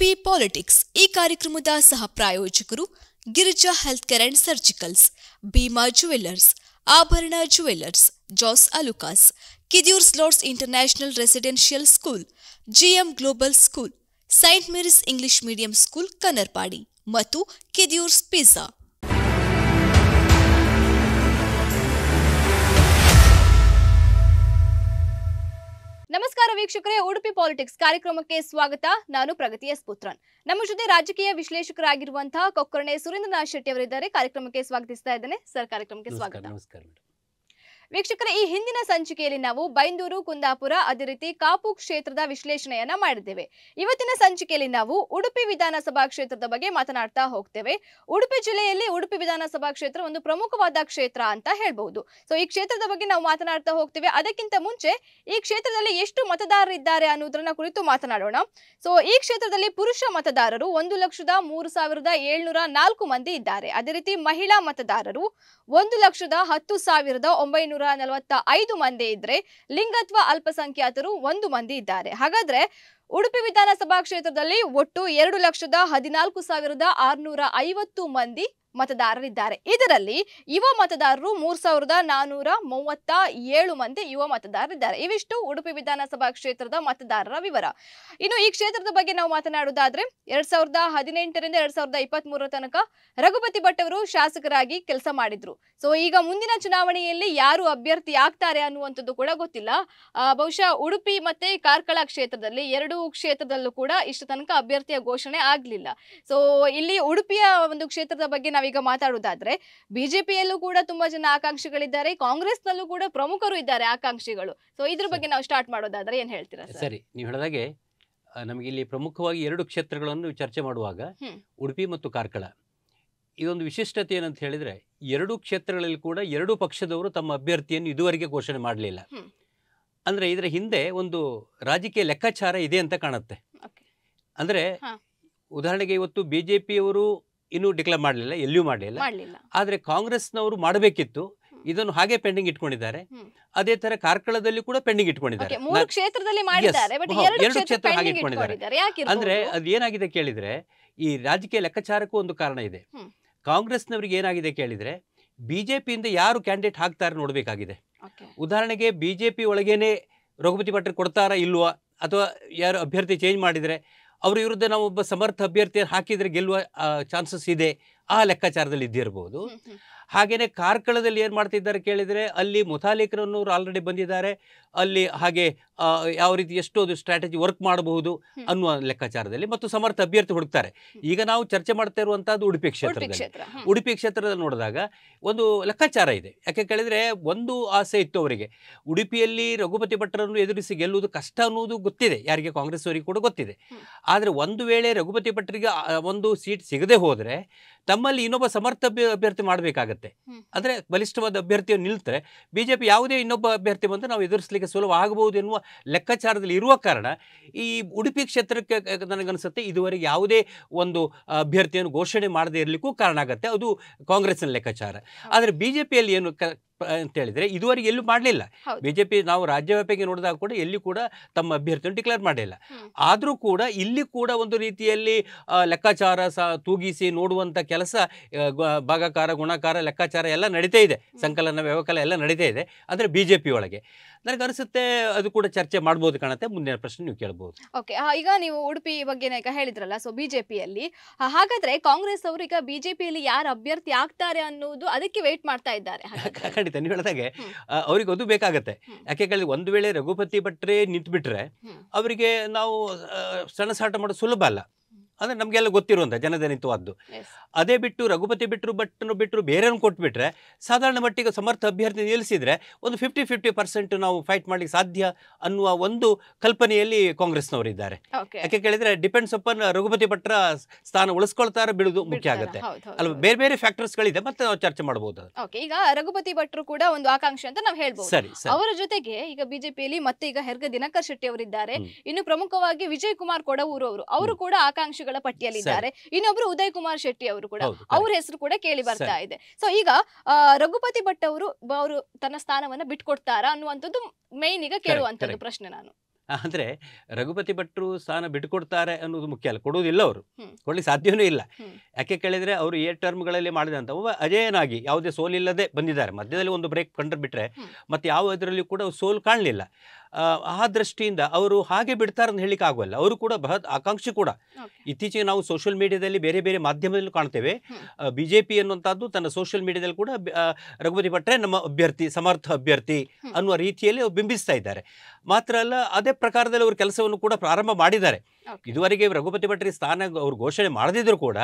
B politics ಈ ಕಾರ್ಯಕ್ರಮದ ಸಹ ಪ್ರಾಯೋಜಕರು Girija health care and surgicals Bhima jewellers Aabharana jewellers Jos Alukkas Kidiyoor ಸ್ಲಾಟ್ಸ್ international residential school GM global school saint Mary's English medium school Kanarpady ಮತ್ತು Kidiyoor's pizza ನಮಸ್ಕಾರ ವೀಕ್ಷಕರೇ ಉಡುಪಿ ಪಾಲಿಟಿಕ್ಸ್ ಕಾರ್ಯಕ್ರಮಕ್ಕೆ ಸ್ವಾಗತ ನಾನು ಪ್ರಗತಿಯ ಸ್ಪುತ್ರನ್ ನಮ್ಮ ಜೊತೆ ರಾಜಕೀಯ ವಿಶ್ಲೇಷಕರಾಗಿರುವಂತಹ ಕೊಕ್ಕರ್ಣೆ ಸುರೇಂದ್ರನಾಥ್ ಶೆಟ್ಟಿ ಅವರಿದ್ದಾರೆ ಕಾರ್ಯಕ್ರಮಕ್ಕೆ ಸ್ವಾಗತಿಸ್ತಾ ಇದ್ದೇನೆ ಸರ್ ಕಾರ್ಯಕ್ರಮಕ್ಕೆ ಸ್ವಾಗತ ನಮಸ್ಕಾರ ವೀಕ್ಷಕರ ಈ ಹಿಂದಿನ ಸಂಚಿಕೆಯಲ್ಲಿ ನಾವು ಬೈಂದೂರು ಕುಂದಾಪುರ ಅದೇ ರೀತಿ ಕಾಪು ಕ್ಷೇತ್ರದ ವಿಶ್ಲೇಷಣೆಯನ್ನ ಮಾಡಿದ್ದೇವೆ ಇವತ್ತಿನ ಸಂಚಿಕೆಯಲ್ಲಿ ನಾವು ಉಡುಪಿ ವಿಧಾನಸಭಾ ಕ್ಷೇತ್ರದ ಬಗ್ಗೆ ಮಾತನಾಡ್ತಾ ಹೋಗ್ತೇವೆ ಉಡುಪಿ ಜಿಲ್ಲೆಯಲ್ಲಿ ಉಡುಪಿ ವಿಧಾನಸಭಾ ಕ್ಷೇತ್ರ ಒಂದು ಪ್ರಮುಖವಾದ ಕ್ಷೇತ್ರ ಅಂತ ಹೇಳ್ಬಹುದು ಸೊ ಈ ಕ್ಷೇತ್ರದ ಬಗ್ಗೆ ನಾವು ಮಾತನಾಡ್ತಾ ಹೋಗ್ತೇವೆ ಅದಕ್ಕಿಂತ ಮುಂಚೆ ಈ ಕ್ಷೇತ್ರದಲ್ಲಿ ಎಷ್ಟು ಮತದಾರರಿದ್ದಾರೆ ಅನ್ನೋದನ್ನ ಕುರಿತು ಮಾತನಾಡೋಣ ಸೊ ಈ ಕ್ಷೇತ್ರದಲ್ಲಿ ಪುರುಷ ಮತದಾರರು ಒಂದು ಲಕ್ಷದ ಮೂರು ಸಾವಿರದ ಏಳ್ನೂರ ನಾಲ್ಕು ಮಂದಿ ಇದ್ದಾರೆ ಅದೇ ರೀತಿ ಮಹಿಳಾ ಮತದಾರರು ಒಂದು ಲಕ್ಷದ ಹತ್ತು ಸಾವಿರದ ಒಂಬೈನೂರ ಐನೂರ ನಲವತ್ತ ಐದು ಮಂದಿ ಇದ್ರೆ ಲಿಂಗತ್ವ ಅಲ್ಪಸಂಖ್ಯಾತರು ಒಂದು ಮಂದಿ ಇದ್ದಾರೆ ಹಾಗಾದ್ರೆ ಉಡುಪಿ ವಿಧಾನಸಭಾ ಕ್ಷೇತ್ರದಲ್ಲಿ ಒಟ್ಟು ಎರಡು ಲಕ್ಷದ ಹದಿನಾಲ್ಕು ಸಾವಿರದ ಆರುನೂರ ಐವತ್ತು ಮಂದಿ ಮತದಾರರಿದ್ದಾರೆ ಇದರಲ್ಲಿ ಯುವ ಮತದಾರರು ಮೂರ್ ಸಾವಿರದ ನಾನೂರ ಮೂವತ್ತ ಏಳು ಮಂದಿ ಯುವ ಮತದಾರರಿದ್ದಾರೆ ಇವಿಷ್ಟು ಉಡುಪಿ ವಿಧಾನಸಭಾ ಕ್ಷೇತ್ರದ ಮತದಾರರ ವಿವರ ಇನ್ನು ಈ ಕ್ಷೇತ್ರದ ಬಗ್ಗೆ ನಾವು ಮಾತನಾಡುವುದಾದ್ರೆ ಎರಡ್ ಸಾವಿರದ ಹದಿನೆಂಟರಿಂದ ಎರಡ್ ಸಾವಿರದ ಇಪ್ಪತ್ತ್ ಮೂರರ ತನಕ ರಘುಪತಿ ಭಟ್ ಅವರು ಶಾಸಕರಾಗಿ ಕೆಲಸ ಮಾಡಿದ್ರು ಸೊ ಈಗ ಮುಂದಿನ ಚುನಾವಣೆಯಲ್ಲಿ ಯಾರು ಅಭ್ಯರ್ಥಿ ಆಗ್ತಾರೆ ಅನ್ನುವಂಥದ್ದು ಕೂಡ ಗೊತ್ತಿಲ್ಲ ಬಹುಶಃ ಉಡುಪಿ ಮತ್ತೆ ಕಾರ್ಕಳ ಕ್ಷೇತ್ರದಲ್ಲಿ ಎರಡು ಕ್ಷೇತ್ರದಲ್ಲೂ ಕೂಡ ಇಷ್ಟು ತನಕ ಅಭ್ಯರ್ಥಿಯ ಘೋಷಣೆ ಆಗ್ಲಿಲ್ಲ ಸೊ ಇಲ್ಲಿ ಉಡುಪಿಯ ಒಂದು ಕ್ಷೇತ್ರದ ಬಗ್ಗೆ ನಾವು ನಾವೀಗ ಮಾತಾಡುವುದಾದ್ರೆ ಬಿಜೆಪಿಯಲ್ಲೂ ಕೂಡ ತುಂಬಾ ಜನ ಆಕಾಂಕ್ಷಿಗಳಿದ್ದಾರೆ ಕಾಂಗ್ರೆಸ್ ನಲ್ಲೂ ಕೂಡ ಪ್ರಮುಖರು ಇದ್ದಾರೆ ಆಕಾಂಕ್ಷಿಗಳು ಸೊ ಇದ್ರ ಬಗ್ಗೆ ನಾವು ಸ್ಟಾರ್ಟ್ ಮಾಡೋದಾದ್ರೆ ಏನ್ ಹೇಳ್ತೀರಾ ಸರಿ ನೀವು ಹೇಳಿದಾಗೆ ನಮಗೆ ಇಲ್ಲಿ ಪ್ರಮುಖವಾಗಿ ಎರಡು ಕ್ಷೇತ್ರಗಳನ್ನು ಚರ್ಚೆ ಮಾಡುವಾಗ ಉಡುಪಿ ಮತ್ತು ಕಾರ್ಕಳ ಇದೊಂದು ವಿಶಿಷ್ಟತೆ ಏನಂತ ಹೇಳಿದ್ರೆ ಎರಡು ಕ್ಷೇತ್ರಗಳಲ್ಲಿ ಕೂಡ ಎರಡು ಪಕ್ಷದವರು ತಮ್ಮ ಅಭ್ಯರ್ಥಿಯನ್ನು ಇದುವರೆಗೆ ಘೋಷಣೆ ಮಾಡಲಿಲ್ಲ ಅಂದ್ರೆ ಇದರ ಹಿಂದೆ ಒಂದು ರಾಜಕೀಯ ಲೆಕ್ಕಾಚಾರ ಇದೆ ಅಂತ ಕಾಣುತ್ತೆ ಅಂದ್ರೆ ಉದಾಹರಣೆಗೆ ಇವತ್ತು ಬಿಜೆಪಿಯವರು ಇನ್ನೂ ಡಿಕ್ಲೇರ್ ಮಾಡಲಿಲ್ಲ ಎಲ್ಲಿಯೂ ಮಾಡಲಿಲ್ಲ ಆದ್ರೆ ಕಾಂಗ್ರೆಸ್ನವರು ಮಾಡಬೇಕಿತ್ತು ಇದನ್ನು ಹಾಗೆ ಪೆಂಡಿಂಗ್ ಇಟ್ಕೊಂಡಿದ್ದಾರೆ ಅದೇ ತರ ಕಾರ್ಕಳದಲ್ಲಿ ಕೂಡ ಪೆಂಡಿಂಗ್ ಇಟ್ಕೊಂಡಿದ್ದಾರೆ ಎರಡು ಕ್ಷೇತ್ರ ಹಾಗೆ ಇಟ್ಕೊಂಡಿದ್ದಾರೆ ಅಂದ್ರೆ ಅದು ಏನಾಗಿದೆ ಕೇಳಿದ್ರೆ ಈ ರಾಜಕೀಯ ಲೆಕ್ಕಾಚಾರಕ್ಕೂ ಒಂದು ಕಾರಣ ಇದೆ ಕಾಂಗ್ರೆಸ್ನವರಿಗೆ ಏನಾಗಿದೆ ಕೇಳಿದ್ರೆ ಬಿಜೆಪಿಯಿಂದ ಯಾರು ಕ್ಯಾಂಡಿಡೇಟ್ ಹಾಕ್ತಾರೆ ನೋಡಬೇಕಾಗಿದೆ ಉದಾಹರಣೆಗೆ ಬಿಜೆಪಿ ಒಳಗೇನೆ ರಘುಪತಿ ಭಟ್ರು ಕೊಡ್ತಾರಾ ಇಲ್ವಾ ಅಥವಾ ಯಾರು ಅಭ್ಯರ್ಥಿ ಚೇಂಜ್ ಮಾಡಿದರೆ ಅವರ ವಿರುದ್ಧ ನಾವು ಒಬ್ಬ ಸಮರ್ಥ ಅಭ್ಯರ್ಥಿಯನ್ನು ಹಾಕಿದರೆ ಗೆಲ್ಲುವ ಚಾನ್ಸಸ್ ಇದೆ ಆ ಲೆಕ್ಕಾಚಾರದಲ್ಲಿ ಇದ್ದಿರಬಹುದು ಹಾಗೆಯೇ ಕಾರ್ಕಳದಲ್ಲಿ ಏನು ಮಾಡ್ತಿದ್ದಾರೆ ಕೇಳಿದರೆ ಅಲ್ಲಿ ಮುತಾಲಿಕರನ್ನು ಆಲ್ರೆಡಿ ಬಂದಿದ್ದಾರೆ ಅಲ್ಲಿ ಹಾಗೆ ಯಾವ ರೀತಿ ಎಷ್ಟೊಂದು ಸ್ಟ್ರಾಟಜಿ ವರ್ಕ್ ಮಾಡಬಹುದು ಅನ್ನುವ ಲೆಕ್ಕಾಚಾರದಲ್ಲಿ ಮತ್ತು ಸಮರ್ಥ ಅಭ್ಯರ್ಥಿ ಹುಡುಕ್ತಾರೆ ಈಗ ನಾವು ಚರ್ಚೆ ಮಾಡ್ತಾ ಇರುವಂಥದ್ದು ಉಡುಪಿ ಕ್ಷೇತ್ರದಲ್ಲಿ ಉಡುಪಿ ಕ್ಷೇತ್ರದಲ್ಲಿ ನೋಡಿದಾಗ ಒಂದು ಲೆಕ್ಕಾಚಾರ ಇದೆ ಯಾಕೆ ಕೇಳಿದರೆ ಒಂದು ಆಸೆ ಇತ್ತು ಅವರಿಗೆ ಉಡುಪಿಯಲ್ಲಿ ರಘುಪತಿ ಭಟ್ಟರನ್ನು ಎದುರಿಸಿ ಗೆಲ್ಲುವುದು ಕಷ್ಟ ಅನ್ನೋದು ಗೊತ್ತಿದೆ ಯಾರಿಗೆ ಕಾಂಗ್ರೆಸ್ ಅವರಿಗೆ ಕೂಡ ಗೊತ್ತಿದೆ ಆದರೆ ಒಂದು ವೇಳೆ ರಘುಪತಿ ಭಟ್ಟರಿಗೆ ಒಂದು ಸೀಟ್ ಸಿಗದೆ ಹೋದರೆ ತಮ್ಮಲ್ಲಿ ಇನ್ನೊಬ್ಬ ಸಮರ್ಥ ಅಭ್ಯರ್ಥಿ ಮಾಡಬೇಕಾಗುತ್ತೆ ಆಗುತ್ತೆ ಬಲಿಷ್ಠವಾದ ಅಭ್ಯರ್ಥಿಯನ್ನು ನಿಲ್ತಾರೆ ಬಿಜೆಪಿ ಯಾವುದೇ ಇನ್ನೊಬ್ಬ ಅಭ್ಯರ್ಥಿ ಬಂದು ನಾವು ಎದುರಿಸಲಿಕ್ಕೆ ಸುಲಭ ಆಗಬಹುದು ಎನ್ನುವ ಲೆಕ್ಕಾಚಾರದಲ್ಲಿ ಇರುವ ಕಾರಣ ಈ ಉಡುಪಿ ಕ್ಷೇತ್ರಕ್ಕೆ ನನಗನ್ಸುತ್ತೆ ಇದುವರೆಗೆ ಯಾವುದೇ ಒಂದು ಅಭ್ಯರ್ಥಿಯನ್ನು ಘೋಷಣೆ ಮಾಡದೇ ಇರಲಿಕ್ಕೂ ಕಾರಣ ಆಗುತ್ತೆ ಅದು ಕಾಂಗ್ರೆಸ್ನ ಲೆಕ್ಕಾಚಾರ ಆದರೆ ಬಿಜೆಪಿಯಲ್ಲಿ ಏನು ಅಂತ ಹೇಳಿದ್ರೆ ಇದುವರೆಗೆ ಎಲ್ಲೂ ಮಾಡಲಿಲ್ಲ ಬಿಜೆಪಿ ನಾವು ರಾಜ್ಯವ್ಯಾಪಿಗೆ ನೋಡಿದಾಗ ಕೂಡ ಎಲ್ಲಿ ಕೂಡ ತಮ್ಮ ಅಭ್ಯರ್ಥಿಯನ್ನು ಡಿಕ್ಲೇರ್ ಮಾಡಿಲ್ಲ ಆದರೂ ಕೂಡ ಇಲ್ಲಿ ಕೂಡ ಒಂದು ರೀತಿಯಲ್ಲಿ ಲೆಕ್ಕಾಚಾರ ಸಹ ತೂಗಿಸಿ ನೋಡುವಂಥ ಕೆಲಸ ಭಾಗಕಾರ ಗುಣಕಾರ ಲೆಕ್ಕಾಚಾರ ಎಲ್ಲ ನಡೀತಾ ಇದೆ ಸಂಕಲನ ವ್ಯವಕಲ ಎಲ್ಲ ನಡೀತಾ ಇದೆ ಅಂದರೆ ಬಿ ಜೆ ಒಳಗೆ ನನಗೆ ಅನಿಸುತ್ತೆ ಅದು ಕೂಡ ಚರ್ಚೆ ಮಾಡ್ಬೋದು ಕಾಣುತ್ತೆ ಮುಂದಿನ ಪ್ರಶ್ನೆ ನೀವು ಕೇಳ್ಬೋದು ಓಕೆ ಈಗ ನೀವು ಉಡುಪಿ ಬಗ್ಗೆನೇ ಈಗ ಹೇಳಿದ್ರಲ್ಲ ಸೊ ಬಿಜೆಪಿಯಲ್ಲಿ ಹಾಗಾದ್ರೆ ಕಾಂಗ್ರೆಸ್ ಅವರು ಈಗ ಬಿಜೆಪಿಯಲ್ಲಿ ಯಾರು ಅಭ್ಯರ್ಥಿ ಆಗ್ತಾರೆ ಅನ್ನೋದು ಅದಕ್ಕೆ ವೇಟ್ ಮಾಡ್ತಾ ಇದ್ದಾರೆ ಖಂಡಿತ ನೀವು ಹೇಳಿದಾಗೆ ಅವ್ರಿಗೆ ಅದು ಬೇಕಾಗತ್ತೆ ಯಾಕೆ ಕೇಳಿದ್ರೆ ಒಂದು ವೇಳೆ ರಘುಪತಿ ಭಟ್ರೇ ನಿಂತ್ಬಿಟ್ರೆ ಅವರಿಗೆ ನಾವು ಸಣ್ಣ ಸಾಟ ಮಾಡೋದು ಸುಲಭ ಅಲ್ಲ ಅಂದ್ರೆ ನಮಗೆಲ್ಲ ಗೊತ್ತಿರುವಂತಹ ಜನಜನಿತವಾದ್ದು ಅದೇ ಬಿಟ್ಟು ರಘುಪತಿ ಬಿಟ್ಟರು ಭಟ್ನು ಬಿಟ್ಟರು ಬೇರೆಯವ್ರನ್ನ ಕೊಟ್ಬಿಟ್ರೆ ಸಾಧಾರಣ ಮಟ್ಟಿಗೆ ಸಮರ್ಥ ಅಭ್ಯರ್ಥಿ ನಿಲ್ಲಿಸಿದ್ರೆ ಒಂದು ಫಿಫ್ಟಿ ಫಿಫ್ಟಿ ಪರ್ಸೆಂಟ್ ನಾವು ಫೈಟ್ ಮಾಡ್ಲಿಕ್ಕೆ ಸಾಧ್ಯ ಅನ್ನುವ ಒಂದು ಕಲ್ಪನೆಯಲ್ಲಿ ಇದ್ದಾರೆ ಯಾಕೆ ಕೇಳಿದ್ರೆ ಡಿಪೆಂಡ್ಸ್ ಅಪನ್ ರಘುಪತಿ ಭಟ್ರ ಸ್ಥಾನ ಉಳಿಸ್ಕೊಳ್ತಾರೆ ಬಿಡುದು ಮುಖ್ಯ ಆಗುತ್ತೆ ಅಲ್ಲ ಬೇರೆ ಬೇರೆ ಫ್ಯಾಕ್ಟರ್ಸ್ ಗಳಿದೆ ಮತ್ತೆ ನಾವು ಚರ್ಚೆ ಮಾಡಬಹುದು ಈಗ ರಘುಪತಿ ಭಟ್ರು ಕೂಡ ಒಂದು ಆಕಾಂಕ್ಷೆ ಅಂತ ನಾವು ಹೇಳ್ಬೋದು ಸರಿ ಅವರ ಜೊತೆಗೆ ಈಗ ಬಿಜೆಪಿಯಲ್ಲಿ ಮತ್ತೆ ಈಗ ಹೆರ್ಗ ದಿನಕರ್ ಶೆಟ್ಟಿ ಅವರಿದ್ದಾರೆ ಇನ್ನು ಪ್ರಮುಖವಾಗಿ ವಿಜಯ್ ಕುಮಾರ್ ಕೊಡವೂರು ಅವರು ಅವರು ಕೂಡ ಆಕಾಂಕ್ಷಿ ಅಭ್ಯರ್ಥಿಗಳ ಪಟ್ಟಿಯಲ್ಲಿದ್ದಾರೆ ಇನ್ನೊಬ್ರು ಉದಯ್ ಕುಮಾರ್ ಶೆಟ್ಟಿ ಅವರು ಕೂಡ ಅವ್ರ ಹೆಸರು ಕೂಡ ಕೇಳಿ ಬರ್ತಾ ಇದೆ ಸೊ ಈಗ ರಘುಪತಿ ಭಟ್ ಅವರು ಅವರು ತನ್ನ ಸ್ಥಾನವನ್ನ ಬಿಟ್ಕೊಡ್ತಾರಾ ಅನ್ನುವಂಥದ್ದು ಮೈನ್ ಈಗ ಕೇಳುವಂತದ್ದು ಪ್ರಶ್ನೆ ನಾನು ಅಂದ್ರೆ ರಘುಪತಿ ಭಟ್ರು ಸ್ಥಾನ ಬಿಟ್ಕೊಡ್ತಾರೆ ಅನ್ನೋದು ಮುಖ್ಯ ಅಲ್ಲ ಕೊಡುವುದಿಲ್ಲ ಅವರು ಕೊಡ್ಲಿಕ್ಕೆ ಸಾಧ್ಯವೂ ಇಲ್ಲ ಯಾಕೆ ಕೇಳಿದ್ರೆ ಅವರು ಏ ಟರ್ಮ್ಗಳಲ್ಲಿ ಮಾಡಿದಂತ ಒಬ್ಬ ಅಜಯನಾಗಿ ಯಾವುದೇ ಸೋಲಿಲ್ಲದೆ ಬಂದಿದ್ದಾರೆ ಮಧ್ಯದಲ್ಲಿ ಒಂದು ಬ್ರೇಕ್ ಕಂಡು ಬಿಟ್ರೆ ಮತ್ತೆ ಯಾವ ಇದರಲ್ಲಿ ಕೂಡ ಸೋಲು ಕಾಣಲಿಲ್ಲ ಆ ದೃಷ್ಟಿಯಿಂದ ಅವರು ಹಾಗೆ ಬಿಡ್ತಾರೆ ಅಂತ ಹೇಳಿಕ್ಕೆ ಆಗೋಲ್ಲ ಅವರು ಕೂಡ ಬೃಹತ್ ಆಕಾಂಕ್ಷಿ ಕೂಡ ಇತ್ತೀಚೆಗೆ ನಾವು ಸೋಷಿಯಲ್ ಮೀಡಿಯಾದಲ್ಲಿ ಬೇರೆ ಬೇರೆ ಮಾಧ್ಯಮದಲ್ಲಿ ಕಾಣ್ತೇವೆ ಬಿ ಜೆ ಪಿ ಅನ್ನುವಂಥದ್ದು ತನ್ನ ಸೋಷಿಯಲ್ ಮೀಡಿಯಾದಲ್ಲಿ ಕೂಡ ರಘುಪತಿ ಭಟ್ರೆ ನಮ್ಮ ಅಭ್ಯರ್ಥಿ ಸಮರ್ಥ ಅಭ್ಯರ್ಥಿ ಅನ್ನುವ ರೀತಿಯಲ್ಲಿ ಬಿಂಬಿಸ್ತಾ ಇದ್ದಾರೆ ಮಾತ್ರ ಅಲ್ಲ ಅದೇ ಪ್ರಕಾರದಲ್ಲಿ ಅವರು ಕೆಲಸವನ್ನು ಕೂಡ ಪ್ರಾರಂಭ ಮಾಡಿದ್ದಾರೆ ಇದುವರೆಗೆ ರಘುಪತಿ ಭಟ್ರಿ ಸ್ಥಾನ ಅವರು ಘೋಷಣೆ ಮಾಡದಿದ್ರು ಕೂಡ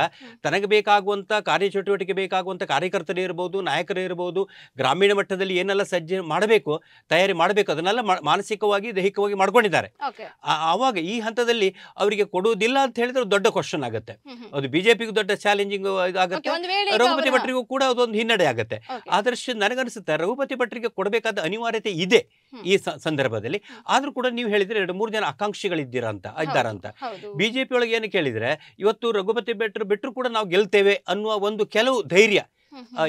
ತನಗೆ ಬೇಕಾಗುವಂಥ ಕಾರ್ಯಚಟುವಟಿಕೆ ಬೇಕಾಗುವಂಥ ಕಾರ್ಯಕರ್ತರೇ ಇರ್ಬೋದು ನಾಯಕರೇ ಇರ್ಬೋದು ಗ್ರಾಮೀಣ ಮಟ್ಟದಲ್ಲಿ ಏನೆಲ್ಲ ಸಜ್ಜೆ ಮಾಡಬೇಕು ತಯಾರಿ ಮಾಡಬೇಕು ಅದನ್ನೆಲ್ಲ ಮಾನಸಿಕವಾಗಿ ದೈಹಿಕವಾಗಿ ಮಾಡ್ಕೊಂಡಿದ್ದಾರೆ ಆವಾಗ ಈ ಹಂತದಲ್ಲಿ ಅವರಿಗೆ ಕೊಡುವುದಿಲ್ಲ ಅಂತ ಹೇಳಿದ್ರೆ ದೊಡ್ಡ ಕ್ವಶನ್ ಆಗುತ್ತೆ ಅದು ಬಿಜೆಪಿಗೂ ದೊಡ್ಡ ಚಾಲೆಂಜಿಂಗ್ ಆಗುತ್ತೆ ರಘುಪತಿ ಭಟ್ರಿಗೂ ಕೂಡ ಅದೊಂದು ಹಿನ್ನಡೆ ಆಗುತ್ತೆ ಆದರ್ಶ ನನಗನ್ಸುತ್ತೆ ರಘುಪತಿ ಭಟ್ರಿಗೆ ಕೊಡಬೇಕಾದ ಅನಿವಾರ್ಯತೆ ಇದೆ ಈ ಸಂದರ್ಭದಲ್ಲಿ ಆದರೂ ಕೂಡ ನೀವು ಹೇಳಿದ್ರೆ ಎರಡು ಮೂರು ಜನ ಆಕಾಂಕ್ಷಿಗಳಿದ್ದೀರಾ ಅಂತ ಇದ್ದಾರಂತ ಬಿಜೆಪಿ ಒಳಗೆ ಏನು ಕೇಳಿದ್ರೆ ಇವತ್ತು ರಘುಪತಿ ಭಟ್ರು ಬಿಟ್ಟರು ಕೂಡ ನಾವು ಗೆಲ್ತೇವೆ ಅನ್ನುವ ಒಂದು ಕೆಲವು ಧೈರ್ಯ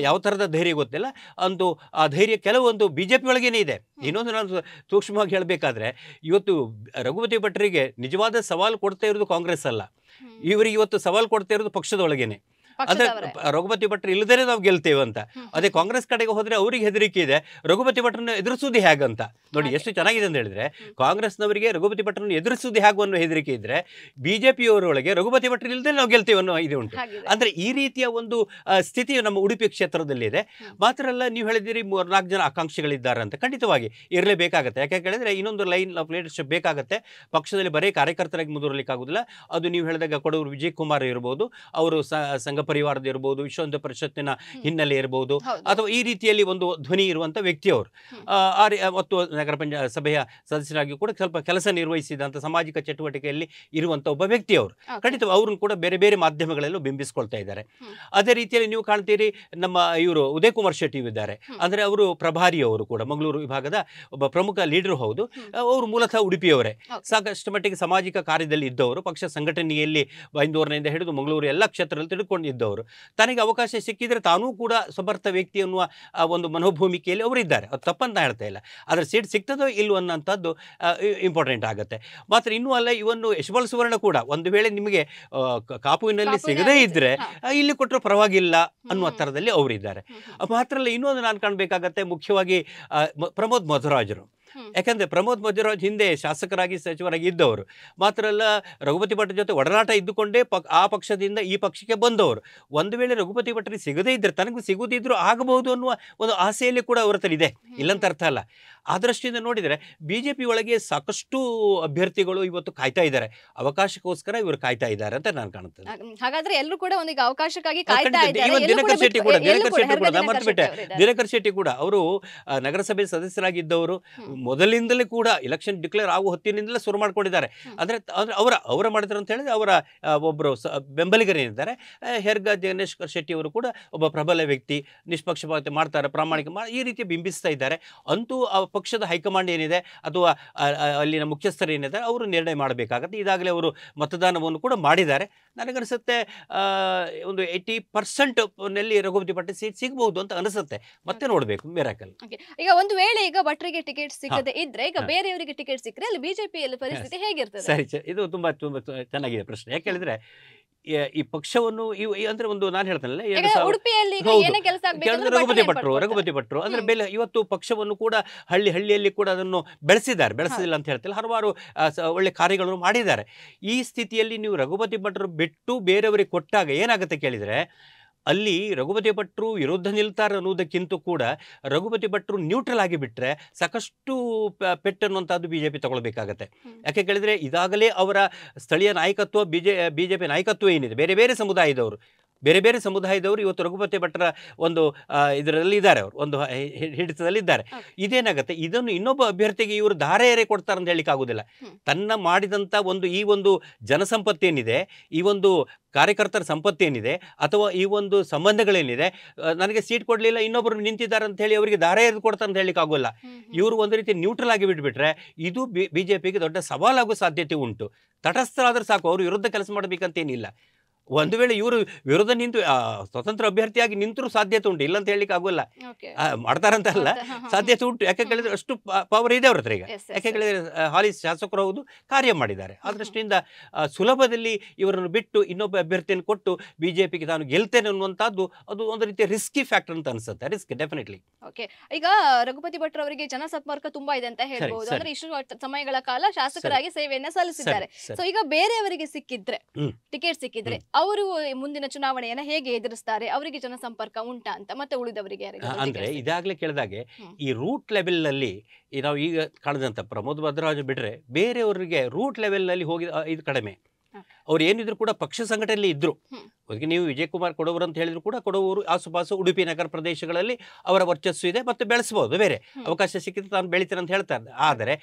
ಯಾವ ತರದ ಧೈರ್ಯ ಗೊತ್ತಿಲ್ಲ ಅಂದು ಆ ಧೈರ್ಯ ಕೆಲವೊಂದು ಬಿ ಜೆ ಒಳಗೇನೆ ಇದೆ ಇನ್ನೊಂದು ನಾನು ಸೂಕ್ಷ್ಮವಾಗಿ ಹೇಳಬೇಕಾದ್ರೆ ಇವತ್ತು ರಘುಪತಿ ಭಟ್ರಿಗೆ ನಿಜವಾದ ಸವಾಲು ಕೊಡ್ತಾ ಇರೋದು ಕಾಂಗ್ರೆಸ್ ಅಲ್ಲ ಇವರಿಗೆ ಇವತ್ತು ಸವಾಲು ಕೊಡ್ತಾ ಇರೋದು ಪಕ್ಷದೊಳಗೇನೆ ಅಂದ್ರೆ ರಘುಪತಿ ಭಟ್ರು ಇಲ್ಲದೇ ನಾವು ಗೆಲ್ತೇವೆ ಅಂತ ಅದೇ ಕಾಂಗ್ರೆಸ್ ಕಡೆಗೆ ಹೋದ್ರೆ ಅವ್ರಿಗೆ ಹೆದರಿಕೆ ಇದೆ ರಘುಪತಿ ಭಟ್ರನ್ನ ಎದುರಿಸುವುದು ಹೇಗಂತ ನೋಡಿ ಎಷ್ಟು ಚೆನ್ನಾಗಿದೆ ಅಂತ ಹೇಳಿದ್ರೆ ಕಾಂಗ್ರೆಸ್ನವರಿಗೆ ರಘುಪತಿ ಭಟ್ರನ್ನ ಎದುರಿಸುವುದು ಹೇಗು ಅನ್ನೋ ಹೆದರಿಕೆ ಇದ್ರೆ ಬಿಜೆಪಿಯವರೊಳಗೆ ರಘುಪತಿ ಭಟ್ರು ಇಲ್ಲದೆ ನಾವು ಗೆಲ್ತೇವೆ ಅನ್ನೋ ಇದು ಉಂಟು ಅಂದ್ರೆ ಈ ರೀತಿಯ ಒಂದು ಸ್ಥಿತಿ ನಮ್ಮ ಉಡುಪಿ ಕ್ಷೇತ್ರದಲ್ಲಿ ಇದೆ ಮಾತ್ರ ಅಲ್ಲ ನೀವು ಹೇಳಿದಿರಿ ನಾಲ್ಕು ಜನ ಆಕಾಂಕ್ಷಿಗಳಿದ್ದಾರೆ ಅಂತ ಖಂಡಿತವಾಗಿ ಬೇಕಾಗುತ್ತೆ ಯಾಕೆ ಹೇಳಿದ್ರೆ ಇನ್ನೊಂದು ಲೈನ್ ಆಫ್ ಲೀಡರ್ಶಿಪ್ ಬೇಕಾಗುತ್ತೆ ಪಕ್ಷದಲ್ಲಿ ಬರೀ ಕಾರ್ಯಕರ್ತರಾಗಿ ಆಗುದಿಲ್ಲ ಅದು ನೀವು ಹೇಳಿದಾಗ ಕೊಡೂರು ವಿಜಯ್ ಕುಮಾರ್ ಇರ್ಬೋದು ಅವರು ಸಂಘ ಪರಿವಾರದ ಇರಬಹುದು ವಿಶ್ವಹಿಂದೂ ಪರಿಷತ್ತಿನ ಹಿನ್ನೆಲೆ ಇರಬಹುದು ಅಥವಾ ಈ ರೀತಿಯಲ್ಲಿ ಒಂದು ಧ್ವನಿ ಇರುವಂತಹ ವ್ಯಕ್ತಿಯವರು ಮತ್ತು ನಗರ ಪಂಚಾಯತ್ ಸಭೆಯ ಸದಸ್ಯರಾಗಿ ಕೂಡ ಸ್ವಲ್ಪ ಕೆಲಸ ನಿರ್ವಹಿಸಿದಂತಹ ಸಾಮಾಜಿಕ ಚಟುವಟಿಕೆಯಲ್ಲಿ ಇರುವಂತಹ ಒಬ್ಬ ವ್ಯಕ್ತಿಯವರು ಅವರು ಖಂಡಿತ ಅವ್ರನ್ನ ಕೂಡ ಬೇರೆ ಬೇರೆ ಮಾಧ್ಯಮಗಳಲ್ಲೂ ಬಿಂಬಿಸ್ಕೊಳ್ತಾ ಇದ್ದಾರೆ ಅದೇ ರೀತಿಯಲ್ಲಿ ನೀವು ಕಾಣ್ತೀರಿ ನಮ್ಮ ಇವರು ಉದಯ್ ಕುಮಾರ್ ಶೆಟ್ಟಿ ಇದ್ದಾರೆ ಅಂದ್ರೆ ಅವರು ಪ್ರಭಾರಿ ಅವರು ಕೂಡ ಮಂಗಳೂರು ವಿಭಾಗದ ಒಬ್ಬ ಪ್ರಮುಖ ಲೀಡರ್ ಹೌದು ಅವರು ಮೂಲತಃ ಉಡುಪಿಯವರೇ ಸಾಕಷ್ಟು ಮಟ್ಟಿಗೆ ಸಾಮಾಜಿಕ ಕಾರ್ಯದಲ್ಲಿ ಇದ್ದವರು ಪಕ್ಷ ಸಂಘಟನೆಯಲ್ಲಿ ಬೈಂದೂರಿನಿಂದ ಹಿಡಿದು ಮಂಗಳೂರು ಎಲ್ಲ ಕ್ಷೇತ್ರದಲ್ಲಿ ತಿಳ್ಕೊಂಡು ಇದ್ದವರು ತನಗೆ ಅವಕಾಶ ಸಿಕ್ಕಿದರೆ ತಾನೂ ಕೂಡ ಸಮರ್ಥ ವ್ಯಕ್ತಿ ಅನ್ನುವ ಒಂದು ಮನೋಭೂಮಿಕೆಯಲ್ಲಿ ಅವರು ಇದ್ದಾರೆ ಅದು ತಪ್ಪಂತ ಹೇಳ್ತಾ ಇಲ್ಲ ಆದರೆ ಸೀಟ್ ಸಿಗ್ತದೋ ಇಲ್ಲೋ ಅನ್ನೋಂಥದ್ದು ಇಂಪಾರ್ಟೆಂಟ್ ಆಗುತ್ತೆ ಮಾತ್ರ ಇನ್ನೂ ಅಲ್ಲ ಇವನ್ನು ಯಶಪಾಲ್ ಸುವರ್ಣ ಕೂಡ ಒಂದು ವೇಳೆ ನಿಮಗೆ ಕಾಪುವಿನಲ್ಲಿ ಸಿಗದೇ ಇದ್ದರೆ ಇಲ್ಲಿ ಕೊಟ್ಟರು ಪರವಾಗಿಲ್ಲ ಅನ್ನುವ ಥರದಲ್ಲಿ ಅವರಿದ್ದಾರೆ ಮಾತ್ರ ಅಲ್ಲ ಇನ್ನೊಂದು ನಾನು ಕಾಣಬೇಕಾಗತ್ತೆ ಮುಖ್ಯವಾಗಿ ಪ್ರಮೋದ್ ಮಧುರಾಜರು ಯಾಕಂದ್ರೆ ಪ್ರಮೋದ್ ಮಧ್ವರಾಜ್ ಹಿಂದೆ ಶಾಸಕರಾಗಿ ಸಚಿವರಾಗಿ ಇದ್ದವರು ಮಾತ್ರ ಅಲ್ಲ ರಘುಪತಿ ಭಟ್ ಜೊತೆ ಒಡನಾಟ ಇದ್ದುಕೊಂಡೇ ಪ ಆ ಪಕ್ಷದಿಂದ ಈ ಪಕ್ಷಕ್ಕೆ ಬಂದವರು ಒಂದು ವೇಳೆ ರಘುಪತಿ ಭಟ್ರಿಗೆ ಸಿಗದೇ ಇದ್ರೆ ತನಗೂ ಸಿಗುದಿದ್ರು ಆಗಬಹುದು ಅನ್ನುವ ಒಂದು ಆಸೆಯಲ್ಲಿ ಕೂಡ ಅವರ ಹತ್ರ ಇದೆ ಇಲ್ಲಂತ ಅರ್ಥ ಅಲ್ಲ ಆ ದೃಷ್ಟಿಯಿಂದ ನೋಡಿದರೆ ಬಿ ಜೆ ಪಿ ಒಳಗೆ ಸಾಕಷ್ಟು ಅಭ್ಯರ್ಥಿಗಳು ಇವತ್ತು ಕಾಯ್ತಾ ಇದ್ದಾರೆ ಅವಕಾಶಕ್ಕೋಸ್ಕರ ಇವರು ಕಾಯ್ತಾ ಇದ್ದಾರೆ ಅಂತ ನಾನು ಕಾಣುತ್ತೇನೆ ಹಾಗಾದ್ರೆ ಎಲ್ಲರೂ ಕೂಡ ಒಂದೀಗ ಅವಕಾಶಕ್ಕಾಗಿ ದಿನಕರ್ ಶೆಟ್ಟಿ ಕೂಡ ದಿನಕರ್ ಶೆಟ್ಟಿ ಕೂಡ ಮರ್ತುಬಿಟ್ಟೆ ದಿನಕರ್ ಶೆಟ್ಟಿ ಕೂಡ ಅವರು ನಗರಸಭೆ ಸದಸ್ಯರಾಗಿದ್ದವರು ಮೊದಲಿಂದಲೇ ಕೂಡ ಎಲೆಕ್ಷನ್ ಡಿಕ್ಲೇರ್ ಆಗುವ ಹೊತ್ತಿನಿಂದಲೇ ಶುರು ಮಾಡ್ಕೊಂಡಿದ್ದಾರೆ ಅಂದ್ರೆ ಅವರ ಅವರ ಮಾಡಿದ್ರು ಅಂತ ಹೇಳಿದ್ರೆ ಅವರ ಒಬ್ಬರು ಬೆಂಬಲಿಗರೇನಿದ್ದಾರೆ ಹೆರ್ಗ ದಿನೇಶ್ಕರ್ ಶೆಟ್ಟಿ ಅವರು ಕೂಡ ಒಬ್ಬ ಪ್ರಬಲ ವ್ಯಕ್ತಿ ನಿಷ್ಪಕ್ಷಪಾತ ಮಾಡ್ತಾರೆ ಪ್ರಾಮಾಣಿಕ ಈ ರೀತಿ ಬಿಂಬಿಸ್ತಾ ಇದ್ದಾರೆ ಅಂತೂ ಆ ಪಕ್ಷದ ಹೈಕಮಾಂಡ್ ಏನಿದೆ ಅಥವಾ ಅಲ್ಲಿನ ಮುಖ್ಯಸ್ಥರು ಏನಿದೆ ಅವರು ನಿರ್ಣಯ ಮಾಡಬೇಕಾಗತ್ತೆ ಈಗಾಗಲೇ ಅವರು ಮತದಾನವನ್ನು ಕೂಡ ಮಾಡಿದ್ದಾರೆ ನನಗನಿಸುತ್ತೆ ಒಂದು ಏಯ್ಟಿ ಪರ್ಸೆಂಟ್ ನಲ್ಲಿ ರಘುಪತಿ ಪಟ್ಟಿ ಸೀಟ್ ಸಿಗಬಹುದು ಅಂತ ಅನಿಸುತ್ತೆ ಮತ್ತೆ ನೋಡಬೇಕು ಮಿರಾಕಲ್ ಈಗ ಒಂದು ವೇಳೆ ಈಗ ಭಟ್ರಿಗೆ ಟಿಕೆಟ್ ಸಿಗದೆ ಇದ್ರೆ ಈಗ ಬೇರೆಯವರಿಗೆ ಟಿಕೆಟ್ ಸಿಕ್ಕರೆ ಅಲ್ಲಿ ಬಿಜೆಪಿಯಲ್ಲಿ ಪರಿಸ್ಥಿತಿ ಹೇಗಿರ್ತದೆ ಸರಿ ಇದು ತುಂಬಾ ತುಂಬಾ ಚೆನ್ನಾಗಿದೆ ಪ್ರಶ್ನೆ ಯಾಕೆ ಹೇಳಿದ್ರೆ ಈ ಪಕ್ಷವನ್ನು ಅಂದ್ರೆ ಒಂದು ನಾನು ಹೇಳ್ತೇನೆ ರಘುಪತಿ ಭಟ್ರು ರಘುಪತಿ ಭಟ್ರು ಅಂದ್ರೆ ಬೆಲೆ ಇವತ್ತು ಪಕ್ಷವನ್ನು ಕೂಡ ಹಳ್ಳಿ ಹಳ್ಳಿಯಲ್ಲಿ ಕೂಡ ಅದನ್ನು ಬೆಳೆಸಿದ್ದಾರೆ ಬೆಳೆಸಿದಿಲ್ಲ ಅಂತ ಹೇಳ್ತಿಲ್ಲ ಹಲವಾರು ಒಳ್ಳೆ ಕಾರ್ಯಗಳನ್ನು ಮಾಡಿದ್ದಾರೆ ಈ ಸ್ಥಿತಿಯಲ್ಲಿ ನೀವು ರಘುಪತಿ ಭಟ್ರು ಬಿಟ್ಟು ಬೇರೆಯವರಿಗೆ ಕೊಟ್ಟಾಗ ಏನಾಗುತ್ತೆ ಕೇಳಿದ್ರೆ ಅಲ್ಲಿ ರಘುಪತಿ ಭಟ್ರು ವಿರುದ್ಧ ನಿಲ್ತಾರೆ ಅನ್ನೋದಕ್ಕಿಂತ ಕೂಡ ರಘುಪತಿ ಭಟ್ರು ನ್ಯೂಟ್ರಲ್ ಆಗಿ ಸಾಕಷ್ಟು ಪೆಟ್ಟು ಅನ್ನುವಂಥದ್ದು ಬಿ ಜೆ ಪಿ ತಗೊಳ್ಬೇಕಾಗತ್ತೆ ಯಾಕೆ ಕೇಳಿದರೆ ಇದಾಗಲೇ ಅವರ ಸ್ಥಳೀಯ ನಾಯಕತ್ವ B J B J P ನಾಯಕತ್ವ ಏನಿದೆ ಬೇರೆ ಬೇರೆ ಸಮುದಾಯದವರು ಬೇರೆ ಬೇರೆ ಸಮುದಾಯದವರು ಇವತ್ತು ರಘುಪತಿ ಭಟ್ಟರ ಒಂದು ಇದರಲ್ಲಿ ಇದ್ದಾರೆ ಅವರು ಒಂದು ಹಿಡಿತದಲ್ಲಿ ಇದ್ದಾರೆ ಇದೇನಾಗುತ್ತೆ ಇದನ್ನು ಇನ್ನೊಬ್ಬ ಅಭ್ಯರ್ಥಿಗೆ ಇವರು ಧಾರೆ ಏರೆ ಕೊಡ್ತಾರೆ ಅಂತ ಹೇಳಿಕ್ ಆಗುದಿಲ್ಲ ತನ್ನ ಮಾಡಿದಂಥ ಒಂದು ಈ ಒಂದು ಜನಸಂಪತ್ತೇನಿದೆ ಈ ಒಂದು ಕಾರ್ಯಕರ್ತರ ಸಂಪತ್ತೇನಿದೆ ಅಥವಾ ಈ ಒಂದು ಸಂಬಂಧಗಳೇನಿದೆ ನನಗೆ ಸೀಟ್ ಕೊಡಲಿಲ್ಲ ಇನ್ನೊಬ್ಬರು ನಿಂತಿದ್ದಾರೆ ಅಂತ ಹೇಳಿ ಅವರಿಗೆ ಧಾರೆ ಎರೆದು ಕೊಡ್ತಾರೆ ಅಂತ ಹೇಳಿಕ್ ಆಗೋಲ್ಲ ಇವರು ಒಂದು ರೀತಿ ನ್ಯೂಟ್ರಲ್ ಆಗಿ ಬಿಟ್ಬಿಟ್ರೆ ಇದು ಬಿ ಜೆ ಪಿಗೆ ದೊಡ್ಡ ಸವಾಲಾಗುವ ಸಾಧ್ಯತೆ ಉಂಟು ತಟಸ್ಥರಾದರೂ ಸಾಕು ಅವರು ವಿರುದ್ಧ ಕೆಲಸ ಮಾಡಬೇಕಂತೇನಿಲ್ಲ ಒಂದು ವೇಳೆ ಇವರು ವಿರೋಧ ನಿಂತು ಸ್ವತಂತ್ರ ಅಭ್ಯರ್ಥಿಯಾಗಿ ನಿಂತರೂ ಸಾಧ್ಯತೆ ಉಂಟು ಇಲ್ಲ ಅಂತ ಹೇಳಲಿಕ್ಕೆ ಆಗೋಲ್ಲ ಮಾಡ್ತಾರಂತ ಅಲ್ಲ ಸಾಧ್ಯತೆ ಉಂಟು ಯಾಕೆ ಕೇಳಿದ್ರೆ ಅಷ್ಟು ಪವರ್ ಇದೆ ಅವ್ರ ಹತ್ರ ಈಗ ಯಾಕೆ ಕೇಳಿದ್ರೆ ಹಾಲಿ ಶಾಸಕರು ಹೌದು ಕಾರ್ಯ ಮಾಡಿದ್ದಾರೆ ಆ ದೃಷ್ಟಿಯಿಂದ ಸುಲಭದಲ್ಲಿ ಇವರನ್ನು ಬಿಟ್ಟು ಇನ್ನೊಬ್ಬ ಅಭ್ಯರ್ಥಿಯನ್ನು ಕೊಟ್ಟು ಬಿಜೆಪಿಗೆ ತಾನು ಗೆಲ್ತೇನೆ ಅನ್ನುವಂಥದ್ದು ಅದು ಒಂದು ರೀತಿಯ ರಿಸ್ಕಿ ಫ್ಯಾಕ್ಟರ್ ಅಂತ ಅನಿಸುತ್ತೆ ರಿಸ್ಕ್ ಡೆಫಿನೆಟ್ಲಿ ಓಕೆ ಈಗ ರಘುಪತಿ ಭಟ್ ಅವರಿಗೆ ಜನಸಂಪರ್ಕ ತುಂಬಾ ಇದೆ ಅಂತ ಹೇಳ್ಬೋದು ಅಂದ್ರೆ ಇಷ್ಟು ಸಮಯಗಳ ಕಾಲ ಶಾಸಕರಾಗಿ ಸೇವೆಯನ್ನು ಸಲ್ಲಿಸಿದ್ದಾರೆ ಸೊ ಈಗ ಬೇರೆಯವರಿಗೆ ಸಿಕ್ಕಿದ್ರೆ ಟಿಕೆಟ್ ಸಿಕ್ಕಿದ್ರೆ ಅವರು ಮುಂದಿನ ಚುನಾವಣೆಯನ್ನ ಹೇಗೆ ಎದುರಿಸ್ತಾರೆ ಅವರಿಗೆ ಜನಸಂಪರ್ಕ ಉಂಟಾ ಅಂತ ಮತ್ತೆ ಉಳಿದವರಿಗೆ ಅಂದ್ರೆ ಇದಾಗಲೇ ಕೇಳಿದಾಗೆ ಈ ರೂಟ್ ಲೆವೆಲ್ ನಲ್ಲಿ ನಾವು ಈಗ ಕಳೆದಂತ ಪ್ರಮೋದ್ ಭದ್ರಾಜ್ ಬಿಟ್ರೆ ಬೇರೆಯವರಿಗೆ ರೂಟ್ ಲೆವೆಲ್ ನಲ್ಲಿ ಹೋಗಿ ಇದು ಕಡಿಮೆ ಅವ್ರು ಏನಿದ್ರು ಕೂಡ ಪಕ್ಷ ಸಂಘಟನೆಯಲ್ಲಿ ಇದ್ರು ಅದಕ್ಕೆ ನೀವು ವಿಜಯಕುಮಾರ್ ಕೊಡವರು ಅಂತ ಹೇಳಿದ್ರು ಕೂಡ ಕೊಡವರು ಆಸುಪಾಸು ಉಡುಪಿ ನಗರ ಪ್ರದೇಶಗಳಲ್ಲಿ ಅವರ ವರ್ಚಸ್ಸು ಇದೆ ಮತ್ತು ಬೆಳೆಸ್ಬೋದು ಬೇರೆ ಅವಕಾಶ ಸಿಕ್ಕಿದ್ರೆ ತಾನು ಬೆಳಿತಾರೆ ಅಂತ ಹೇಳ್ತಾರೆ ಆದರೆ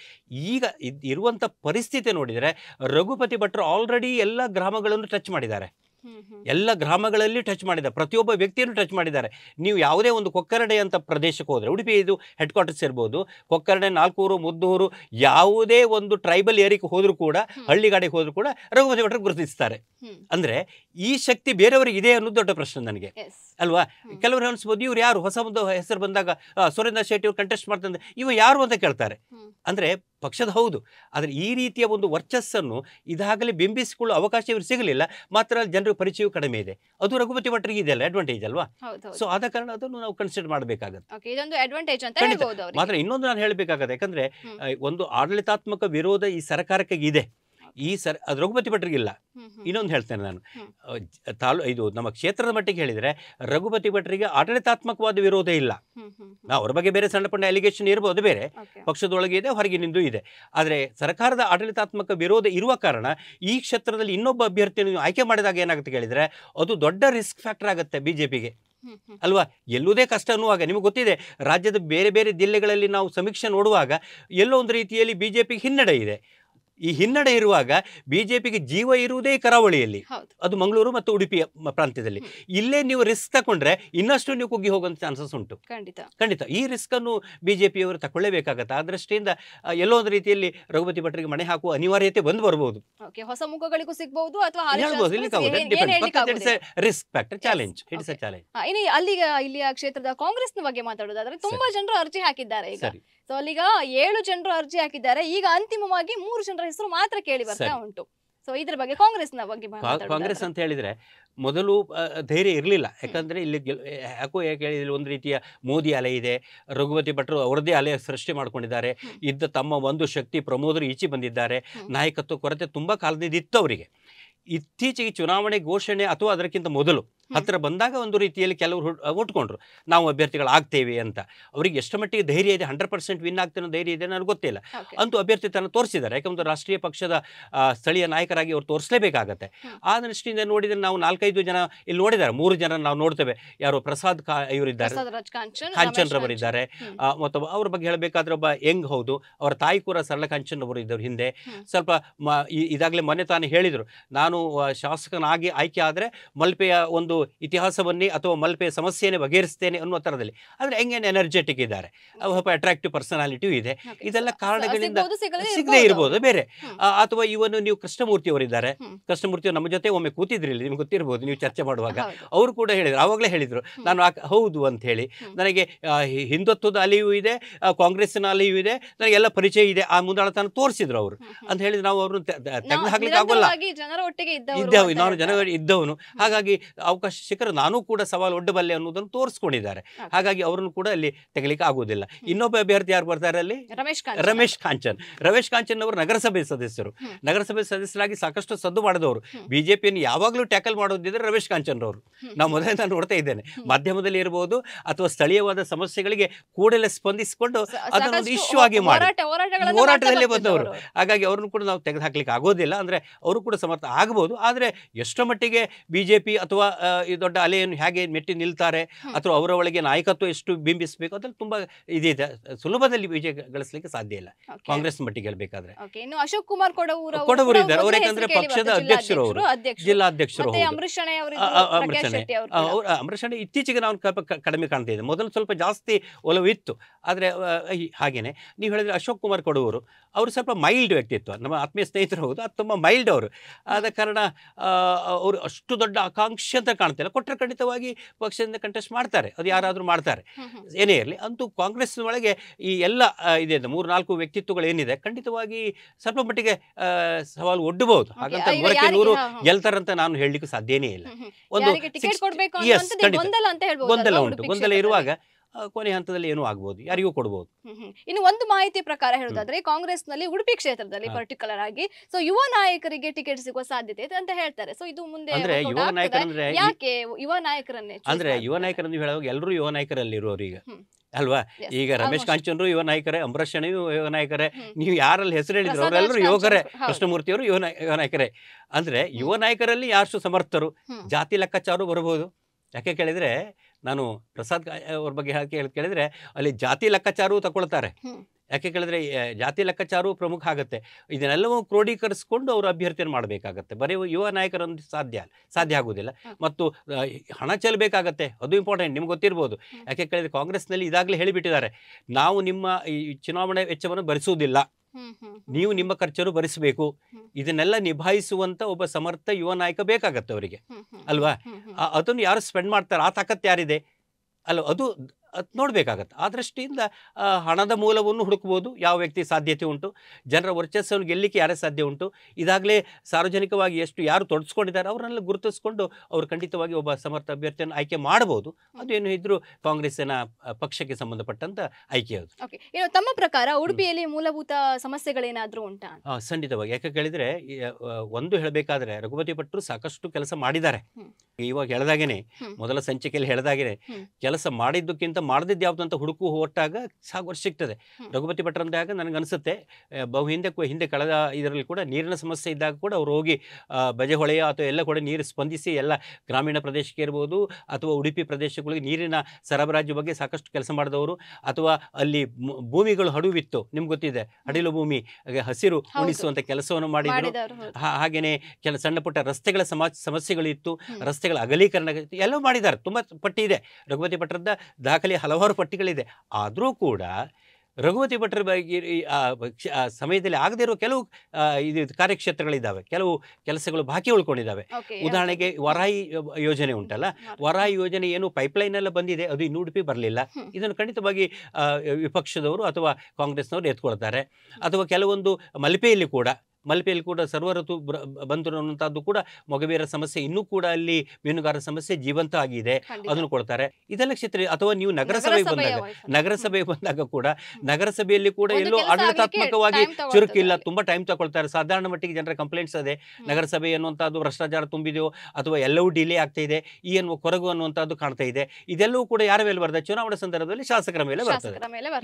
ಈಗ ಇರುವಂಥ ಪರಿಸ್ಥಿತಿ ನೋಡಿದರೆ ರಘುಪತಿ ಭಟ್ರು ಆಲ್ರೆಡಿ ಎಲ್ಲ ಗ್ರಾಮಗಳನ್ನು ಟಚ್ ಮಾಡಿದ್ದಾರೆ ಎಲ್ಲ ಗ್ರಾಮಗಳಲ್ಲಿ ಟಚ್ ಮಾಡಿದ್ದಾರೆ ಪ್ರತಿಯೊಬ್ಬ ವ್ಯಕ್ತಿಯನ್ನು ಟಚ್ ಮಾಡಿದ್ದಾರೆ ನೀವು ಯಾವುದೇ ಒಂದು ಕೊಕ್ಕರಡೆ ಅಂತ ಪ್ರದೇಶಕ್ಕೆ ಹೋದರೆ ಉಡುಪಿ ಇದು ಹೆಡ್ ಕ್ವಾರ್ಟರ್ಸ್ ಇರ್ಬೋದು ಕೊಕ್ಕರಡೆ ನಾಲ್ಕೂರು ಮುದ್ದೂರು ಯಾವುದೇ ಒಂದು ಟ್ರೈಬಲ್ ಏರಿಯಾಕ್ಕೆ ಹೋದರೂ ಕೂಡ ಹಳ್ಳಿಗಾಡಿಗೆ ಹೋದರೂ ಕೂಡ ರಘುಪತಿ ಭಟ್ರು ಗುರುತಿಸ್ತಾರೆ ಅಂದರೆ ಈ ಶಕ್ತಿ ಬೇರೆಯವರಿಗೆ ಇದೆ ಅನ್ನೋದು ದೊಡ್ಡ ಪ್ರಶ್ನೆ ನನಗೆ ಅಲ್ವಾ ಕೆಲವರು ಅನಿಸ್ಬೋದು ಇವ್ರು ಯಾರು ಹೊಸ ಒಂದು ಹೆಸರು ಬಂದಾಗ ಸುರೇಂದ್ರ ಶೆಟ್ಟಿ ಅವ್ರು ಕಂಟೆಸ್ಟ್ ಮಾಡ್ತಾರೆ ಇವ ಯಾರು ಅಂತ ಕೇಳ್ತಾರೆ ಅಂದರೆ ಪಕ್ಷದ ಹೌದು ಆದರೆ ಈ ರೀತಿಯ ಒಂದು ವರ್ಚಸ್ಸನ್ನು ಇದಾಗಲೇ ಬಿಂಬಿಸಿಕೊಳ್ಳುವ ಅವಕಾಶ ಇವರು ಸಿಗಲಿಲ್ಲ ಮಾತ್ರ ಜನರ ಪರಿಚಯವೂ ಕಡಿಮೆ ಇದೆ ಅದು ರಘುಪತಿ ಇದೆ ಅಲ್ಲ ಅಡ್ವಾಂಟೇಜ್ ಅಲ್ವಾ ಸೊ ಆದ ಕಾರಣ ಅದನ್ನು ನಾವು ಕನ್ಸಿಡರ್ ಮಾಡಬೇಕಾಗುತ್ತೆ ಮಾತ್ರ ಇನ್ನೊಂದು ನಾನು ಹೇಳಬೇಕಾಗತ್ತೆ ಯಾಕಂದ್ರೆ ಒಂದು ಆಡಳಿತಾತ್ಮಕ ವಿರೋಧ ಈ ಸರ್ಕಾರಕ್ಕೆ ಇದೆ ಈ ಸರ್ ರಘುಪತಿ ಭಟ್ರಿಗೆ ಇಲ್ಲ ಇನ್ನೊಂದು ಹೇಳ್ತೇನೆ ನಾನು ತಾಲೂ ಇದು ನಮ್ಮ ಕ್ಷೇತ್ರದ ಮಟ್ಟಿಗೆ ಹೇಳಿದರೆ ರಘುಪತಿ ಭಟ್ರಿಗೆ ಆಡಳಿತಾತ್ಮಕವಾದ ವಿರೋಧ ಇಲ್ಲ ಅವ್ರ ಬಗ್ಗೆ ಬೇರೆ ಸಣ್ಣ ಪಣ್ಣ ಅಲಿಗೇಷನ್ ಇರ್ಬೋದು ಬೇರೆ ಪಕ್ಷದೊಳಗೆ ಇದೆ ಹೊರಗಿನಿಂದೂ ಇದೆ ಆದರೆ ಸರ್ಕಾರದ ಆಡಳಿತಾತ್ಮಕ ವಿರೋಧ ಇರುವ ಕಾರಣ ಈ ಕ್ಷೇತ್ರದಲ್ಲಿ ಇನ್ನೊಬ್ಬ ಅಭ್ಯರ್ಥಿಯನ್ನು ಆಯ್ಕೆ ಮಾಡಿದಾಗ ಏನಾಗುತ್ತೆ ಕೇಳಿದರೆ ಅದು ದೊಡ್ಡ ರಿಸ್ಕ್ ಫ್ಯಾಕ್ಟರ್ ಆಗುತ್ತೆ ಬಿ ಜೆ ಪಿಗೆ ಅಲ್ವಾ ಎಲ್ಲುದೇ ಕಷ್ಟ ಅನ್ನುವಾಗ ನಿಮಗೆ ಗೊತ್ತಿದೆ ರಾಜ್ಯದ ಬೇರೆ ಬೇರೆ ಜಿಲ್ಲೆಗಳಲ್ಲಿ ನಾವು ಸಮೀಕ್ಷೆ ನೋಡುವಾಗ ಎಲ್ಲೋ ಒಂದು ರೀತಿಯಲ್ಲಿ ಬಿ ಹಿನ್ನಡೆ ಇದೆ ಈ ಹಿನ್ನಡೆ ಇರುವಾಗ ಬಿಜೆಪಿಗೆ ಜೀವ ಇರುವುದೇ ಕರಾವಳಿಯಲ್ಲಿ ಅದು ಮಂಗಳೂರು ಮತ್ತು ಉಡುಪಿ ಪ್ರಾಂತ್ಯದಲ್ಲಿ ಇಲ್ಲೇ ನೀವು ರಿಸ್ಕ್ ತಕೊಂಡ್ರೆ ಇನ್ನಷ್ಟು ನೀವು ಕುಗ್ಗಿ ಹೋಗುವಂತ ಚಾನ್ಸಸ್ ಉಂಟು ಖಂಡಿತ ಖಂಡಿತ ಈ ರಿಸ್ಕ್ ಅನ್ನು ಬಿಜೆಪಿಯವರು ತಗೊಳ್ಳೇಬೇಕಾಗತ್ತೆ ಆ ದೃಷ್ಟಿಯಿಂದ ಎಲ್ಲೋ ಒಂದು ರೀತಿಯಲ್ಲಿ ರಘುಪತಿ ಭಟ್ರಿಗೆ ಮಣೆ ಹಾಕುವ ಅನಿವಾರ್ಯತೆ ಬಂದು ಬರಬಹುದು ಹೊಸ ಮುಖಗಳಿಗೂ ಸಿಗಬಹುದು ಅಥವಾ ಕ್ಷೇತ್ರದ ಕಾಂಗ್ರೆಸ್ ಬಗ್ಗೆ ಮಾತಾಡೋದಾದ್ರೆ ತುಂಬಾ ಜನರು ಅರ್ಜಿ ಹಾಕಿದ್ದಾರೆ ಈಗ ಸೊ ಅಲ್ಲಿಗ ಏಳು ಜನರು ಅರ್ಜಿ ಹಾಕಿದ್ದಾರೆ ಈಗ ಅಂತಿಮವಾಗಿ ಮೂರು ಜನರ ಹೆಸರು ಮಾತ್ರ ಕೇಳಿ ಬರ್ತಾ ಉಂಟು ಸೊ ಇದ್ರ ಬಗ್ಗೆ ಕಾಂಗ್ರೆಸ್ನ ಬಗ್ಗೆ ಕಾಂಗ್ರೆಸ್ ಅಂತ ಹೇಳಿದ್ರೆ ಮೊದಲು ಧೈರ್ಯ ಇರಲಿಲ್ಲ ಯಾಕಂದ್ರೆ ಇಲ್ಲಿ ಯಾಕೋ ಯಾಕೆ ಹೇಳಿದ್ರೆ ಒಂದು ರೀತಿಯ ಮೋದಿ ಅಲೆ ಇದೆ ರಘುಪತಿ ಭಟ್ರು ಅವರದೇ ಅಲೆ ಸೃಷ್ಟಿ ಮಾಡ್ಕೊಂಡಿದ್ದಾರೆ ಇದ್ದ ತಮ್ಮ ಒಂದು ಶಕ್ತಿ ಪ್ರಮೋದರು ಈಚೆ ಬಂದಿದ್ದಾರೆ ನಾಯಕತ್ವ ಕೊರತೆ ತುಂಬಾ ಕಾಲದಿಂದ ಇತ್ತು ಅವರಿಗೆ ಇತ್ತೀಚೆಗೆ ಚುನಾವಣೆ ಘೋಷಣೆ ಅಥವಾ ಅದಕ್ಕಿಂತ ಮೊದಲು ಹತ್ತಿರ ಬಂದಾಗ ಒಂದು ರೀತಿಯಲ್ಲಿ ಕೆಲವರು ಉಟ್ಕೊಂಡ್ರು ನಾವು ಅಭ್ಯರ್ಥಿಗಳು ಆಗ್ತೇವೆ ಅಂತ ಅವರಿಗೆ ಎಷ್ಟು ಮಟ್ಟಿಗೆ ಧೈರ್ಯ ಇದೆ ಹಂಡ್ರೆಡ್ ಪರ್ಸೆಂಟ್ ವಿನ್ ಆಗ್ತೇನೆ ಧೈರ್ಯ ಇದೆ ನನಗೆ ಗೊತ್ತಿಲ್ಲ ಅಂತೂ ಅಭ್ಯರ್ಥಿ ತನ್ನ ತೋರಿಸಿದ್ದಾರೆ ಯಾಕಂದ್ರೆ ರಾಷ್ಟ್ರೀಯ ಪಕ್ಷದ ಸ್ಥಳೀಯ ನಾಯಕರಾಗಿ ಅವರು ತೋರಿಸಲೇಬೇಕಾಗತ್ತೆ ಆ ದೃಷ್ಟಿಯಿಂದ ನೋಡಿದರೆ ನಾವು ನಾಲ್ಕೈದು ಜನ ಇಲ್ಲಿ ನೋಡಿದ್ದಾರೆ ಮೂರು ಜನ ನಾವು ನೋಡ್ತೇವೆ ಯಾರು ಪ್ರಸಾದ್ ಕಾ ಇವರಿದ್ದಾರೆ ಕಾಂಚನ್ ರವರಿದ್ದಾರೆ ಮತ್ತೊಬ್ಬ ಅವ್ರ ಬಗ್ಗೆ ಹೇಳಬೇಕಾದ್ರೆ ಒಬ್ಬ ಹೆಂಗ್ ಹೌದು ಅವರ ತಾಯಿ ಕೂಡ ಸರಳ ಕಾಂಚನ್ ಅವರು ಇದ್ದವ್ರು ಹಿಂದೆ ಸ್ವಲ್ಪ ಇದಾಗಲೇ ಮೊನ್ನೆ ತಾನೇ ಹೇಳಿದರು ನಾನು ಶಾಸಕನಾಗಿ ಆಯ್ಕೆ ಆದರೆ ಮಲ್ಪೆಯ ಒಂದು ಇತಿಹಾಸವನ್ನೇ ಅಥವಾ ಮಲ್ಪೆ ಸಮಸ್ಯೆಯನ್ನು ಬಗೆಹರಿಸ್ತೇನೆ ಅನ್ನುವ ಥರದಲ್ಲಿ ಆದರೆ ಹೆಂಗೆ ಎನರ್ಜೆಟಿಕ್ ಇದ್ದಾರೆ ಅಟ್ರಾಕ್ಟಿವ್ ಪರ್ಸನಾಲಿಟಿಯೂ ಇದೆ ಇದೆಲ್ಲ ಕಾರಣಗಳಿಂದ ಸಿಗದೇ ಇರ್ಬೋದು ಬೇರೆ ಅಥವಾ ಇವನು ನೀವು ಕೃಷ್ಣಮೂರ್ತಿ ಅವರಿದ್ದಾರೆ ಕೃಷ್ಣಮೂರ್ತಿ ನಮ್ಮ ಜೊತೆ ಒಮ್ಮೆ ಕೂತಿದ್ರಿ ನಿಮ್ಗೆ ಗೊತ್ತಿರ್ಬೋದು ನೀವು ಚರ್ಚೆ ಮಾಡುವಾಗ ಅವರು ಕೂಡ ಹೇಳಿದರು ಆವಾಗಲೇ ಹೇಳಿದರು ನಾನು ಹೌದು ಅಂತ ಹೇಳಿ ನನಗೆ ಹಿಂದುತ್ವದ ಅಲಿಯೂ ಇದೆ ಕಾಂಗ್ರೆಸ್ನ ಅಲಿಯೂ ಇದೆ ನನಗೆ ಎಲ್ಲ ಪರಿಚಯ ಇದೆ ಆ ಮುಂದಾಳತನ ತೋರಿಸಿದ್ರು ಅವರು ಅಂತ ಹೇಳಿದ್ರೆ ನಾವು ಅವ್ರನ್ನ ತೆಗೆದು ಹಾಕ್ಲಿಕ್ಕೆ ಆಗೋಲ್ಲ ನಾನು ಇದ್ದವನು ಹಾಗಾಗಿ ಅವಕಾಶ ಶಿಖರ್ ನಾನು ಕೂಡ ಸವಾಲು ಒಡ್ಡಬಲ್ಲೆ ಅನ್ನೋದನ್ನು ತೋರಿಸ್ಕೊಂಡಿದ್ದಾರೆ ಹಾಗಾಗಿ ಅವರನ್ನು ಕೂಡ ಅಲ್ಲಿ ತೆಗಲಿಕ್ಕೆ ಆಗುವುದಿಲ್ಲ ಇನ್ನೊಬ್ಬ ಅಭ್ಯರ್ಥಿ ಯಾರು ಬರ್ತಾರೆ ಅಲ್ಲಿ ರಮೇಶ್ ಕಾಂಚನ್ ರಮೇಶ್ ಕಾಂಚನ್ ಅವರು ನಗರಸಭೆ ಸದಸ್ಯರು ನಗರಸಭೆ ಸದಸ್ಯರಾಗಿ ಸಾಕಷ್ಟು ಸದ್ದು ಮಾಡಿದವರು ಬಿಜೆಪಿಯನ್ನು ಯಾವಾಗಲೂ ಟ್ಯಾಕಲ್ ಮಾಡೋದಿದ್ರೆ ರಮೇಶ್ ಕಾಂಚನ್ ಅವರು ನಾವು ಮೊದಲಿಂದ ನೋಡ್ತಾ ಇದ್ದೇನೆ ಮಾಧ್ಯಮದಲ್ಲಿ ಇರಬಹುದು ಅಥವಾ ಸ್ಥಳೀಯವಾದ ಸಮಸ್ಯೆಗಳಿಗೆ ಕೂಡಲೇ ಸ್ಪಂದಿಸಿಕೊಂಡು ಅದನ್ನೊಂದು ಇಶ್ಯೂ ಆಗಿ ಮಾಡಿ ಹೋರಾಟದಲ್ಲಿ ಬಂದವರು ಹಾಗಾಗಿ ಅವರನ್ನು ಕೂಡ ನಾವು ತೆಗೆದುಹಾಕ್ಲಿಕ್ಕೆ ಆಗೋದಿಲ್ಲ ಅಂದ್ರೆ ಅವರು ಕೂಡ ಸಮರ್ಥ ಆಗಬಹುದು ಆದರೆ ಎಷ್ಟೋ ಮಟ್ಟಿಗೆ ಬಿಜೆಪಿ ಅಥವಾ ಈ ದೊಡ್ಡ ಅಲೆಯನ್ನು ಹೇಗೆ ಮೆಟ್ಟಿ ನಿಲ್ತಾರೆ ಅಥವಾ ಅವರ ಒಳಗೆ ನಾಯಕತ್ವ ಎಷ್ಟು ಬಿಂಬಿಸಬೇಕು ಅದ್ರಲ್ಲಿ ತುಂಬಾ ಇದಿದೆ ಸುಲಭದಲ್ಲಿ ವಿಜಯ ಗಳಿಸಲಿಕ್ಕೆ ಸಾಧ್ಯ ಇಲ್ಲ ಕಾಂಗ್ರೆಸ್ ಮಟ್ಟಿಗೆ ಹೇಳಬೇಕಾದ್ರೆ ಅಶೋಕ್ ಕುಮಾರ್ ಕೊಡವರು ಇದ್ದಾರೆ ಅವರು ಯಾಕಂದ್ರೆ ಪಕ್ಷದ ಅಧ್ಯಕ್ಷರು ಅವರು ಜಿಲ್ಲಾಧ್ಯಕ್ಷರು ಅವರು ಇತ್ತೀಚೆಗೆ ನಾವು ಕಡಿಮೆ ಕಾಣ್ತಾ ಇದ್ದೆ ಮೊದಲು ಸ್ವಲ್ಪ ಜಾಸ್ತಿ ಒಲವು ಇತ್ತು ಆದ್ರೆ ಹಾಗೇನೆ ನೀವು ಹೇಳಿದ್ರೆ ಅಶೋಕ್ ಕುಮಾರ್ ಕೊಡುವರು ಅವರು ಸ್ವಲ್ಪ ಮೈಲ್ಡ್ ವ್ಯಕ್ತಿತ್ವ ನಮ್ಮ ಆತ್ಮೀಯ ಸ್ನೇಹಿತರು ಹೌದು ಅದು ತುಂಬ ಮೈಲ್ಡ್ ಅವರು ಆದ ಕಾರಣ ಅವರು ಅಷ್ಟು ದೊಡ್ಡ ಆಕಾಂಕ್ಷದ ಕಾಣ್ತಿಲ್ಲ ಕೊಟ್ಟರೆ ಖಂಡಿತವಾಗಿ ಪಕ್ಷದಿಂದ ಕಂಟೆಸ್ಟ್ ಮಾಡ್ತಾರೆ ಅದು ಯಾರಾದರೂ ಮಾಡ್ತಾರೆ ಏನೇ ಇರಲಿ ಅಂತೂ ಕಾಂಗ್ರೆಸ್ ಒಳಗೆ ಈ ಎಲ್ಲ ಇದೆ ಮೂರು ನಾಲ್ಕು ವ್ಯಕ್ತಿತ್ವಗಳು ಏನಿದೆ ಖಂಡಿತವಾಗಿ ಸ್ವಲ್ಪ ಮಟ್ಟಿಗೆ ಸವಾಲು ಒಡ್ಡಬಹುದು ಹಾಗಂತ ನೂರಕ್ಕೆ ನೂರು ಗೆಲ್ತಾರಂತ ನಾನು ಹೇಳಲಿಕ್ಕೆ ಸಾಧ್ಯನೇ ಇಲ್ಲ ಒಂದು ಗೊಂದಲ ಉಂಟು ಗೊಂದಲ ಇರುವಾಗ ಕೊನೆ ಹಂತದಲ್ಲಿ ಏನೂ ಆಗ್ಬೋದು ಯಾರಿಗೂ ಕೊಡಬಹುದು ಇನ್ನು ಒಂದು ಮಾಹಿತಿ ಪ್ರಕಾರ ಹೇಳೋದಾದ್ರೆ ನಲ್ಲಿ ಉಡುಪಿ ಕ್ಷೇತ್ರದಲ್ಲಿ ಪರ್ಟಿಕ್ಯುಲರ್ ಆಗಿ ಸೊ ಯುವ ನಾಯಕರಿಗೆ ಟಿಕೆಟ್ ಸಿಗುವ ಸಾಧ್ಯತೆ ಇದೆ ಅಂತ ಹೇಳ್ತಾರೆ ಸೊ ಇದು ಮುಂದೆ ಅಂದ್ರೆ ಯುವ ನಾಯಕರಂದ್ರೆ ಯಾಕೆ ಯುವ ನಾಯಕರನ್ನೇ ಅಂದ್ರೆ ಯುವ ನಾಯಕರನ್ನು ಹೇಳುವಾಗ ಎಲ್ಲರೂ ಯುವ ನಾಯಕರಲ್ಲಿ ಇರೋರು ಈಗ ಅಲ್ವಾ ಈಗ ರಮೇಶ್ ಕಾಂಚನ್ರು ಯುವ ನಾಯಕರೇ ಅಂಬರೀಷಣೆಯು ಯುವ ನಾಯಕರೇ ನೀವು ಯಾರಲ್ಲಿ ಹೆಸರು ಹೇಳಿದ್ರು ಅವರೆಲ್ಲರೂ ಯುವಕರೇ ಕೃಷ್ಣಮೂರ್ತಿಯವರು ಯುವ ಯುವ ನಾಯಕರೇ ಅಂದ್ರೆ ಯುವ ನಾಯಕರಲ್ಲಿ ಯಾರು ಸಮರ್ಥರು ಜಾತಿ ಲೆಕ್ಕಾಚಾರು ಬರಬಹುದು ಯಾಕೆ ಕೇಳಿದರೆ ನಾನು ಪ್ರಸಾದ್ ಅವ್ರ ಬಗ್ಗೆ ಯಾಕೆ ಕೇಳಿದರೆ ಅಲ್ಲಿ ಜಾತಿ ಲೆಕ್ಕಾಚಾರವೂ ತಗೊಳ್ತಾರೆ ಯಾಕೆ ಕೇಳಿದ್ರೆ ಜಾತಿ ಲೆಕ್ಕಾಚಾರವು ಪ್ರಮುಖ ಆಗುತ್ತೆ ಇದನ್ನೆಲ್ಲವೂ ಕ್ರೋಢೀಕರಿಸಿಕೊಂಡು ಅವರು ಅಭ್ಯರ್ಥಿಯನ್ನು ಮಾಡಬೇಕಾಗತ್ತೆ ಬರೀ ಯುವ ನಾಯಕರೊಂದು ಸಾಧ್ಯ ಸಾಧ್ಯ ಆಗೋದಿಲ್ಲ ಮತ್ತು ಹಣ ಚೆಲ್ಲಬೇಕಾಗತ್ತೆ ಅದು ಇಂಪಾರ್ಟೆಂಟ್ ನಿಮ್ಗೆ ಗೊತ್ತಿರ್ಬೋದು ಯಾಕೆ ಕೇಳಿದರೆ ಕಾಂಗ್ರೆಸ್ನಲ್ಲಿ ಇದಾಗಲೇ ಹೇಳಿಬಿಟ್ಟಿದ್ದಾರೆ ನಾವು ನಿಮ್ಮ ಈ ಚುನಾವಣೆ ವೆಚ್ಚವನ್ನು ಭರಿಸುವುದಿಲ್ಲ ನೀವು ನಿಮ್ಮ ಖರ್ಚನ್ನು ಭರಿಸಬೇಕು ಇದನ್ನೆಲ್ಲ ನಿಭಾಯಿಸುವಂತ ಒಬ್ಬ ಸಮರ್ಥ ಯುವ ನಾಯಕ ಬೇಕಾಗತ್ತೆ ಅವರಿಗೆ ಅಲ್ವಾ ಅದನ್ನು ಯಾರು ಸ್ಪೆಂಡ್ ಮಾಡ್ತಾರೆ ಆ ತಾಕತ್ ಯಾರಿದೆ ಅಲ್ವಾ ಅದು ನೋಡಬೇಕಾಗತ್ತೆ ಆ ದೃಷ್ಟಿಯಿಂದ ಹಣದ ಮೂಲವನ್ನು ಹುಡುಕ್ಬೋದು ಯಾವ ವ್ಯಕ್ತಿ ಸಾಧ್ಯತೆ ಉಂಟು ಜನರ ವರ್ಚಸ್ಸನ್ನು ಗೆಲ್ಲಲಿಕ್ಕೆ ಯಾರೇ ಸಾಧ್ಯ ಉಂಟು ಇದಾಗಲೇ ಸಾರ್ವಜನಿಕವಾಗಿ ಎಷ್ಟು ಯಾರು ತೊಡಸ್ಕೊಂಡಿದ್ದಾರೆ ಅವರನ್ನೆಲ್ಲ ಗುರುತಿಸ್ಕೊಂಡು ಅವರು ಖಂಡಿತವಾಗಿ ಒಬ್ಬ ಸಮರ್ಥ ಅಭ್ಯರ್ಥಿಯನ್ನು ಆಯ್ಕೆ ಮಾಡಬಹುದು ಏನು ಇದ್ರೂ ಕಾಂಗ್ರೆಸ್ಸಿನ ಪಕ್ಷಕ್ಕೆ ಸಂಬಂಧಪಟ್ಟಂತ ಆಯ್ಕೆ ಅದು ಏನು ತಮ್ಮ ಪ್ರಕಾರ ಉಡುಪಿಯಲ್ಲಿ ಮೂಲಭೂತ ಸಮಸ್ಯೆಗಳೇನಾದರೂ ಉಂಟಾ ಖಂಡಿತವಾಗಿ ಯಾಕೆ ಕೇಳಿದರೆ ಒಂದು ಹೇಳಬೇಕಾದ್ರೆ ರಘುಪತಿ ಪಟ್ಟರು ಸಾಕಷ್ಟು ಕೆಲಸ ಮಾಡಿದ್ದಾರೆ ಇವಾಗ ಹೇಳಿದಾಗೇನೆ ಮೊದಲ ಸಂಚಿಕೆಯಲ್ಲಿ ಹೇಳಿದಾಗೇನೆ ಕೆಲಸ ಮಾಡಿದ್ದಕ್ಕಿಂತ ಮಾಡದಿದ್ದ ಮಾಡ್ದಿದ್ದು ಅಂತ ಹುಡುಕು ಹೊಟ್ಟಾಗ ಸಾಕು ವರ್ಷ ಸಿಗ್ತದೆ ರಘುಪತಿ ಪಟ್ಟಣದಾಗ ನನಗೆ ಅನಿಸುತ್ತೆ ಬಹು ಹಿಂದೆ ಹಿಂದೆ ಕಳೆದ ಇದರಲ್ಲಿ ಕೂಡ ನೀರಿನ ಸಮಸ್ಯೆ ಇದ್ದಾಗ ಕೂಡ ಅವರು ಹೋಗಿ ಬಜೆಹೊಳೆಯ ಅಥವಾ ಎಲ್ಲ ಕೂಡ ನೀರು ಸ್ಪಂದಿಸಿ ಎಲ್ಲ ಗ್ರಾಮೀಣ ಪ್ರದೇಶಕ್ಕೆ ಇರ್ಬೋದು ಅಥವಾ ಉಡುಪಿ ಪ್ರದೇಶಗಳಿಗೆ ನೀರಿನ ಸರಬರಾಜು ಬಗ್ಗೆ ಸಾಕಷ್ಟು ಕೆಲಸ ಮಾಡಿದವರು ಅಥವಾ ಅಲ್ಲಿ ಭೂಮಿಗಳು ಹಡುವಿತ್ತು ನಿಮ್ಗೆ ಗೊತ್ತಿದೆ ಹಡಿಲು ಭೂಮಿ ಹಸಿರು ಉಣಿಸುವಂಥ ಕೆಲಸವನ್ನು ಮಾಡಿದ್ರು ಹಾಗೆಯೇ ಕೆಲ ಸಣ್ಣ ಪುಟ್ಟ ರಸ್ತೆಗಳ ಸಮಾಜ ಸಮಸ್ಯೆಗಳಿತ್ತು ರಸ್ತೆಗಳ ಅಗಲೀಕರಣ ಎಲ್ಲ ಮಾಡಿದ್ದಾರೆ ತುಂಬ ಪಟ್ಟಿ ಇದೆ ರಘುಪತಿ ಭಟ್ರದ ದಾಖಲೆ ಹಲವಾರು ಪಟ್ಟಿಗಳಿದೆ ಆದರೂ ಕೂಡ ರಘುವತಿ ಭಟ್ರ ಬಗ್ಗೆ ಆ ಸಮಯದಲ್ಲಿ ಆಗದೇ ಇರುವ ಕೆಲವು ಇದು ಕಾರ್ಯಕ್ಷೇತ್ರಗಳಿದ್ದಾವೆ ಕೆಲವು ಕೆಲಸಗಳು ಬಾಕಿ ಉಳ್ಕೊಂಡಿದ್ದಾವೆ ಉದಾಹರಣೆಗೆ ವರಾಯಿ ಯೋಜನೆ ಉಂಟಲ್ಲ ವರಾಯಿ ಯೋಜನೆ ಏನು ಪೈಪ್ಲೈನ್ ಎಲ್ಲ ಬಂದಿದೆ ಅದು ಇನ್ನು ಉಡುಪಿ ಬರಲಿಲ್ಲ ಇದನ್ನು ಖಂಡಿತವಾಗಿ ವಿಪಕ್ಷದವರು ಅಥವಾ ಕಾಂಗ್ರೆಸ್ನವರು ಎತ್ಕೊಳ್ತಾರೆ ಅಥವಾ ಕೆಲವೊಂದು ಮಲ್ಪೆಯಲ್ಲಿ ಕೂಡ ಮಲ್ಪೆಯಲ್ಲಿ ಕೂಡ ಸರ್ವಋತು ಬಂತು ಅನ್ನುವಂಥದ್ದು ಕೂಡ ಮೊಗವೀರ ಸಮಸ್ಯೆ ಇನ್ನೂ ಕೂಡ ಅಲ್ಲಿ ಮೀನುಗಾರ ಸಮಸ್ಯೆ ಜೀವಂತ ಆಗಿದೆ ಅದನ್ನು ಕೊಡ್ತಾರೆ ಇದೆಲ್ಲ ಕ್ಷೇತ್ರ ಅಥವಾ ನೀವು ನಗರಸಭೆಗೆ ಬಂದಾಗ ನಗರಸಭೆಗೆ ಬಂದಾಗ ಕೂಡ ನಗರಸಭೆಯಲ್ಲಿ ಕೂಡ ಎಲ್ಲೋ ಆಡಳಿತಾತ್ಮಕವಾಗಿ ಚುರುಕಿಲ್ಲ ತುಂಬಾ ಟೈಮ್ ತಗೊಳ್ತಾರೆ ಸಾಧಾರಣ ಮಟ್ಟಿಗೆ ಜನರ ಕಂಪ್ಲೇಂಟ್ಸ್ ಅದೇ ನಗರಸಭೆ ಅನ್ನುವಂಥದ್ದು ಭ್ರಷ್ಟಾಚಾರ ತುಂಬಿದೆಯೋ ಅಥವಾ ಎಲ್ಲವೂ ಡಿಲೇ ಆಗ್ತಾ ಇದೆ ಈ ಅನ್ನುವ ಕೊರಗು ಅನ್ನುವಂಥದ್ದು ಕಾಣ್ತಾ ಇದೆ ಇದೆಲ್ಲವೂ ಕೂಡ ಯಾರ ಮೇಲೆ ಬರ್ತದೆ ಚುನಾವಣಾ ಸಂದರ್ಭದಲ್ಲಿ ಶಾಸಕರ ಮೇಲೆ ಬರ್ತದೆ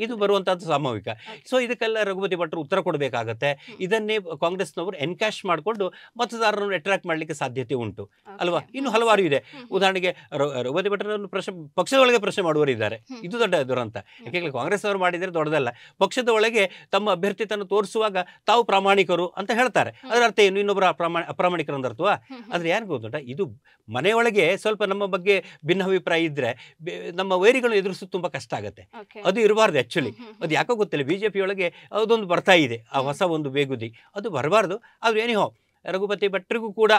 ಇದು ಬರುವಂತಹ ಸ್ವಾಭಾವಿಕ ಸೊ ಇದಕ್ಕೆಲ್ಲ ರಘುಪತಿ ಭಟ್ರು ಉತ್ತರ ಕೊಡಬೇಕಾಗತ್ತೆ ಇದನ್ನೇ ಕಾಂಗ್ರೆಸ್ನವರು ಎನ್ಕ್ಯಾಶ್ ಮಾಡಿಕೊಂಡು ಮತದಾರರನ್ನು ಅಟ್ರಾಕ್ಟ್ ಮಾಡಲಿಕ್ಕೆ ಸಾಧ್ಯತೆ ಉಂಟು ಅಲ್ವಾ ಇನ್ನು ಹಲವಾರು ಇದೆ ಉದಾಹರಣೆಗೆ ರಘುಪತಿ ಭಟ್ರನ್ನು ಪ್ರಶ್ನೆ ಪಕ್ಷದೊಳಗೆ ಪ್ರಶ್ನೆ ಇದ್ದಾರೆ ಇದು ದೊಡ್ಡ ದುರಂತ ಯಾಕೆಂದರೆ ಕಾಂಗ್ರೆಸ್ ಅವರು ಮಾಡಿದರೆ ದೊಡ್ಡದಲ್ಲ ಪಕ್ಷದ ಒಳಗೆ ತಮ್ಮ ಅಭ್ಯರ್ಥಿತನ್ನು ತೋರಿಸುವಾಗ ತಾವು ಪ್ರಾಮಾಣಿಕರು ಅಂತ ಹೇಳ್ತಾರೆ ಅದರ ಅರ್ಥ ಏನು ಇನ್ನೊಬ್ಬರು ಅಪ್ರಾಮಾಣ ಅಪ್ರಾಮಾಣಿಕರು ಅರ್ಥವಾ ಆದರೆ ಗೊತ್ತುಂಟ ಇದು ಮನೆಯೊಳಗೆ ಸ್ವಲ್ಪ ನಮ್ಮ ಬಗ್ಗೆ ಭಿನ್ನಾಭಿಪ್ರಾಯ ಇದ್ದರೆ ನಮ್ಮ ವೈರಿಗಳು ಎದುರಿಸೋದು ತುಂಬ ಕಷ್ಟ ಆಗುತ್ತೆ ಅದು ಇರಬಾರ್ದು ಆ್ಯಕ್ಚುಲಿ ಅದು ಯಾಕೋ ಗೊತ್ತಿಲ್ಲ ಬಿ ಜೆ ಅದೊಂದು ಬರ್ತಾ ಇದೆ ಆ ಹೊಸ ಒಂದು ಬೇಗುದಿ ಅದು ಬರಬಾರ್ದು ಆದರೆ ಏನಿಹೋ ರಘುಪತಿ ಭಟ್ರಿಗೂ ಕೂಡ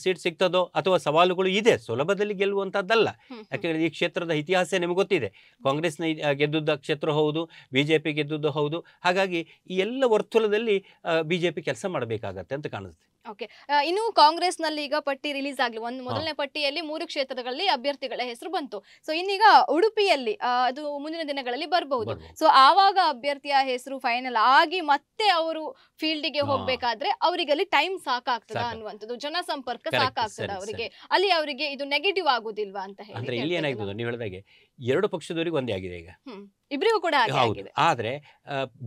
ಸೀಟ್ ಸಿಗ್ತದೋ ಅಥವಾ ಸವಾಲುಗಳು ಇದೆ ಸುಲಭದಲ್ಲಿ ಗೆಲ್ಲುವಂಥದ್ದಲ್ಲ ಯಾಕೆಂದರೆ ಈ ಕ್ಷೇತ್ರದ ಇತಿಹಾಸ ನಿಮಗೆ ಗೊತ್ತಿದೆ ಕಾಂಗ್ರೆಸ್ನ ಗೆದ್ದುದ್ದ ಕ್ಷೇತ್ರ ಹೌದು ಬಿ ಜೆ ಪಿ ಹೌದು ಹಾಗಾಗಿ ಈ ಎಲ್ಲ ವರ್ತುಲದಲ್ಲಿ ಬಿ ಜೆ ಪಿ ಕೆಲಸ ಮಾಡಬೇಕಾಗತ್ತೆ ಅಂತ ಕಾಣುತ್ತೆ ಓಕೆ ಇನ್ನು ಕಾಂಗ್ರೆಸ್ನಲ್ಲಿ ಈಗ ಪಟ್ಟಿ ರಿಲೀಸ್ ಆಗಲಿ ಒಂದು ಮೊದಲನೇ ಪಟ್ಟಿಯಲ್ಲಿ ಮೂರು ಕ್ಷೇತ್ರಗಳಲ್ಲಿ ಅಭ್ಯರ್ಥಿಗಳ ಹೆಸರು ಬಂತು ಸೊ ಇನ್ನೀಗ ಉಡುಪಿಯಲ್ಲಿ ಅದು ಮುಂದಿನ ದಿನಗಳಲ್ಲಿ ಬರಬಹುದು ಸೊ ಆವಾಗ ಅಭ್ಯರ್ಥಿಯ ಹೆಸರು ಫೈನಲ್ ಆಗಿ ಮತ್ತೆ ಅವರು ಫೀಲ್ಡಿಗೆ ಹೋಗ್ಬೇಕಾದ್ರೆ ಅವರಿಗೆ ಅಲ್ಲಿ ಟೈಮ್ ಸಾಕಾಗ್ತದ ಅನ್ನುವಂಥದ್ದು ಜನಸಂಪರ್ಕ ಸಾಕಾಗ್ತದ ಅವರಿಗೆ ಅಲ್ಲಿ ಅವರಿಗೆ ಇದು ನೆಗೆಟಿವ್ ಆಗುದಿಲ್ವಾ ಅಂತ ಹೇಳಿ ಎರಡು ಪಕ್ಷದವರಿಗೆ ಒಂದೇ ಆಗಿದೆ ಈಗ ಇಬ್ಬರಿಗೂ ಕೂಡ ಹೌದು ಆದರೆ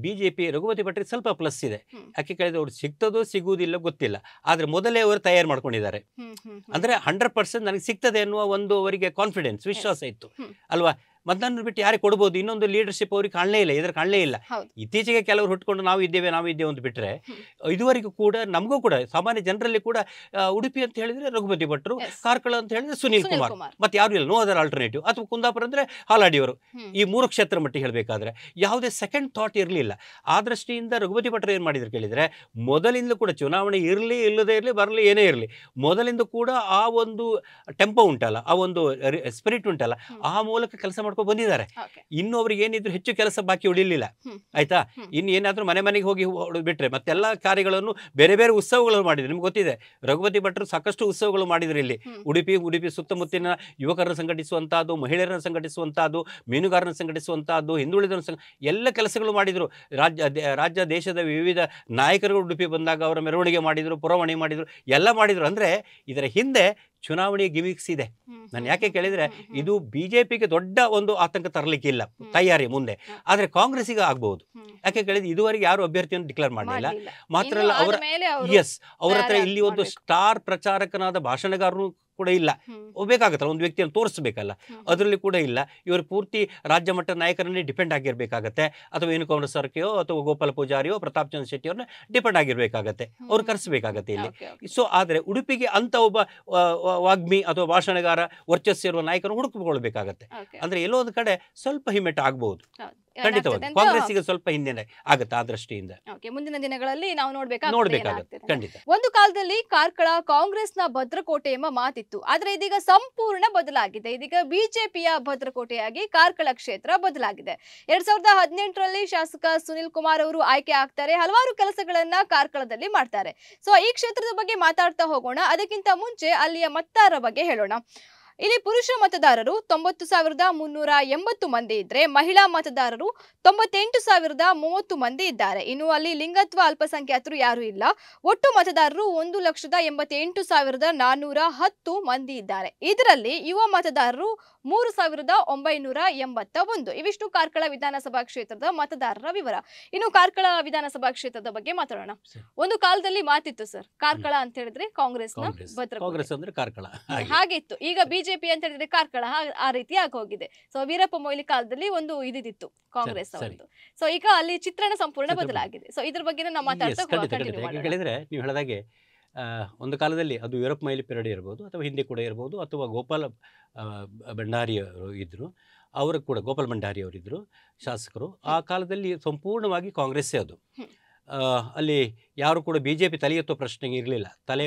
ಬಿಜೆಪಿ ರಘುಪತಿ ಭಟ್ರಿಗೆ ಸ್ವಲ್ಪ ಪ್ಲಸ್ ಇದೆ ಯಾಕೆ ಕೇಳಿದ್ರೆ ಅವ್ರು ಸಿಗ್ತದೋ ಸಿಗುವುದಿಲ್ಲ ಗೊತ್ತಿಲ್ಲ ಆದರೆ ಮೊದಲೇ ಅವರು ತಯಾರು ಮಾಡ್ಕೊಂಡಿದ್ದಾರೆ ಅಂದ್ರೆ ಹಂಡ್ರೆಡ್ ಪರ್ಸೆಂಟ್ ನನಗೆ ಸಿಗ್ತದೆ ಅನ್ನುವ ಒಂದು ಅವರಿಗೆ ಕಾನ್ಫಿಡೆನ್ಸ್ ವಿಶ್ವಾಸ ಇತ್ತು ಅಲ್ವಾ ಮಧ್ಯಾಹ್ನ ಬಿಟ್ಟು ಯಾರಿಗೆ ಕೊಡ್ಬೋದು ಇನ್ನೊಂದು ಲೀಡರ್ಶಿಪ್ ಅವ್ರಿಗೆ ಕಾಣಲೇ ಇಲ್ಲ ಇದ್ರ ಕಾಣಲೇ ಇಲ್ಲ ಇತ್ತೀಚೆಗೆ ಕೆಲವರು ಹುಟ್ಕೊಂಡು ನಾವು ಇದ್ದೇವೆ ನಾವು ಇದ್ದೇವೆ ಅಂತ ಬಿಟ್ಟರೆ ಇದುವರೆಗೂ ಕೂಡ ನಮಗೂ ಕೂಡ ಸಾಮಾನ್ಯ ಜನರಲ್ಲಿ ಕೂಡ ಉಡುಪಿ ಅಂತ ಹೇಳಿದ್ರೆ ರಘುಪತಿ ಭಟ್ರು ಕಾರ್ಕಳ ಅಂತ ಹೇಳಿದ್ರೆ ಸುನೀಲ್ ಕುಮಾರ್ ಮತ್ತೆ ಯಾರು ಇಲ್ಲ ನೋ ಅದರ್ ಆಲ್ಟರ್ನೇಟಿವ್ ಅಥವಾ ಕುಂದಾಪುರ ಅಂದ್ರೆ ಹಾಲಾಡಿಯವರು ಈ ಮೂರು ಕ್ಷೇತ್ರ ಮಟ್ಟಿಗೆ ಹೇಳಬೇಕಾದ್ರೆ ಯಾವುದೇ ಸೆಕೆಂಡ್ ಥಾಟ್ ಇರಲಿಲ್ಲ ಆ ದೃಷ್ಟಿಯಿಂದ ರಘುಪತಿ ಭಟ್ರು ಏನು ಮಾಡಿದ್ರು ಕೇಳಿದರೆ ಮೊದಲಿಂದ ಕೂಡ ಚುನಾವಣೆ ಇರಲಿ ಇಲ್ಲದೇ ಇರಲಿ ಬರಲಿ ಏನೇ ಇರಲಿ ಮೊದಲಿಂದ ಕೂಡ ಆ ಒಂದು ಟೆಂಪೋ ಉಂಟಲ್ಲ ಆ ಒಂದು ಸ್ಪಿರಿಟ್ ಉಂಟಲ್ಲ ಆ ಮೂಲಕ ಕೆಲಸ ಮಾಡ್ಕೊಂಡು ಬಂದಿದ್ದಾರೆ ಇನ್ನು ಅವ್ರಿಗೆ ಏನಿದ್ರು ಹೆಚ್ಚು ಕೆಲಸ ಬಾಕಿ ಉಳಿಲಿಲ್ಲ ಆಯ್ತಾ ಇನ್ನು ಏನಾದ್ರೂ ಮನೆ ಮನೆಗೆ ಹೋಗಿ ಬಿಟ್ರೆ ಮತ್ತೆಲ್ಲ ಕಾರ್ಯಗಳನ್ನು ಬೇರೆ ಬೇರೆ ಉತ್ಸವಗಳು ಮಾಡಿದ್ರು ನಿಮ್ಗೆ ಗೊತ್ತಿದೆ ರಘುಪತಿ ಭಟ್ರು ಸಾಕಷ್ಟು ಉತ್ಸವಗಳು ಮಾಡಿದ್ರು ಇಲ್ಲಿ ಉಡುಪಿ ಉಡುಪಿ ಸುತ್ತಮುತ್ತಲಿನ ಯುವಕರನ್ನು ಸಂಘಟಿಸುವಂತಹದ್ದು ಮಹಿಳೆಯರನ್ನು ಸಂಘಟಿಸುವಂತಹದ್ದು ಮೀನುಗಾರರನ್ನು ಸಂಘಟಿಸುವಂತಹದ್ದು ಹಿಂದುಳಿದ ಎಲ್ಲ ಕೆಲಸಗಳು ಮಾಡಿದ್ರು ರಾಜ್ಯ ರಾಜ್ಯ ದೇಶದ ವಿವಿಧ ನಾಯಕರು ಉಡುಪಿ ಬಂದಾಗ ಅವರ ಮೆರವಣಿಗೆ ಮಾಡಿದ್ರು ಪುರವಣಿ ಮಾಡಿದ್ರು ಎಲ್ಲ ಮಾಡಿದ್ರು ಅಂದ್ರೆ ಇದರ ಹಿಂದೆ ಚುನಾವಣೆ ಗಿಮಿಕ್ಸ್ ಇದೆ ನಾನು ಯಾಕೆ ಕೇಳಿದ್ರೆ ಇದು ಬಿಜೆಪಿಗೆ ದೊಡ್ಡ ಒಂದು ಆತಂಕ ತರಲಿಕ್ಕೆ ಇಲ್ಲ ತಯಾರಿ ಮುಂದೆ ಆದರೆ ಕಾಂಗ್ರೆಸ್ಸಿಗೆ ಆಗ್ಬಹುದು ಯಾಕೆ ಕೇಳಿದ್ರೆ ಇದುವರೆಗೆ ಯಾರು ಅಭ್ಯರ್ಥಿಯನ್ನು ಡಿಕ್ಲೇರ್ ಮಾಡಲಿಲ್ಲ ಮಾತ್ರ ಅಲ್ಲ ಅವರ ಎಸ್ ಅವರ ಹತ್ರ ಇಲ್ಲಿ ಒಂದು ಸ್ಟಾರ್ ಪ್ರಚಾರಕನಾದ ಭಾಷಣಗಾರರು ಕೂಡ ಇಲ್ಲ ಬೇಕಾಗುತ್ತಲ್ಲ ಒಂದು ವ್ಯಕ್ತಿಯನ್ನು ತೋರಿಸ್ಬೇಕಲ್ಲ ಅದರಲ್ಲಿ ಕೂಡ ಇಲ್ಲ ಇವರು ಪೂರ್ತಿ ರಾಜ್ಯ ಮಟ್ಟದ ನಾಯಕರನ್ನೇ ಡಿಪೆಂಡ್ ಆಗಿರ್ಬೇಕಾಗತ್ತೆ ಅಥವಾ ವೇಣುಕುಮಾರ್ ಸರ್ಕೆಯೋ ಅಥವಾ ಗೋಪಾಲ ಪೂಜಾರಿಯೋ ಪ್ರತಾಪ್ ಚಂದ್ರ ಶೆಟ್ಟಿಯವ್ರನ್ನ ಡಿಪೆಂಡ್ ಆಗಿರ್ಬೇಕಾಗತ್ತೆ ಅವ್ರು ಕರೆಸಬೇಕಾಗತ್ತೆ ಇಲ್ಲಿ ಸೊ ಆದರೆ ಉಡುಪಿಗೆ ಅಂತ ಒಬ್ಬ ವಾಗ್ಮಿ ಅಥವಾ ಭಾಷಣಗಾರ ವರ್ಚಸ್ಸಿರುವ ನಾಯಕರು ಹುಡುಕಿಕೊಳ್ಬೇಕಾಗತ್ತೆ ಅಂದ್ರೆ ಎಲ್ಲೋ ಒಂದು ಕಡೆ ಸ್ವಲ್ಪ ಹಿಮ್ಮೆಟ್ ಆಗ್ಬಹುದು ಖಂಡಿತವಾಗಿ ಸ್ವಲ್ಪ ಹಿಂದೆ ಆಗುತ್ತೆ ಆ ದೃಷ್ಟಿಯಿಂದ ಮುಂದಿನ ದಿನಗಳಲ್ಲಿ ನಾವು ನೋಡ್ಬೇಕಾಗುತ್ತೆ ಒಂದು ಕಾಲದಲ್ಲಿ ಕಾರ್ಕಳ ಕಾಂಗ್ರೆಸ್ನ ಭದ್ರಕೋಟೆ ಎಂಬ ಮಾತಿತ್ತು ಆದ್ರೆ ಇದೀಗ ಸಂಪೂರ್ಣ ಬದಲಾಗಿದೆ ಇದೀಗ ಬಿಜೆಪಿಯ ಭದ್ರಕೋಟೆಯಾಗಿ ಕಾರ್ಕಳ ಕ್ಷೇತ್ರ ಬದಲಾಗಿದೆ ಎರಡ್ ಸಾವಿರದ ಹದಿನೆಂಟರಲ್ಲಿ ಶಾಸಕ ಸುನಿಲ್ ಕುಮಾರ್ ಅವರು ಆಯ್ಕೆ ಆಗ್ತಾರೆ ಹಲವಾರು ಕೆಲಸಗಳನ್ನ ಕಾರ್ಕಳದಲ್ಲಿ ಮಾಡ್ತಾರೆ ಸೊ ಈ ಕ್ಷೇತ್ರದ ಬಗ್ಗೆ ಮಾತಾಡ್ತಾ ಹೋಗೋಣ ಅದಕ್ಕಿಂತ ಮುಂಚೆ ಅಲ್ಲಿಯ ಮತದಾರರ ಬಗ್ಗೆ ಹೇಳೋಣ ಇಲ್ಲಿ ಪುರುಷ ಮತದಾರರು ತೊಂಬತ್ತು ಸಾವಿರದ ಮುನ್ನೂರ ಎಂಬತ್ತು ಮಂದಿ ಇದ್ರೆ ಮಹಿಳಾ ಮತದಾರರು ತೊಂಬತ್ತೆಂಟು ಸಾವಿರದ ಮೂವತ್ತು ಮಂದಿ ಇದ್ದಾರೆ ಇನ್ನು ಅಲ್ಲಿ ಲಿಂಗತ್ವ ಅಲ್ಪಸಂಖ್ಯಾತರು ಯಾರು ಇಲ್ಲ ಒಟ್ಟು ಮತದಾರರು ಒಂದು ಲಕ್ಷದ ಎಂಬತ್ತೆಂಟು ಸಾವಿರದ ನಾನ್ನೂರ ಹತ್ತು ಮಂದಿ ಇದ್ದಾರೆ ಇದರಲ್ಲಿ ಯುವ ಮತದಾರರು ಮೂರು ಸಾವಿರದ ಒಂಬೈನೂರ ಎಂಬತ್ತ ಒಂದು ಇವಿಷ್ಟು ಕಾರ್ಕಳ ವಿಧಾನಸಭಾ ಕ್ಷೇತ್ರದ ಮತದಾರರ ವಿವರ ಇನ್ನು ಕಾರ್ಕಳ ವಿಧಾನಸಭಾ ಕ್ಷೇತ್ರದ ಬಗ್ಗೆ ಮಾತಾಡೋಣ ಒಂದು ಕಾಲದಲ್ಲಿ ಮಾತಿತ್ತು ಸರ್ ಕಾರ್ಕಳ ಅಂತ ಹೇಳಿದ್ರೆ ಕಾಂಗ್ರೆಸ್ನ ಭದ್ರ ಕಾಂಗ್ರೆಸ್ ಅಂದ್ರೆ ಕಾರ್ಕಳ ಹಾಗಿತ್ತು ಈಗ ಬಿಜೆಪಿ ಅಂತ ಹೇಳಿದ್ರೆ ಕಾರ್ಕಳ ಆ ರೀತಿ ಹೋಗಿದೆ ಸೊ ವೀರಪ್ಪ ಮೊಯ್ಲಿ ಕಾಲದಲ್ಲಿ ಒಂದು ಇದಿತ್ತು ಕಾಂಗ್ರೆಸ್ ಅವರದ್ದು ಸೊ ಈಗ ಅಲ್ಲಿ ಚಿತ್ರಣ ಸಂಪೂರ್ಣ ಬದಲಾಗಿದೆ ಸೊ ಇದ್ರ ಬಗ್ಗೆ ನಾವು ಮಾತಾಡ್ತಾ ಹೇಳಿದ್ರೆ ನೀವು ಹೇಳಿದಾಗೆ ಒಂದು ಕಾಲದಲ್ಲಿ ಅದು ಯೂರೋಪ್ ಮೈಲಿ ಪೆರಡಿ ಇರ್ಬೋದು ಅಥವಾ ಹಿಂದಿ ಕೂಡ ಇರ್ಬೋದು ಅಥವಾ ಗೋಪಾಲ ಭಂಡಾರಿ ಅವರು ಇದ್ದರು ಅವರು ಕೂಡ ಗೋಪಾಲ್ ಭಂಡಾರಿ ಅವರಿದ್ದರು ಶಾಸಕರು ಆ ಕಾಲದಲ್ಲಿ ಸಂಪೂರ್ಣವಾಗಿ ಕಾಂಗ್ರೆಸ್ಸೇ ಅದು ಅಲ್ಲಿ ಯಾರು ಕೂಡ ಬಿ ಜೆ ಪಿ ತಲೆ ಎತ್ತುವ ಪ್ರಶ್ನೆಗೆ ಇರಲಿಲ್ಲ ತಲೆ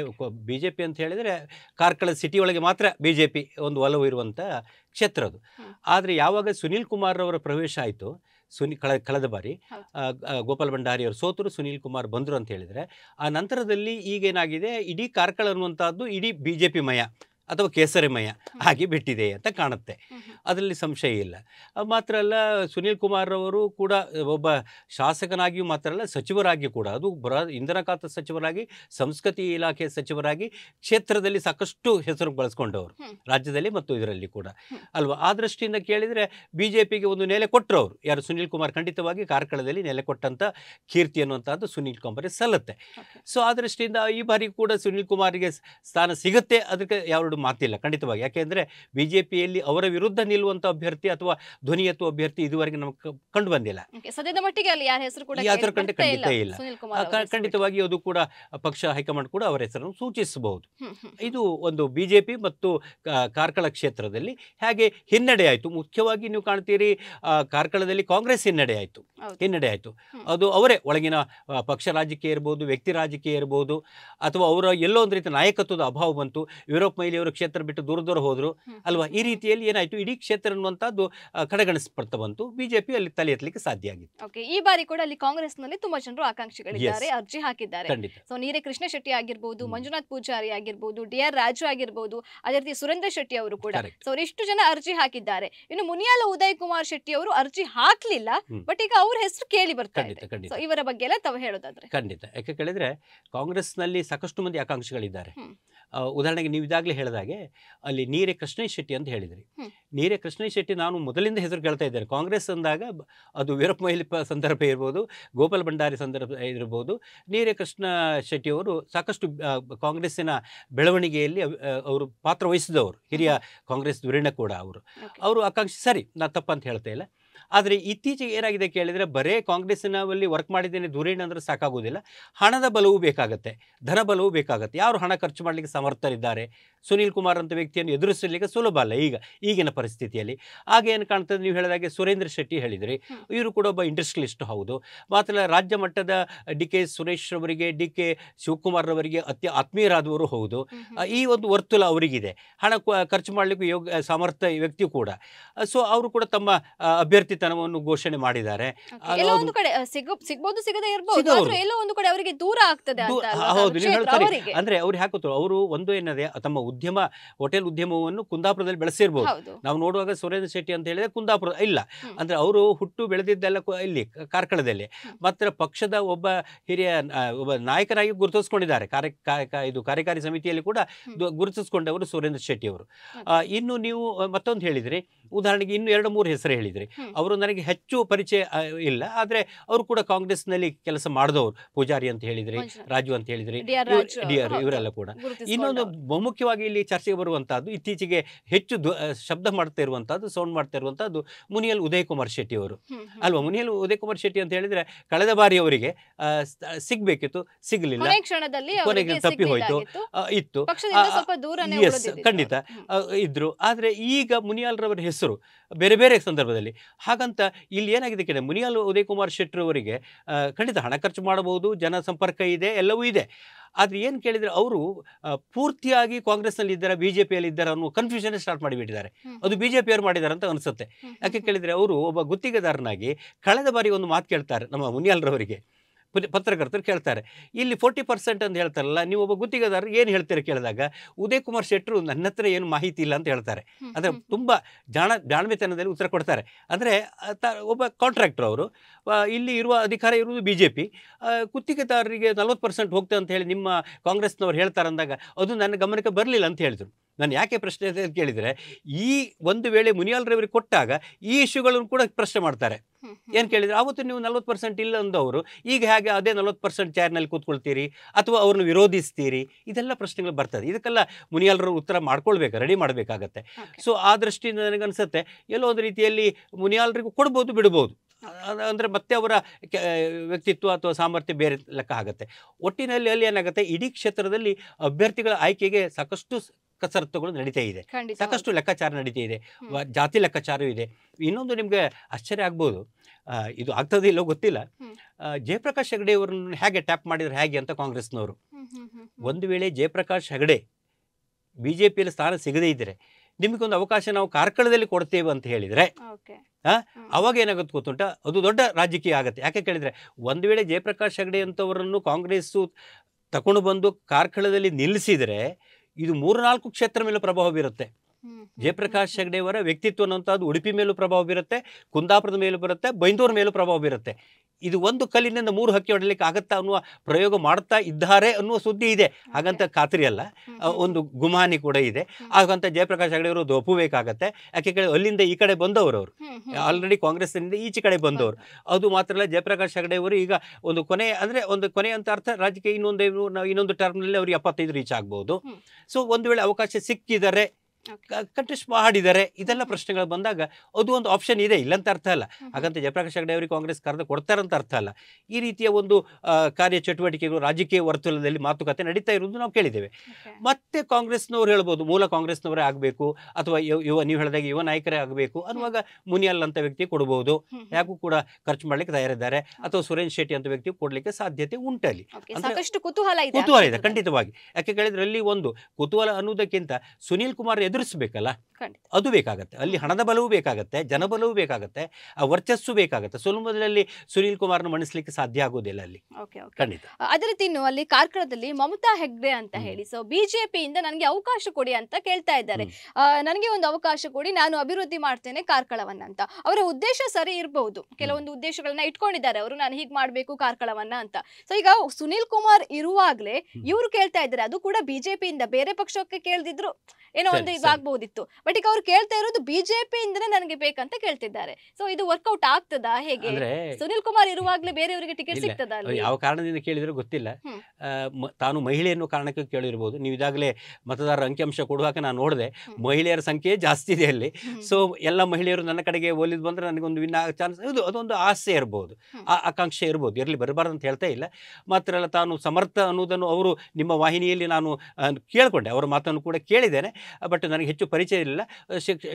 ಬಿ ಜೆ ಪಿ ಅಂತ ಹೇಳಿದರೆ ಕಾರ್ಕಳ ಸಿಟಿ ಒಳಗೆ ಮಾತ್ರ ಬಿ ಜೆ ಪಿ ಒಂದು ಒಲವು ಇರುವಂಥ ಕ್ಷೇತ್ರ ಅದು ಆದರೆ ಯಾವಾಗ ಸುನೀಲ್ ಕುಮಾರ್ ಅವರ ಪ್ರವೇಶ ಆಯಿತು ಸುನಿ ಕಳ ಕಳೆದ ಬಾರಿ ಗೋಪಾಲ್ ಭಂಡಾರಿ ಸೋತರು ಸುನೀಲ್ ಕುಮಾರ್ ಬಂದರು ಅಂತ ಹೇಳಿದರೆ ಆ ನಂತರದಲ್ಲಿ ಈಗೇನಾಗಿದೆ ಇಡೀ ಕಾರ್ಕಳ ಅನ್ನುವಂಥದ್ದು ಇಡೀ ಬಿ ಜೆ ಪಿ ಮಯ ಅಥವಾ ಕೇಸರಿಮಯ ಹಾಗೆ ಬಿಟ್ಟಿದೆ ಅಂತ ಕಾಣುತ್ತೆ ಅದರಲ್ಲಿ ಸಂಶಯ ಇಲ್ಲ ಮಾತ್ರ ಅಲ್ಲ ಸುನೀಲ್ ಕುಮಾರ್ ಅವರು ಕೂಡ ಒಬ್ಬ ಶಾಸಕನಾಗಿಯೂ ಮಾತ್ರ ಅಲ್ಲ ಸಚಿವರಾಗಿ ಕೂಡ ಅದು ಬರ ಇಂಧನ ಖಾತೆ ಸಚಿವರಾಗಿ ಸಂಸ್ಕೃತಿ ಇಲಾಖೆ ಸಚಿವರಾಗಿ ಕ್ಷೇತ್ರದಲ್ಲಿ ಸಾಕಷ್ಟು ಹೆಸರು ಬಳಸ್ಕೊಂಡವರು ರಾಜ್ಯದಲ್ಲಿ ಮತ್ತು ಇದರಲ್ಲಿ ಕೂಡ ಅಲ್ವಾ ಆ ದೃಷ್ಟಿಯಿಂದ ಕೇಳಿದರೆ ಬಿ ಜೆ ಪಿಗೆ ಒಂದು ನೆಲೆ ಕೊಟ್ಟರು ಅವರು ಯಾರು ಸುನೀಲ್ ಕುಮಾರ್ ಖಂಡಿತವಾಗಿ ಕಾರ್ಕಳದಲ್ಲಿ ನೆಲೆ ಕೊಟ್ಟಂಥ ಕೀರ್ತಿ ಅನ್ನುವಂಥದ್ದು ಸುನೀಲ್ ಕುಮಾರ್ ಸಲ್ಲತ್ತೆ ಸೊ ಆ ದೃಷ್ಟಿಯಿಂದ ಈ ಬಾರಿ ಕೂಡ ಸುನೀಲ್ ಕುಮಾರ್ಗೆ ಸ್ಥಾನ ಸಿಗುತ್ತೆ ಅದಕ್ಕೆ ಯಾವ ಮಾತಿಲ್ಲ ಖಂಡಿತವಾಗಿ ಯಾಕೆಂದರೆ ಬಿ ಜೆ ಪಿಯಲ್ಲಿ ಅವರ ವಿರುದ್ಧ ನಿಲ್ಲುವಂಥ ಅಭ್ಯರ್ಥಿ ಅಥವಾ ಧ್ವನಿ ಅಥವಾ ಅಭ್ಯರ್ಥಿ ಇದುವರೆಗೆ ನಮಗೆ ಕಂಡು ಬಂದಿಲ್ಲ ಸದ್ಯದ ಮಟ್ಟಿಗೆ ಅಲ್ಲಿ ಯಾರ ಹೆಸರು ಕೂಡ ಯಾವ ಕಂಡು ಖಂಡಿತ ಇಲ್ಲ ಖಂಡಿತವಾಗಿ ಅದು ಕೂಡ ಪಕ್ಷ ಹೈಕಮಾಂಡ್ ಕೂಡ ಅವರ ಹೆಸರನ್ನು ಸೂಚಿಸಬಹುದು ಇದು ಒಂದು ಬಿ ಜೆ ಪಿ ಮತ್ತು ಕಾರ್ಕಳ ಕ್ಷೇತ್ರದಲ್ಲಿ ಹಾಗೆ ಹಿನ್ನಡೆ ಆಯಿತು ಮುಖ್ಯವಾಗಿ ನೀವು ಕಾಣ್ತೀರಿ ಕಾರ್ಕಳದಲ್ಲಿ ಕಾಂಗ್ರೆಸ್ ಹಿನ್ನಡೆ ಆಯಿತು ಹಿನ್ನಡೆ ಆಯಿತು ಅದು ಅವರೇ ಒಳಗಿನ ಪಕ್ಷ ರಾಜಕೀಯ ಇರ್ಬೋದು ವ್ಯಕ್ತಿ ರಾಜಕೀಯ ಇರ್ಬೋದು ಅಥವಾ ಅವರ ಎಲ್ಲೋ ಒಂದು ರೀತಿಯ ನಾಯಕತ್ವದ ಅಭಾವ ಬಂತು ಯುರೋಪ್ ಮೈಲಿ ಕ್ಷೇತ್ರ ಬಿಟ್ಟು ದೂರ ದೂರ ಹೋದರು ಅಲ್ವಾ ಈ ರೀತಿಯಲ್ಲಿ ಏನಾಯಿತು ಇಡೀ ಕ್ಷೇತ್ರ ಅನ್ನುವಂಥದ್ದು ಕಡೆಗಣಿಸ್ಪಡ್ತಾ ಬಂತು ಬಿಜೆಪಿ ಅಲ್ಲಿ ತಲೆ ಎತ್ತಲಿಕ್ಕೆ ಸಾಧ್ಯ ಆಗಿತ್ತು ಓಕೆ ಈ ಬಾರಿ ಕೂಡ ಅಲ್ಲಿ ಕಾಂಗ್ರೆಸ್ನಲ್ಲಿ ತುಂಬಾ ಜನರು ಆಕಾಂಕ್ಷಿಗಳಿದ್ದಾರೆ ಅರ್ಜಿ ಹಾಕಿದ್ದಾರೆ ಸೊ ನೀರೆ ಕೃಷ್ಣ ಶೆಟ್ಟಿ ಆಗಿರ್ಬೋದು ಮಂಜುನಾಥ್ ಪೂಜಾರಿ ಆಗಿರ್ಬಹುದು ಡಿ ಆರ್ ರಾಜು ಆಗಿರ್ಬಹುದು ಅದೇ ರೀತಿ ಸುರೇಂದ್ರ ಶೆಟ್ಟಿ ಅವರು ಕೂಡ ಸೊ ಇಷ್ಟು ಜನ ಅರ್ಜಿ ಹಾಕಿದ್ದಾರೆ ಇನ್ನು ಮುನಿಯಾಲ ಉದಯ್ ಕುಮಾರ್ ಶೆಟ್ಟಿ ಅವರು ಅರ್ಜಿ ಹಾಕ್ಲಿಲ್ಲ ಬಟ್ ಈಗ ಅವ್ರ ಹೆಸರು ಕೇಳಿ ಬರ್ತಾರೆ ಇವರ ಬಗ್ಗೆ ಎಲ್ಲ ತಾವು ಹೇಳೋದಾದ್ರೆ ಖಂಡಿತ ಯಾಕೆ ಕೇಳಿದ್ರೆ ಕಾಂಗ್ರೆಸ್ನಲ್ಲಿ ಸಾಕಷ್ಟು ಮಂದಿ ಆಕಾಂಕ್ಷಿಗಳಿದ್ದಾರೆ ಉದಾಹರಣೆಗೆ ನೀವು ಇದಾಗಲೇ ಹೇಳಿದ ಹೇಳಿದಾಗೆ ಅಲ್ಲಿ ನೀರೆ ಕೃಷ್ಣ ಶೆಟ್ಟಿ ಅಂತ ಹೇಳಿದ್ರಿ ನೀರೆ ಕೃಷ್ಣ ಶೆಟ್ಟಿ ನಾನು ಮೊದಲಿಂದ ಹೆಸರು ಕೇಳ್ತಾ ಇದ್ದಾರೆ ಕಾಂಗ್ರೆಸ್ ಅಂದಾಗ ಅದು ವೀರಪ್ಪ ಮೊಯ್ಲಿ ಸಂದರ್ಭ ಇರ್ಬೋದು ಗೋಪಾಲ್ ಭಂಡಾರಿ ಸಂದರ್ಭ ಇರ್ಬೋದು ನೀರೆ ಕೃಷ್ಣ ಶೆಟ್ಟಿಯವರು ಸಾಕಷ್ಟು ಕಾಂಗ್ರೆಸ್ಸಿನ ಬೆಳವಣಿಗೆಯಲ್ಲಿ ಅವರು ಪಾತ್ರ ವಹಿಸಿದವರು ಹಿರಿಯ ಕಾಂಗ್ರೆಸ್ ಧುರೀಣ ಕೂಡ ಅವರು ಅವರು ಆಕಾಂಕ್ಷಿ ಸರಿ ನಾನು ತಪ್ಪಂತ ಹೇಳ್ತಾ ಇಲ್ಲ ಆದರೆ ಇತ್ತೀಚೆಗೆ ಏನಾಗಿದೆ ಕೇಳಿದರೆ ಬರೇ ಕಾಂಗ್ರೆಸ್ನಲ್ಲಿ ವರ್ಕ್ ಮಾಡಿದ್ದೇನೆ ದೂರೇಣ ಅಂದರೆ ಸಾಕಾಗೋದಿಲ್ಲ ಹಣದ ಬಲವೂ ಬೇಕಾಗುತ್ತೆ ಧನ ಬಲವೂ ಬೇಕಾಗುತ್ತೆ ಯಾರು ಹಣ ಖರ್ಚು ಮಾಡಲಿಕ್ಕೆ ಸಮರ್ಥರಿದ್ದಾರೆ ಸುನೀಲ್ ಕುಮಾರ್ ಅಂತ ವ್ಯಕ್ತಿಯನ್ನು ಎದುರಿಸಲಿಕ್ಕೆ ಸುಲಭ ಅಲ್ಲ ಈಗ ಈಗಿನ ಪರಿಸ್ಥಿತಿಯಲ್ಲಿ ಆಗ ಏನು ಕಾಣ್ತದೆ ನೀವು ಹೇಳಿದಾಗೆ ಸುರೇಂದ್ರ ಶೆಟ್ಟಿ ಹೇಳಿದ್ರಿ ಇವರು ಕೂಡ ಒಬ್ಬ ಇಂಡಸ್ಟ್ರಿಯಲಿಸ್ಟ್ ಹೌದು ಮಾತ್ರ ರಾಜ್ಯ ಮಟ್ಟದ ಡಿ ಕೆ ಸುರೇಶ್ ಅವರಿಗೆ ಡಿ ಕೆ ಶಿವಕುಮಾರ್ ಅವರಿಗೆ ಅತ್ಯ ಆತ್ಮೀಯರಾದವರು ಹೌದು ಈ ಒಂದು ವರ್ತುಲ ಅವರಿಗಿದೆ ಹಣ ಖರ್ಚು ಮಾಡಲಿಕ್ಕೂ ಯೋಗ ಸಮರ್ಥ ವ್ಯಕ್ತಿ ಕೂಡ ಸೊ ಅವರು ಕೂಡ ತಮ್ಮ ಅಭ್ಯರ್ಥಿ ಘೋಷಣೆ ಮಾಡಿದ್ದಾರೆ ಅವರಿಗೆ ದೂರ ಅಂದ್ರೆ ಅವ್ರು ಅವರು ಒಂದು ಏನದೆ ತಮ್ಮ ಉದ್ಯಮ ಹೋಟೆಲ್ ಉದ್ಯಮವನ್ನು ಕುಂದಾಪುರದಲ್ಲಿ ಬೆಳೆಸಿರ್ಬೋದು ನಾವು ನೋಡುವಾಗ ಸುರೇಂದ್ರ ಶೆಟ್ಟಿ ಅಂತ ಹೇಳಿದ್ರೆ ಕುಂದಾಪುರ ಇಲ್ಲ ಅಂದ್ರೆ ಅವರು ಹುಟ್ಟು ಬೆಳೆದಿದ್ದೆಲ್ಲ ಇಲ್ಲಿ ಕಾರ್ಕಳದಲ್ಲಿ ಮಾತ್ರ ಪಕ್ಷದ ಒಬ್ಬ ಹಿರಿಯ ಒಬ್ಬ ನಾಯಕರಾಗಿ ಗುರುತಿಸ್ಕೊಂಡಿದ್ದಾರೆ ಕಾರ್ಯ ಇದು ಕಾರ್ಯಕಾರಿ ಸಮಿತಿಯಲ್ಲಿ ಕೂಡ ಗುರುತಿಸ್ಕೊಂಡವರು ಸುರೇಂದ್ರ ಶೆಟ್ಟಿ ಅವರು ಇನ್ನು ನೀವು ಮತ್ತೊಂದು ಹೇಳಿದ್ರಿ ಉದಾಹರಣೆಗೆ ಇನ್ನು ಎರಡು ಮೂರು ಹೆಸರು ಹೇಳಿದ್ರಿ ಅವರು ನನಗೆ ಹೆಚ್ಚು ಪರಿಚಯ ಇಲ್ಲ ಆದ್ರೆ ಅವರು ಕೂಡ ಕಾಂಗ್ರೆಸ್ನಲ್ಲಿ ಕೆಲಸ ಮಾಡಿದವರು ಪೂಜಾರಿ ಅಂತ ಹೇಳಿದ್ರಿ ರಾಜು ಅಂತ ಹೇಳಿದ್ರಿ ಡಿ ಇವರೆಲ್ಲ ಕೂಡ ಇನ್ನೊಂದು ಬಹುಮುಖ್ಯವಾಗಿ ಇಲ್ಲಿ ಚರ್ಚೆಗೆ ಬರುವಂತಹದ್ದು ಇತ್ತೀಚೆಗೆ ಹೆಚ್ಚು ಶಬ್ದ ಮಾಡ್ತಾ ಇರುವಂತಹದ್ದು ಸೌಂಡ್ ಮಾಡ್ತಾ ಇರುವಂತಹದ್ದು ಮುನಿಯಲ್ ಉದಯ್ ಕುಮಾರ್ ಶೆಟ್ಟಿ ಅವರು ಅಲ್ವಾ ಮುನಿಯಲ್ ಉದಯ್ ಕುಮಾರ್ ಶೆಟ್ಟಿ ಅಂತ ಹೇಳಿದ್ರೆ ಕಳೆದ ಬಾರಿ ಅವರಿಗೆ ಸಿಗ್ಬೇಕಿತ್ತು ಸಿಗ್ಲಿಲ್ಲ ಕೊನೆಗೆ ತಪ್ಪಿ ಹೋಯ್ತು ಇತ್ತು ಎಸ್ ಖಂಡಿತ ಇದ್ರು ಆದ್ರೆ ಈಗ ಮುನಿಯಾಲ್ರವರ ಹೆಸರು ಬೇರೆ ಬೇರೆ ಸಂದರ್ಭದಲ್ಲಿ ಹಾಗಂತ ಇಲ್ಲಿ ಏನಾಗಿದೆ ಕೇಳಿ ಮುನಿಯಾಲ್ ಉದಯಕುಮಾರ್ ಅವರಿಗೆ ಖಂಡಿತ ಹಣ ಖರ್ಚು ಮಾಡಬಹುದು ಜನಸಂಪರ್ಕ ಇದೆ ಎಲ್ಲವೂ ಇದೆ ಆದರೆ ಏನು ಕೇಳಿದರೆ ಅವರು ಪೂರ್ತಿಯಾಗಿ ಕಾಂಗ್ರೆಸ್ನಲ್ಲಿ ಇದ್ದಾರೆ ಬಿ ಜೆ ಪಿಯಲ್ಲಿ ಇದ್ದಾರೆ ಅನ್ನೋ ಕನ್ಫ್ಯೂಷನ್ ಸ್ಟಾರ್ಟ್ ಮಾಡಿಬಿಟ್ಟಿದ್ದಾರೆ ಅದು ಬಿ ಜೆ ಪಿಯವರು ಮಾಡಿದ್ದಾರೆ ಅಂತ ಅನಿಸುತ್ತೆ ಯಾಕೆ ಕೇಳಿದರೆ ಅವರು ಒಬ್ಬ ಗುತ್ತಿಗೆದಾರನಾಗಿ ಕಳೆದ ಬಾರಿ ಒಂದು ಮಾತು ಕೇಳ್ತಾರೆ ನಮ್ಮ ಮುನಿಯಾಲ್ರವರಿಗೆ ಪತ್ರಕರ್ತರು ಕೇಳ್ತಾರೆ ಇಲ್ಲಿ ಫೋರ್ಟಿ ಪರ್ಸೆಂಟ್ ಅಂತ ಹೇಳ್ತಾರಲ್ಲ ನೀವು ಒಬ್ಬ ಗುತ್ತಿಗೆದಾರರು ಏನು ಹೇಳ್ತೀರ ಕೇಳಿದಾಗ ಉದಯ್ ಕುಮಾರ್ ಶೆಟ್ಟರು ನನ್ನ ಹತ್ರ ಏನು ಮಾಹಿತಿ ಇಲ್ಲ ಅಂತ ಹೇಳ್ತಾರೆ ಅಂದರೆ ತುಂಬ ಜಾಣ ಜಾಣ್ಮೆತನದಲ್ಲಿ ಉತ್ತರ ಕೊಡ್ತಾರೆ ಅಂದರೆ ಒಬ್ಬ ಕಾಂಟ್ರಾಕ್ಟರ್ ಅವರು ಇಲ್ಲಿ ಇರುವ ಅಧಿಕಾರ ಇರುವುದು ಬಿ ಜೆ ಪಿ ಗುತ್ತಿಗೆದಾರರಿಗೆ ನಲ್ವತ್ತು ಪರ್ಸೆಂಟ್ ಹೋಗ್ತದೆ ಅಂತ ಹೇಳಿ ನಿಮ್ಮ ಕಾಂಗ್ರೆಸ್ನವ್ರು ಹೇಳ್ತಾರೆ ಅಂದಾಗ ಅದು ನನ್ನ ಗಮನಕ್ಕೆ ಬರಲಿಲ್ಲ ಅಂತ ಹೇಳಿದರು ನಾನು ಯಾಕೆ ಪ್ರಶ್ನೆ ಅಂತ ಕೇಳಿದರೆ ಈ ಒಂದು ವೇಳೆ ಮುನಿಯಾಲ್ರವರಿಗೆ ಕೊಟ್ಟಾಗ ಈ ಇಶ್ಯೂಗಳನ್ನು ಕೂಡ ಪ್ರಶ್ನೆ ಮಾಡ್ತಾರೆ ಏನು ಕೇಳಿದರೆ ಆವತ್ತು ನೀವು ನಲ್ವತ್ತು ಪರ್ಸೆಂಟ್ ಇಲ್ಲ ಅಂದವರು ಈಗ ಹೇಗೆ ಅದೇ ನಲ್ವತ್ತು ಪರ್ಸೆಂಟ್ ಚೇರ್ನಲ್ಲಿ ಕೂತ್ಕೊಳ್ತೀರಿ ಅಥವಾ ಅವ್ರನ್ನ ವಿರೋಧಿಸ್ತೀರಿ ಇದೆಲ್ಲ ಪ್ರಶ್ನೆಗಳು ಬರ್ತದೆ ಇದಕ್ಕೆಲ್ಲ ಮುನಿಯಾಲ್ರವ್ರು ಉತ್ತರ ಮಾಡ್ಕೊಳ್ಬೇಕು ರೆಡಿ ಮಾಡಬೇಕಾಗತ್ತೆ ಸೊ ಆ ದೃಷ್ಟಿಯಿಂದ ನನಗನ್ಸುತ್ತೆ ಎಲ್ಲೋ ಒಂದು ರೀತಿಯಲ್ಲಿ ಮುನಿಯಾಲ್ರಿಗೂ ಕೊಡ್ಬೋದು ಬಿಡ್ಬೋದು ಅಂದರೆ ಮತ್ತೆ ಅವರ ವ್ಯಕ್ತಿತ್ವ ಅಥವಾ ಸಾಮರ್ಥ್ಯ ಬೇರೆ ಲೆಕ್ಕ ಆಗುತ್ತೆ ಒಟ್ಟಿನಲ್ಲಿ ಅಲ್ಲಿ ಏನಾಗುತ್ತೆ ಇಡೀ ಕ್ಷೇತ್ರದಲ್ಲಿ ಅಭ್ಯರ್ಥಿಗಳ ಆಯ್ಕೆಗೆ ಸಾಕಷ್ಟು ಕಸರತ್ತುಗಳು ನಡೀತಾ ಇದೆ ಸಾಕಷ್ಟು ಲೆಕ್ಕಾಚಾರ ನಡೀತಾ ಇದೆ ಜಾತಿ ಲೆಕ್ಕಾಚಾರ ಇದೆ ಇನ್ನೊಂದು ನಿಮಗೆ ಆಶ್ಚರ್ಯ ಆಗ್ಬೋದು ಇದು ಆಗ್ತದೆ ಇಲ್ಲೋ ಗೊತ್ತಿಲ್ಲ ಜಯಪ್ರಕಾಶ್ ಹೆಗಡೆ ಅವರನ್ನು ಹೇಗೆ ಟ್ಯಾಪ್ ಮಾಡಿದ್ರು ಹೇಗೆ ಅಂತ ಕಾಂಗ್ರೆಸ್ನವರು ಒಂದು ವೇಳೆ ಜಯಪ್ರಕಾಶ್ ಹೆಗಡೆ ಬಿ ಜೆ ಪಿಯಲ್ಲಿ ಸ್ಥಾನ ಸಿಗದೇ ಇದ್ದರೆ ನಿಮಗೊಂದು ಅವಕಾಶ ನಾವು ಕಾರ್ಕಳದಲ್ಲಿ ಕೊಡ್ತೇವೆ ಅಂತ ಹೇಳಿದರೆ ಅವಾಗ ಏನಾಗುತ್ತೆ ಗೊತ್ತುಂಟ ಅದು ದೊಡ್ಡ ರಾಜಕೀಯ ಆಗುತ್ತೆ ಯಾಕೆ ಕೇಳಿದರೆ ಒಂದು ವೇಳೆ ಜಯಪ್ರಕಾಶ್ ಹೆಗಡೆ ಅಂತವರನ್ನು ಕಾಂಗ್ರೆಸ್ಸು ತಕೊಂಡು ಬಂದು ಕಾರ್ಕಳದಲ್ಲಿ ನಿಲ್ಲಿಸಿದರೆ ಇದು ಮೂರು ನಾಲ್ಕು ಕ್ಷೇತ್ರ ಮೇಲೂ ಪ್ರಭಾವ ಬೀರುತ್ತೆ ಜಯಪ್ರಕಾಶ್ ಹೆಗ್ಡೆಯವರ ವ್ಯಕ್ತಿತ್ವ ಅನ್ನುವಂಥದ್ದು ಉಡುಪಿ ಮೇಲೂ ಪ್ರಭಾವ ಬೀರುತ್ತೆ ಕುಂದಾಪುರದ ಮೇಲೂ ಬರುತ್ತೆ ಬೈಂದೂರ್ ಮೇಲೂ ಪ್ರಭಾವ ಬೀರುತ್ತೆ ಇದು ಒಂದು ಕಲ್ಲಿನಿಂದ ಮೂರು ಹಕ್ಕಿ ಹೊಡಲಿಕ್ಕೆ ಆಗತ್ತಾ ಅನ್ನುವ ಪ್ರಯೋಗ ಮಾಡ್ತಾ ಇದ್ದಾರೆ ಅನ್ನುವ ಸುದ್ದಿ ಇದೆ ಹಾಗಂತ ಖಾತ್ರಿ ಅಲ್ಲ ಒಂದು ಗುಮಾನಿ ಕೂಡ ಇದೆ ಹಾಗಂತ ಜಯಪ್ರಕಾಶ್ ಹೆಗಡೆಯವರು ಅವರು ಒಪ್ಪಬೇಕಾಗತ್ತೆ ಯಾಕೆ ಕೇಳಿ ಅಲ್ಲಿಂದ ಈ ಕಡೆ ಬಂದವರು ಅವರು ಆಲ್ರೆಡಿ ಕಾಂಗ್ರೆಸ್ನಿಂದ ಈಚೆ ಕಡೆ ಬಂದವರು ಅದು ಮಾತ್ರ ಅಲ್ಲ ಜಯಪ್ರಕಾಶ್ ಹೆಗಡೆಯವರು ಅವರು ಈಗ ಒಂದು ಕೊನೆ ಅಂದರೆ ಒಂದು ಕೊನೆ ಅಂತ ಅರ್ಥ ರಾಜಕೀಯ ಇನ್ನೊಂದು ಇನ್ನೊಂದು ಟರ್ಮ್ನಲ್ಲಿ ಅವ್ರಿಗೆ ಎಪ್ಪತ್ತೈದು ರೀಚ್ ಆಗ್ಬೋದು ಸೊ ಒಂದು ವೇಳೆ ಅವಕಾಶ ಸಿಕ್ಕಿದರೆ ಕಂಟೆಸ್ಟ್ ಮಾಡಿದ್ದಾರೆ ಇದೆಲ್ಲ ಪ್ರಶ್ನೆಗಳು ಬಂದಾಗ ಅದು ಒಂದು ಆಪ್ಷನ್ ಇದೆ ಇಲ್ಲ ಅಂತ ಅರ್ಥ ಅಲ್ಲ ಹಾಗಂತ ಜಯಪ್ರಕಾಶ್ ಹೆಗಡೆ ಅವರಿಗೆ ಕಾಂಗ್ರೆಸ್ ಕರೆದು ಕೊಡ್ತಾರಂತ ಅರ್ಥ ಅಲ್ಲ ಈ ರೀತಿಯ ಒಂದು ಕಾರ್ಯ ಚಟುವಟಿಕೆಗಳು ರಾಜಕೀಯ ವರ್ತುಲದಲ್ಲಿ ಮಾತುಕತೆ ನಡೀತಾ ಇರುವುದು ನಾವು ಕೇಳಿದ್ದೇವೆ ಮತ್ತೆ ಕಾಂಗ್ರೆಸ್ನವರು ಹೇಳ್ಬೋದು ಮೂಲ ಕಾಂಗ್ರೆಸ್ನವರೇ ಆಗಬೇಕು ಅಥವಾ ಯುವ ನೀವು ಹೇಳಿದಾಗ ಯುವ ನಾಯಕರೇ ಆಗಬೇಕು ಅನ್ನುವಾಗ ಮುನಿಯಲ್ ಅಂತ ವ್ಯಕ್ತಿ ಕೊಡಬಹುದು ಯಾಕೂ ಕೂಡ ಖರ್ಚು ಮಾಡಲಿಕ್ಕೆ ತಯಾರಿದ್ದಾರೆ ಅಥವಾ ಸುರೇಶ್ ಶೆಟ್ಟಿ ಅಂತ ವ್ಯಕ್ತಿ ಕೊಡಲಿಕ್ಕೆ ಸಾಧ್ಯತೆ ಉಂಟಲ್ಲಿ ಕುತೂಹಲ ಇದೆ ಖಂಡಿತವಾಗಿ ಯಾಕೆ ಕೇಳಿದ್ರೆ ಅಲ್ಲಿ ಒಂದು ಕುತೂಹಲ ಅನ್ನೋದಕ್ಕಿಂತ ಸುನೀಲ್ ಕುಮಾರ್ ಎದುರು ಎದುರಿಸಬೇಕಲ್ಲ ಅದು ಬೇಕಾಗುತ್ತೆ ಅಲ್ಲಿ ಹಣದ ಬಲವೂ ಬೇಕಾಗುತ್ತೆ ಜನಬಲವೂ ಬೇಕಾಗುತ್ತೆ ಆ ವರ್ಚಸ್ಸು ಬೇಕಾಗುತ್ತೆ ಸುಲಭದಲ್ಲಿ ಸುನೀಲ್ ಕುಮಾರ್ನ ಮಣಿಸ್ಲಿಕ್ಕೆ ಸಾಧ್ಯ ಆಗೋದಿಲ್ಲ ಅಲ್ಲಿ ಖಂಡಿತ ಅದೇ ರೀತಿ ಅಲ್ಲಿ ಕಾರ್ಕಳದಲ್ಲಿ ಮಮತಾ ಹೆಗ್ಡೆ ಅಂತ ಹೇಳಿ ಸೊ ಬಿಜೆಪಿಯಿಂದ ನನಗೆ ಅವಕಾಶ ಕೊಡಿ ಅಂತ ಕೇಳ್ತಾ ಇದ್ದಾರೆ ನನಗೆ ಒಂದು ಅವಕಾಶ ಕೊಡಿ ನಾನು ಅಭಿವೃದ್ಧಿ ಮಾಡ್ತೇನೆ ಕಾರ್ಕಳವನ್ನ ಅಂತ ಅವರ ಉದ್ದೇಶ ಸರಿ ಇರಬಹುದು ಕೆಲವೊಂದು ಉದ್ದೇಶಗಳನ್ನ ಇಟ್ಕೊಂಡಿದ್ದಾರೆ ಅವರು ನಾನು ಹೀಗೆ ಮಾಡಬೇಕು ಕಾರ್ಕಳವನ್ನ ಅಂತ ಸೊ ಈಗ ಸುನೀಲ್ ಕುಮಾರ್ ಇರುವಾಗಲೇ ಇವ್ರು ಕೇಳ್ತಾ ಇದ್ದಾರೆ ಅದು ಕೂಡ ಬಿಜೆಪಿಯಿಂದ ಬೇರೆ ಪಕ್ಷಕ್ಕೆ ಕೇಳ್ದಿದ್ರು ಏನೋ ಒಂದು ಆಗ್ಬಹುದಿತ್ತು ಬಟ್ ಈಗ ಅವ್ರು ಕೇಳ್ತಾ ಇರೋದು ಬಿಜೆಪಿ ಇಂದನೆ ನನಗೆ ಬೇಕಂತ ಕೇಳ್ತಿದ್ದಾರೆ ಸೊ ಇದು ವರ್ಕೌಟ್ ಆಗ್ತದಾ ಹೇಗೆ ಸುನಿಲ್ ಕುಮಾರ್ ಇರುವಾಗಲೇ ಬೇರೆಯವರಿಗೆ ಟಿಕೆಟ್ ಸಿಗ್ತದ ಯಾವ ಕಾರಣದಿಂದ ಕೇಳಿದ್ರು ಗೊತ್ತಿಲ್ಲ ತಾನು ಮಹಿಳೆ ಅನ್ನೋ ಕಾರಣಕ್ಕೆ ಕೇಳಿರ್ಬೋದು ನೀವು ಇದಾಗಲೇ ಮತದಾರರ ಅಂಕಿಅಂಶ ಕೊಡುವಾಗ ನಾನು ನೋಡಿದೆ ಮಹಿಳೆಯರ ಸಂಖ್ಯೆ ಜಾಸ್ತಿ ಇದೆ ಅಲ್ಲಿ ಸೊ ಎಲ್ಲ ಮಹಿಳೆಯರು ನನ್ನ ಕಡೆಗೆ ಒಲಿದ್ ಬಂದ್ರೆ ನನಗೊಂದು ವಿನ್ ಚಾನ್ಸ್ ಇದು ಅದೊಂದು ಆಸೆ ಇರ್ಬೋದು ಆ ಆಕಾಂಕ್ಷೆ ಇರ್ಬೋದು ಇರಲಿ ಬರಬಾರ್ದು ಅಂತ ಹೇಳ್ತಾ ಇಲ್ಲ ಮಾತ್ರ ಅಲ್ಲ ತಾನು ಸಮರ್ಥ ಅನ್ನೋದನ್ನು ಅವರು ನಿಮ್ಮ ವಾಹಿನಿಯಲ್ಲಿ ನಾನು ಕೇಳಿಕೊಂಡೆ ಅವರ ಮಾತನ್ನು ಕೂಡ ಕೇಳಿದ್ದೇನೆ ಬಟ್ ನನಗೆ ಹೆಚ್ಚು ಪರಿಚಯ ಇಲ್ಲ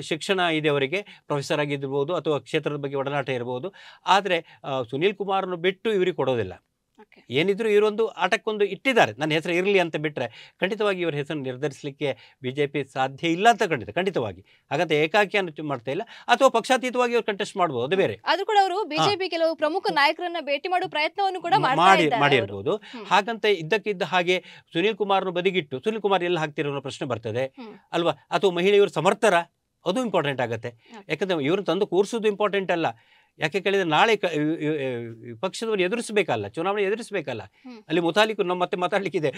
ಶಿಕ್ಷಣ ಇದೆ ಅವರಿಗೆ ಪ್ರೊಫೆಸರ್ ಆಗಿರ್ಬೋದು ಅಥವಾ ಕ್ಷೇತ್ರದ ಬಗ್ಗೆ ಒಡನಾಟ ಇರ್ಬೋದು ಆದರೆ ಸುನೀಲ್ ಕುಮಾರ್ನು ಬಿಟ್ಟು ಇವರಿಗೆ ಕೊಡೋದಿಲ್ಲ ಏನಿದ್ರು ಇವರೊಂದು ಆಟಕ್ಕೊಂದು ಇಟ್ಟಿದ್ದಾರೆ ನನ್ನ ಹೆಸರು ಇರಲಿ ಅಂತ ಬಿಟ್ಟರೆ ಖಂಡಿತವಾಗಿ ಇವರ ಹೆಸರನ್ನು ನಿರ್ಧರಿಸಲಿಕ್ಕೆ ಬಿ ಜೆ ಪಿ ಸಾಧ್ಯ ಇಲ್ಲ ಅಂತ ಕಂಡಿದೆ ಖಂಡಿತವಾಗಿ ಹಾಗಂತ ಏಕಾಕಿಯನ್ನು ಮಾಡ್ತಾ ಇಲ್ಲ ಅಥವಾ ಪಕ್ಷಾತೀತವಾಗಿ ಅವರು ಕಂಟೆಸ್ಟ್ ಮಾಡಬಹುದು ಅದು ಬೇರೆ ಅದು ಕೂಡ ಅವರು ಬಿಜೆಪಿ ಕೆಲವು ಪ್ರಮುಖ ನಾಯಕರನ್ನ ಭೇಟಿ ಮಾಡುವ ಪ್ರಯತ್ನವನ್ನು ಕೂಡ ಮಾಡಿ ಮಾಡಿರಬಹುದು ಹಾಗಂತ ಇದ್ದಕ್ಕಿದ್ದ ಹಾಗೆ ಸುನೀಲ್ ಕುಮಾರ್ನ ಬದಿಗಿಟ್ಟು ಸುನೀಲ್ ಕುಮಾರ್ ಎಲ್ಲ ಹಾಕ್ತಿರೋ ಪ್ರಶ್ನೆ ಬರ್ತದೆ ಅಲ್ವಾ ಅಥವಾ ಮಹಿಳೆಯವರು ಸಮರ್ಥರ ಅದು ಇಂಪಾರ್ಟೆಂಟ್ ಆಗುತ್ತೆ ಯಾಕಂದ್ರೆ ಇವರು ತಂದು ಕೂರಿಸೋದು ಇಂಪಾರ್ಟೆಂಟ್ ಅಲ್ಲ ಯಾಕೆ ಕೇಳಿದ್ರೆ ನಾಳೆ ಪಕ್ಷದವರು ಎದುರಿಸಬೇಕಲ್ಲ ಚುನಾವಣೆ ಎದುರಿಸಬೇಕಲ್ಲ ಅಲ್ಲಿ ಮುತಾಲಿಕ್ ನಮ್ಮ ಮತ್ತೆ ಮಾತಾಡ್ಲಿಕ್ಕಿದೆ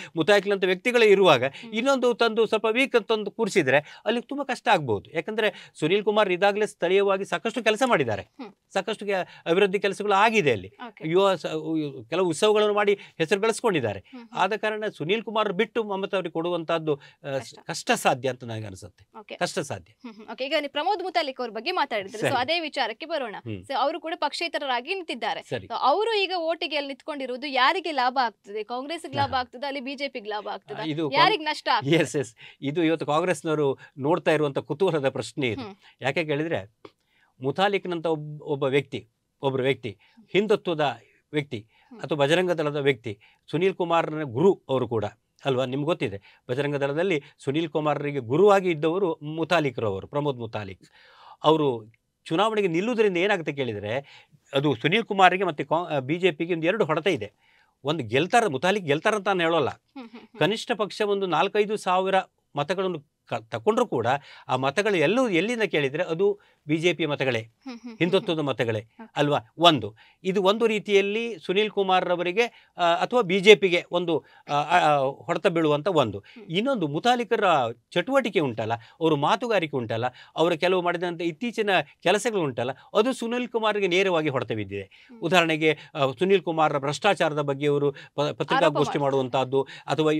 ಅಂತ ವ್ಯಕ್ತಿಗಳು ಇರುವಾಗ ಇನ್ನೊಂದು ತಂದು ಸ್ವಲ್ಪ ವೀಕ್ ತಂದು ಕೂರಿಸಿದ್ರೆ ಅಲ್ಲಿ ತುಂಬಾ ಕಷ್ಟ ಆಗ್ಬಹುದು ಯಾಕಂದ್ರೆ ಸುನೀಲ್ ಕುಮಾರ್ ಇದಾಗಲೇ ಸ್ಥಳೀಯವಾಗಿ ಸಾಕಷ್ಟು ಕೆಲಸ ಮಾಡಿದ್ದಾರೆ ಸಾಕಷ್ಟು ಅಭಿವೃದ್ಧಿ ಕೆಲಸಗಳು ಆಗಿದೆ ಅಲ್ಲಿ ಯುವ ಕೆಲವು ಉತ್ಸವಗಳನ್ನು ಮಾಡಿ ಹೆಸರು ಗಳಿಸ್ಕೊಂಡಿದ್ದಾರೆ ಆದ ಕಾರಣ ಸುನೀಲ್ ಕುಮಾರ್ ಬಿಟ್ಟು ಮಮತಾ ಅವರಿಗೆ ಕೊಡುವಂತಹದ್ದು ಕಷ್ಟ ಸಾಧ್ಯ ಅಂತ ನನಗೆ ಅನಿಸುತ್ತೆ ಕಷ್ಟ ಸಾಧ್ಯ ಈಗ ಪ್ರಮೋದ್ ಮುತಾಲಿಕ್ ಅವ್ರ ಬಗ್ಗೆ ಮಾತಾಡಿದ್ರೆ ಅದೇ ವಿಚಾರಕ್ಕೆ ಬರೋಣ ಅವರು ಕೂಡ ಪಕ್ಷೇತರರಾಗಿ ನಿಂತಿದ್ದಾರೆ ಅವರು ಈಗ ಓಟಿಗೆ ಅಲ್ಲಿ ನಿಂತ್ಕೊಂಡಿರುವುದು ಯಾರಿಗೆ ಲಾಭ ಆಗ್ತದೆ ಕಾಂಗ್ರೆಸ್ ಲಾಭ ಆಗ್ತದೆ ಅಲ್ಲಿ ಬಿಜೆಪಿ ಲಾಭ ಆಗ್ತದೆ ಇದು ಯಾರಿಗೆ ನಷ್ಟ ಎಸ್ ಎಸ್ ಇದು ಇವತ್ತು ಕಾಂಗ್ರೆಸ್ನವರು ನೋಡ್ತಾ ಇರುವಂತ ಕುತೂಹಲದ ಪ್ರಶ್ನೆ ಇದು ಯಾಕೆ ಕೇಳಿದ್ರೆ ಮುತಾಲಿಕ್ನಂತ ಒಬ್ಬ ಒಬ್ಬ ವ್ಯಕ್ತಿ ಒಬ್ಬರು ವ್ಯಕ್ತಿ ಹಿಂದುತ್ವದ ವ್ಯಕ್ತಿ ಅಥವಾ ಬಜರಂಗ ದಳದ ವ್ಯಕ್ತಿ ಸುನೀಲ್ ಕುಮಾರ್ನ ಗುರು ಅವರು ಕೂಡ ಅಲ್ವಾ ನಿಮ್ಗೆ ಗೊತ್ತಿದೆ ಬಜರಂಗ ದಳದಲ್ಲಿ ಸುನೀಲ್ ಕುಮಾರರಿಗೆ ಗುರುವಾಗಿ ಇದ್ದವರು ಮುತಾಲಿಕ್ರು ಅವರು ಪ್ರಮೋದ್ ಮುತಾಲಿಕ್ ಅವರು ಚುನಾವಣೆಗೆ ನಿಲ್ಲುವುದರಿಂದ ಏನಾಗುತ್ತೆ ಕೇಳಿದರೆ ಅದು ಸುನೀಲ್ ಕುಮಾರ್ಗೆ ಮತ್ತು ಕಾ ಬಿ ಜೆ ಪಿಗೆ ಒಂದು ಎರಡು ಹೊಡೆತ ಇದೆ ಒಂದು ಗೆಲ್ತಾರ ಮುತಾಲಿಕ್ ಗೆಲ್ತಾರಂತ ನಾನು ಹೇಳೋಲ್ಲ ಕನಿಷ್ಠ ಪಕ್ಷ ಒಂದು ನಾಲ್ಕೈದು ಸಾವಿರ ಮತಗಳನ್ನು ಕ ಕೂಡ ಆ ಮತಗಳು ಎಲ್ಲೂ ಎಲ್ಲಿಂದ ಕೇಳಿದರೆ ಅದು ಬಿ ಜೆ ಪಿ ಮತಗಳೇ ಹಿಂದುತ್ವದ ಮತಗಳೇ ಅಲ್ವಾ ಒಂದು ಇದು ಒಂದು ರೀತಿಯಲ್ಲಿ ಸುನೀಲ್ ಕುಮಾರ್ರವರಿಗೆ ಅಥವಾ ಬಿ ಜೆ ಪಿಗೆ ಒಂದು ಹೊಡೆತ ಬೀಳುವಂಥ ಒಂದು ಇನ್ನೊಂದು ಮುತಾಲಿಕರ ಚಟುವಟಿಕೆ ಉಂಟಲ್ಲ ಅವರು ಮಾತುಗಾರಿಕೆ ಉಂಟಲ್ಲ ಅವರು ಕೆಲವು ಮಾಡಿದಂಥ ಇತ್ತೀಚಿನ ಕೆಲಸಗಳು ಉಂಟಲ್ಲ ಅದು ಸುನೀಲ್ ಕುಮಾರ್ಗೆ ನೇರವಾಗಿ ಹೊಡೆತ ಬಿದ್ದಿದೆ ಉದಾಹರಣೆಗೆ ಸುನೀಲ್ ಕುಮಾರ್ ಭ್ರಷ್ಟಾಚಾರದ ಬಗ್ಗೆ ಅವರು ಪತ್ರಿಕಾಗೋಷ್ಠಿ ಮಾಡುವಂಥದ್ದು ಅಥವಾ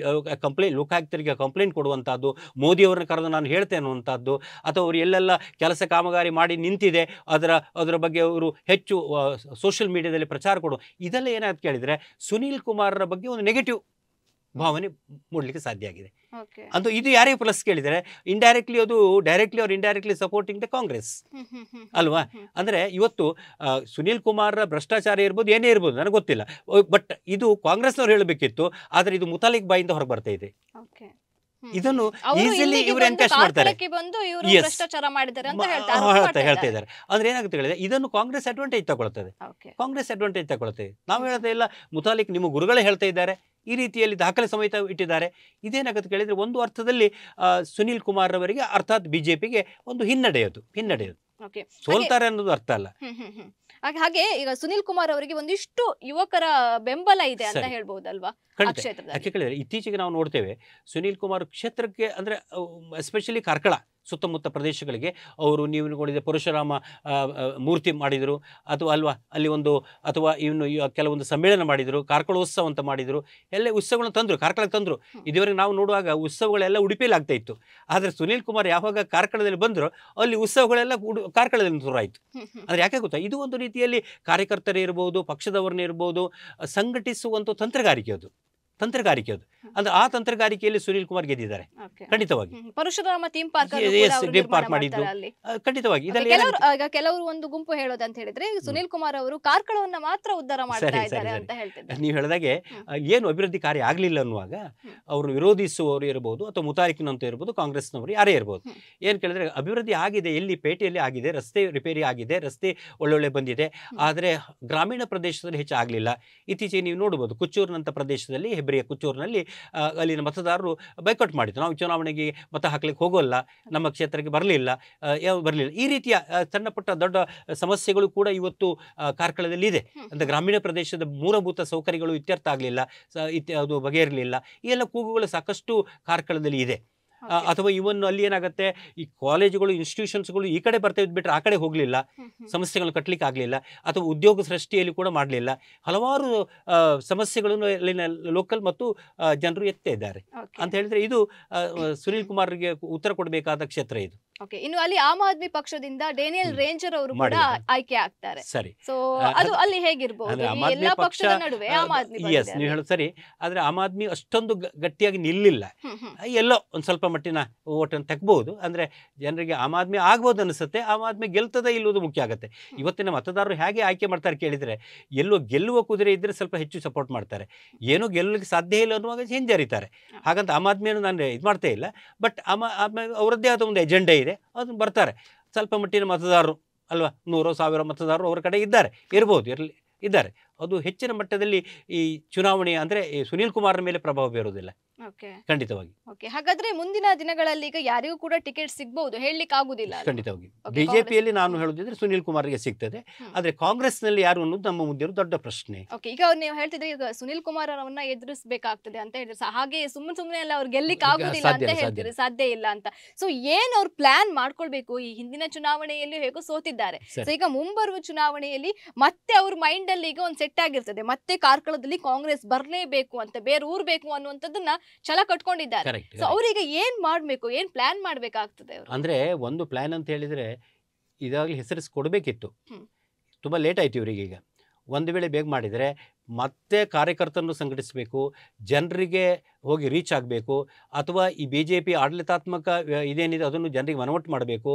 ಕಂಪ್ಲೇಂಟ್ ಲೋಕಾಯುಕ್ತರಿಗೆ ಕಂಪ್ಲೇಂಟ್ ಕೊಡುವಂಥದ್ದು ಮೋದಿ ಅವ್ರನ್ನ ಕರೆದು ನಾನು ಹೇಳ್ತೇನೆ ಅಂಥದ್ದು ಅಥವಾ ಅವರು ಎಲ್ಲೆಲ್ಲ ಕೆಲಸ ಕಾಮಗಾರಿ ಮಾಡಿ ನಿಂತಿದೆ ಅದರ ಅದರ ಬಗ್ಗೆ ಅವರು ಹೆಚ್ಚು ಸೋಷಿಯಲ್ ಮೀಡಿಯಾದಲ್ಲಿ ಪ್ರಚಾರ ಕೊಡು ಇದೆಲ್ಲ ಏನಾಯ್ತು ಕೇಳಿದರೆ ಸುನೀಲ್ ಕುಮಾರರ ಬಗ್ಗೆ ಒಂದು ನೆಗೆಟಿವ್ ಭಾವನೆ ಮೂಡಲಿಕ್ಕೆ ಸಾಧ್ಯ ಆಗಿದೆ ಅಂತ ಇದು ಯಾರಿಗೆ ಪ್ಲಸ್ ಕೇಳಿದರೆ ಇಂಡೈರೆಕ್ಟ್ಲಿ ಅದು ಡೈರೆಕ್ಟ್ಲಿ ಅವ್ರು ಇಂಡೈರೆಕ್ಟ್ಲಿ ಸಪೋರ್ಟಿಂಗ್ ದ ಕಾಂಗ್ರೆಸ್ ಅಲ್ವಾ ಅಂದರೆ ಇವತ್ತು ಸುನೀಲ್ ಕುಮಾರ್ರ ಭ್ರಷ್ಟಾಚಾರ ಇರ್ಬೋದು ಏನೇ ಇರ್ಬೋದು ನನಗೆ ಗೊತ್ತಿಲ್ಲ ಬಟ್ ಇದು ಕಾಂಗ್ರೆಸ್ನವ್ರು ಹೇಳಬೇಕಿತ್ತು ಆದರೆ ಇದು ಮುತಾಲಿಕ್ ಬಾಯಿಂದ ಹೊರಗೆ ಬರ್ತಾ ಇದೆ ಇದನ್ನು ಈಸಿಲಿ ಇವರು ಎನ್ಕಶ್ ಮಾಡ್ತಾರೆ ಹೇಳ್ತಾ ಇದ್ದಾರೆ ಅಂದ್ರೆ ಏನಾಗುತ್ತೆ ಹೇಳಿದ್ರೆ ಇದನ್ನು ಕಾಂಗ್ರೆಸ್ ಅಡ್ವಾಂಟೇಜ್ ತಗೊಳ್ತದೆ ಕಾಂಗ್ರೆಸ್ ಅಡ್ವಾಂಟೇಜ್ ತಗೊಳ್ತದೆ ನಾವು ಹೇಳ್ತಾ ಇಲ್ಲ ಮುತಾಲಿಕ್ ನಿಮ್ಮ ಗುರುಗಳೇ ಹೇಳ್ತಾ ಇದ್ದಾರೆ ಈ ರೀತಿಯಲ್ಲಿ ದಾಖಲೆ ಸಮೇತ ಇಟ್ಟಿದ್ದಾರೆ ಇದೇನಾಗುತ್ತೆ ಕೇಳಿದ್ರೆ ಒಂದು ಅರ್ಥದಲ್ಲಿ ಸುನೀಲ್ ಕುಮಾರ್ ಅವರಿಗೆ ಅರ್ಥಾತ್ ಬಿಜೆಪಿಗೆ ಒಂದು ಹಿನ್ನಡೆಯದು ಹಿನ್ನಡೆಯದು ಸೋಲ್ತಾರೆ ಅನ್ನೋದು ಅರ್ಥ ಅಲ್ಲ ಹಾಗೆ ಈಗ ಸುನಿಲ್ ಕುಮಾರ್ ಅವರಿಗೆ ಒಂದಿಷ್ಟು ಯುವಕರ ಬೆಂಬಲ ಇದೆ ಅಂತ ಹೇಳ್ಬಹುದಲ್ವಾ ಇತ್ತೀಚೆಗೆ ನಾವು ನೋಡ್ತೇವೆ ಸುನಿಲ್ ಕುಮಾರ್ ಕ್ಷೇತ್ರಕ್ಕೆ ಅಂದ್ರೆ ಎಸ್ಪೆಷಲಿ ಕಾರ್ಕಳ ಸುತ್ತಮುತ್ತ ಪ್ರದೇಶಗಳಿಗೆ ಅವರು ನೀವು ನೋಡಿದ ಪರಶುರಾಮ ಮೂರ್ತಿ ಮಾಡಿದರು ಅಥವಾ ಅಲ್ವಾ ಅಲ್ಲಿ ಒಂದು ಅಥವಾ ಇವನು ಕೆಲವೊಂದು ಸಮ್ಮೇಳನ ಮಾಡಿದರು ಕಾರ್ಕಳೋತ್ಸವ ಅಂತ ಮಾಡಿದರು ಎಲ್ಲ ಉತ್ಸವಗಳನ್ನು ತಂದರು ಕಾರ್ಕಳಕ್ಕೆ ತಂದರು ಇದುವರೆಗೆ ನಾವು ನೋಡುವಾಗ ಉತ್ಸವಗಳೆಲ್ಲ ಉಡುಪಿಯಲ್ಲಿ ಆಗ್ತಾ ಇತ್ತು ಆದರೆ ಸುನೀಲ್ ಕುಮಾರ್ ಯಾವಾಗ ಕಾರ್ಕಳದಲ್ಲಿ ಬಂದರು ಅಲ್ಲಿ ಉತ್ಸವಗಳೆಲ್ಲ ಉಡು ಕಾರ್ಕಳದಲ್ಲಿ ಶುರುವಾಯಿತು ಆದರೆ ಯಾಕೆ ಗೊತ್ತಾ ಇದು ಒಂದು ರೀತಿಯಲ್ಲಿ ಕಾರ್ಯಕರ್ತರೇ ಇರ್ಬೋದು ಪಕ್ಷದವ್ರನ್ನೇ ಇರ್ಬೋದು ಸಂಘಟಿಸುವಂಥ ತಂತ್ರಗಾರಿಕೆ ಅದು ತಂತ್ರಗಾರಿಕೆ ಅದು ಅಂದ್ರೆ ಆ ತಂತ್ರಗಾರಿಕೆಯಲ್ಲಿ ಸುನೀಲ್ ಕುಮಾರ್ ಗೆದ್ದಿದ್ದಾರೆ ಖಂಡಿತವಾಗಿ ಪರಶುರಾಮ ಥೀಮ್ ಪಾರ್ಕ್ ಪಾರ್ಕ್ ಮಾಡಿದ್ದು ಖಂಡಿತವಾಗಿ ಇದರಲ್ಲಿ ಕೆಲವರು ಒಂದು ಗುಂಪು ಹೇಳೋದಂತ ಹೇಳಿದ್ರೆ ಸುನೀಲ್ ಕುಮಾರ್ ಅವರು ಕಾರ್ಕಳವನ್ನ ಮಾತ್ರ ಉದ್ದಾರ ಮಾಡ್ತಾ ಅಂತ ಹೇಳ್ತಿದ್ದಾರೆ ನೀವು ಹೇಳಿದಾಗೆ ಏನು ಅಭಿವೃದ್ಧಿ ಕಾರ್ಯ ಆಗಲಿಲ್ಲ ಅನ್ನುವಾಗ ಅವರು ವಿರೋಧಿಸುವವರು ಇರಬಹುದು ಅಥವಾ ಮುತಾರಿಕಿನಂತ ಇರಬಹುದು ಕಾಂಗ್ರೆಸ್ನವರು ಯಾರೇ ಇರಬಹುದು ಏನು ಕೇಳಿದ್ರೆ ಅಭಿವೃದ್ಧಿ ಆಗಿದೆ ಎಲ್ಲಿ ಪೇಟೆಯಲ್ಲಿ ಆಗಿದೆ ರಸ್ತೆ ರಿಪೇರಿ ಆಗಿದೆ ರಸ್ತೆ ಒಳ್ಳೊಳ್ಳೆ ಬಂದಿದೆ ಆದರೆ ಗ್ರಾಮೀಣ ಪ್ರದೇಶದಲ್ಲಿ ಹೆಚ್ಚು ಆಗಲಿಲ್ಲ ಇತ್ತೀಚೆಗೆ ನೀವು ನೋಡಬಹುದು ಕುಚ್ಚೂರಿನಂಥ ಪ್ರದೇಶದಲ್ಲಿ ಹೆಬ್ರಿ ಬೇರೆ ಕುಚ್ಚೂರಿನಲ್ಲಿ ಅಲ್ಲಿನ ಮತದಾರರು ಬೈಕೌಟ್ ಮಾಡಿದ್ರು ನಾವು ಚುನಾವಣೆಗೆ ಮತ ಹಾಕ್ಲಿಕ್ಕೆ ಹೋಗೋಲ್ಲ ನಮ್ಮ ಕ್ಷೇತ್ರಕ್ಕೆ ಬರಲಿಲ್ಲ ಬರಲಿಲ್ಲ ಈ ರೀತಿಯ ಸಣ್ಣ ಪುಟ್ಟ ದೊಡ್ಡ ಸಮಸ್ಯೆಗಳು ಕೂಡ ಇವತ್ತು ಕಾರ್ಕಳದಲ್ಲಿ ಇದೆ ಅಂದರೆ ಗ್ರಾಮೀಣ ಪ್ರದೇಶದ ಮೂಲಭೂತ ಸೌಕರ್ಯಗಳು ಇತ್ಯರ್ಥ ಆಗಲಿಲ್ಲ ಇತ್ಯ ಅದು ಬಗೆಯಿರಲಿಲ್ಲ ಈ ಎಲ್ಲ ಕೂಗುಗಳು ಸಾಕಷ್ಟು ಕಾರ್ಕಳದಲ್ಲಿ ಇದೆ ಅಥವಾ ಇವನ್ನು ಅಲ್ಲಿ ಏನಾಗುತ್ತೆ ಈ ಕಾಲೇಜುಗಳು ಇನ್ಸ್ಟಿಟ್ಯೂಷನ್ಸ್ಗಳು ಈ ಕಡೆ ಬರ್ತಾ ಇದ್ಬಿಟ್ರೆ ಆ ಕಡೆ ಹೋಗ್ಲಿಲ್ಲ ಸಮಸ್ಯೆಗಳನ್ನು ಕಟ್ಟಲಿಕ್ಕೆ ಆಗಲಿಲ್ಲ ಅಥವಾ ಉದ್ಯೋಗ ಸೃಷ್ಟಿಯಲ್ಲಿ ಕೂಡ ಮಾಡಲಿಲ್ಲ ಹಲವಾರು ಸಮಸ್ಯೆಗಳನ್ನು ಅಲ್ಲಿನ ಲೋಕಲ್ ಮತ್ತು ಜನರು ಎತ್ತಾ ಇದ್ದಾರೆ ಅಂತ ಹೇಳಿದ್ರೆ ಇದು ಸುನೀಲ್ ಕುಮಾರ್ಗೆ ಉತ್ತರ ಕೊಡಬೇಕಾದ ಕ್ಷೇತ್ರ ಇದು ಓಕೆ ಇನ್ನು ಅಲ್ಲಿ ಆಮ್ ಆದ್ಮಿ ಪಕ್ಷದಿಂದ ಡೇನಿಯಲ್ ರೇಂಜರ್ ಅವರು ಕೂಡ ಆಯ್ಕೆ ಆಗ್ತಾರೆ ಸರಿ ಸೊ ಅದು ಅಲ್ಲಿ ಹೇಗಿರಬಹುದು ಎಲ್ಲಾ ಪಕ್ಷದ ನಡುವೆ ಆಮ್ ಆದ್ಮಿ ಎಸ್ ನೀವು ಹೇಳೋದು ಸರಿ ಆದ್ರೆ ಆಮ್ ಆದ್ಮಿ ಅಷ್ಟೊಂದು ಗಟ್ಟಿಯಾಗಿ ನಿಲ್ಲಿಲ್ಲ ಎಲ್ಲೋ ಒಂದ್ ಸ್ವಲ್ಪ ಮಟ್ಟಿನ ಓಟ್ ಅನ್ನು ತೆಗಬಹುದು ಅಂದ್ರೆ ಜನರಿಗೆ ಆಮ್ ಆದ್ಮಿ ಆಗ್ಬೋದು ಅನಿಸುತ್ತೆ ಆಮ್ ಆದ್ಮಿ ಗೆಲ್ತದ ಇಲ್ಲೋದು ಮುಖ್ಯ ಆಗುತ್ತೆ ಇವತ್ತಿನ ಮತದಾರರು ಹೇಗೆ ಆಯ್ಕೆ ಮಾಡ್ತಾರೆ ಕೇಳಿದ್ರೆ ಎಲ್ಲೋ ಗೆಲ್ಲುವ ಕುದುರೆ ಇದ್ರೆ ಸ್ವಲ್ಪ ಹೆಚ್ಚು ಸಪೋರ್ಟ್ ಮಾಡ್ತಾರೆ ಏನೋ ಗೆಲ್ಲಲಿಕ್ಕೆ ಸಾಧ್ಯ ಇಲ್ಲ ಅನ್ನುವಾಗ ಹಿಂಜರಿತಾರೆ ಹಾಗಂತ ಆಮ್ ಆದ್ಮಿಯನ್ನು ನಾನು ಇದು ಮಾಡ್ತೇ ಇಲ್ಲ ಬಟ್ ಆಮ್ ಆದ್ಮಿ ಅವರದ್ದೇ ಆದ ಒಂದು ಎಜೆಂಡಾ ಇದೆ ಇದೆ ಅದನ್ನು ಬರ್ತಾರೆ ಸ್ವಲ್ಪ ಮಟ್ಟಿನ ಮತದಾರರು ಅಲ್ವಾ ನೂರು ಸಾವಿರ ಮತದಾರರು ಅವರ ಕಡೆ ಇದ್ದಾರೆ ಇರ್ಬೋದು ಇರಲಿ ಇದ್ದಾರೆ ಅದು ಹೆಚ್ಚಿನ ಮಟ್ಟದಲ್ಲಿ ಈ ಚುನಾವಣೆ ಅಂದರೆ ಈ ಸುನೀಲ್ ಕುಮಾರ್ನ ಮೇಲೆ ಪ್ರಭಾವ ಬೀರೋದಿಲ್ಲ ಖಂಡಿತವಾಗಿ ಹಾಗಾದ್ರೆ ಮುಂದಿನ ದಿನಗಳಲ್ಲಿ ಈಗ ಯಾರಿಗೂ ಕೂಡ ಟಿಕೆಟ್ ಸಿಗಬಹುದು ಹೇಳಲಿಕ್ಕೆ ಆಗುದಿಲ್ಲ ಖಂಡಿತವಾಗಿ ಬಿಜೆಪಿಯಲ್ಲಿ ನಾನು ಹೇಳುದಿದ್ರೆ ಸುನಿಲ್ ಗೆ ಸಿಗ್ತದೆ ಆದ್ರೆ ಕಾಂಗ್ರೆಸ್ ನಲ್ಲಿ ಯಾರು ಅನ್ನೋದು ನಮ್ಮ ಮುಂದೆ ದೊಡ್ಡ ಪ್ರಶ್ನೆ ಈಗ ನೀವು ಹೇಳ್ತಿದ್ರೆ ಈಗ ಸುನಿಲ್ ಕುಮಾರ್ ಅವರನ್ನ ಎದುರಿಸಬೇಕಾಗ್ತದೆ ಅಂತ ಹೇಳಿದ್ರೆ ಹಾಗೆ ಸುಮ್ಮನೆ ಸುಮ್ಮನೆ ಎಲ್ಲ ಅವ್ರು ಗೆಲ್ಲಿಕ್ ಆಗುದಿಲ್ಲ ಅಂತ ಹೇಳ್ತಿದ್ರೆ ಸಾಧ್ಯ ಇಲ್ಲ ಅಂತ ಸೊ ಏನ್ ಅವ್ರ ಪ್ಲಾನ್ ಮಾಡ್ಕೊಳ್ಬೇಕು ಈ ಹಿಂದಿನ ಚುನಾವಣೆಯಲ್ಲಿ ಹೇಗೋ ಸೋತಿದ್ದಾರೆ ಸೊ ಈಗ ಮುಂಬರುವ ಚುನಾವಣೆಯಲ್ಲಿ ಮತ್ತೆ ಅವ್ರ ಮೈಂಡ್ ಅಲ್ಲಿ ಈಗ ಒಂದು ಸೆಟ್ ಆಗಿರ್ತದೆ ಮತ್ತೆ ಕಾರ್ಕಳದಲ್ಲಿ ಕಾಂಗ್ರೆಸ್ ಬರಲೇಬೇಕು ಅಂತ ಬೇರೆ ಬೇಕು ಅನ್ನುವಂಥದ್ದನ್ನ ಛಲ ಕಟ್ಕೊಂಡಿದ್ದಾರೆ ಸೊ ಅವರಿಗೆ ಏನ್ ಮಾಡ್ಬೇಕು ಏನ್ ಪ್ಲಾನ್ ಮಾಡ್ಬೇಕಾಗ್ತದೆ ಅಂದ್ರೆ ಒಂದು ಪ್ಲಾನ್ ಅಂತ ಹೇಳಿದ್ರೆ ಇದಾಗಲಿ ಹೆಸರಿಸ್ ಕೊಡಬೇಕಿತ್ತು ತುಂಬ ಲೇಟ್ ಆಯ್ತು ಇವರಿಗೆ ಈಗ ಒಂದು ವೇಳೆ ಬೇಗ ಮಾಡಿದರೆ ಮತ್ತೆ ಕಾರ್ಯಕರ್ತರನ್ನು ಸಂಘಟಿಸಬೇಕು ಜನರಿಗೆ ಹೋಗಿ ರೀಚ್ ಆಗಬೇಕು ಅಥವಾ ಈ ಬಿ ಜೆ ಪಿ ಆಡಳಿತಾತ್ಮಕ ಇದೇನಿದೆ ಅದನ್ನು ಜನರಿಗೆ ಮನವಟ್ಟು ಮಾಡಬೇಕು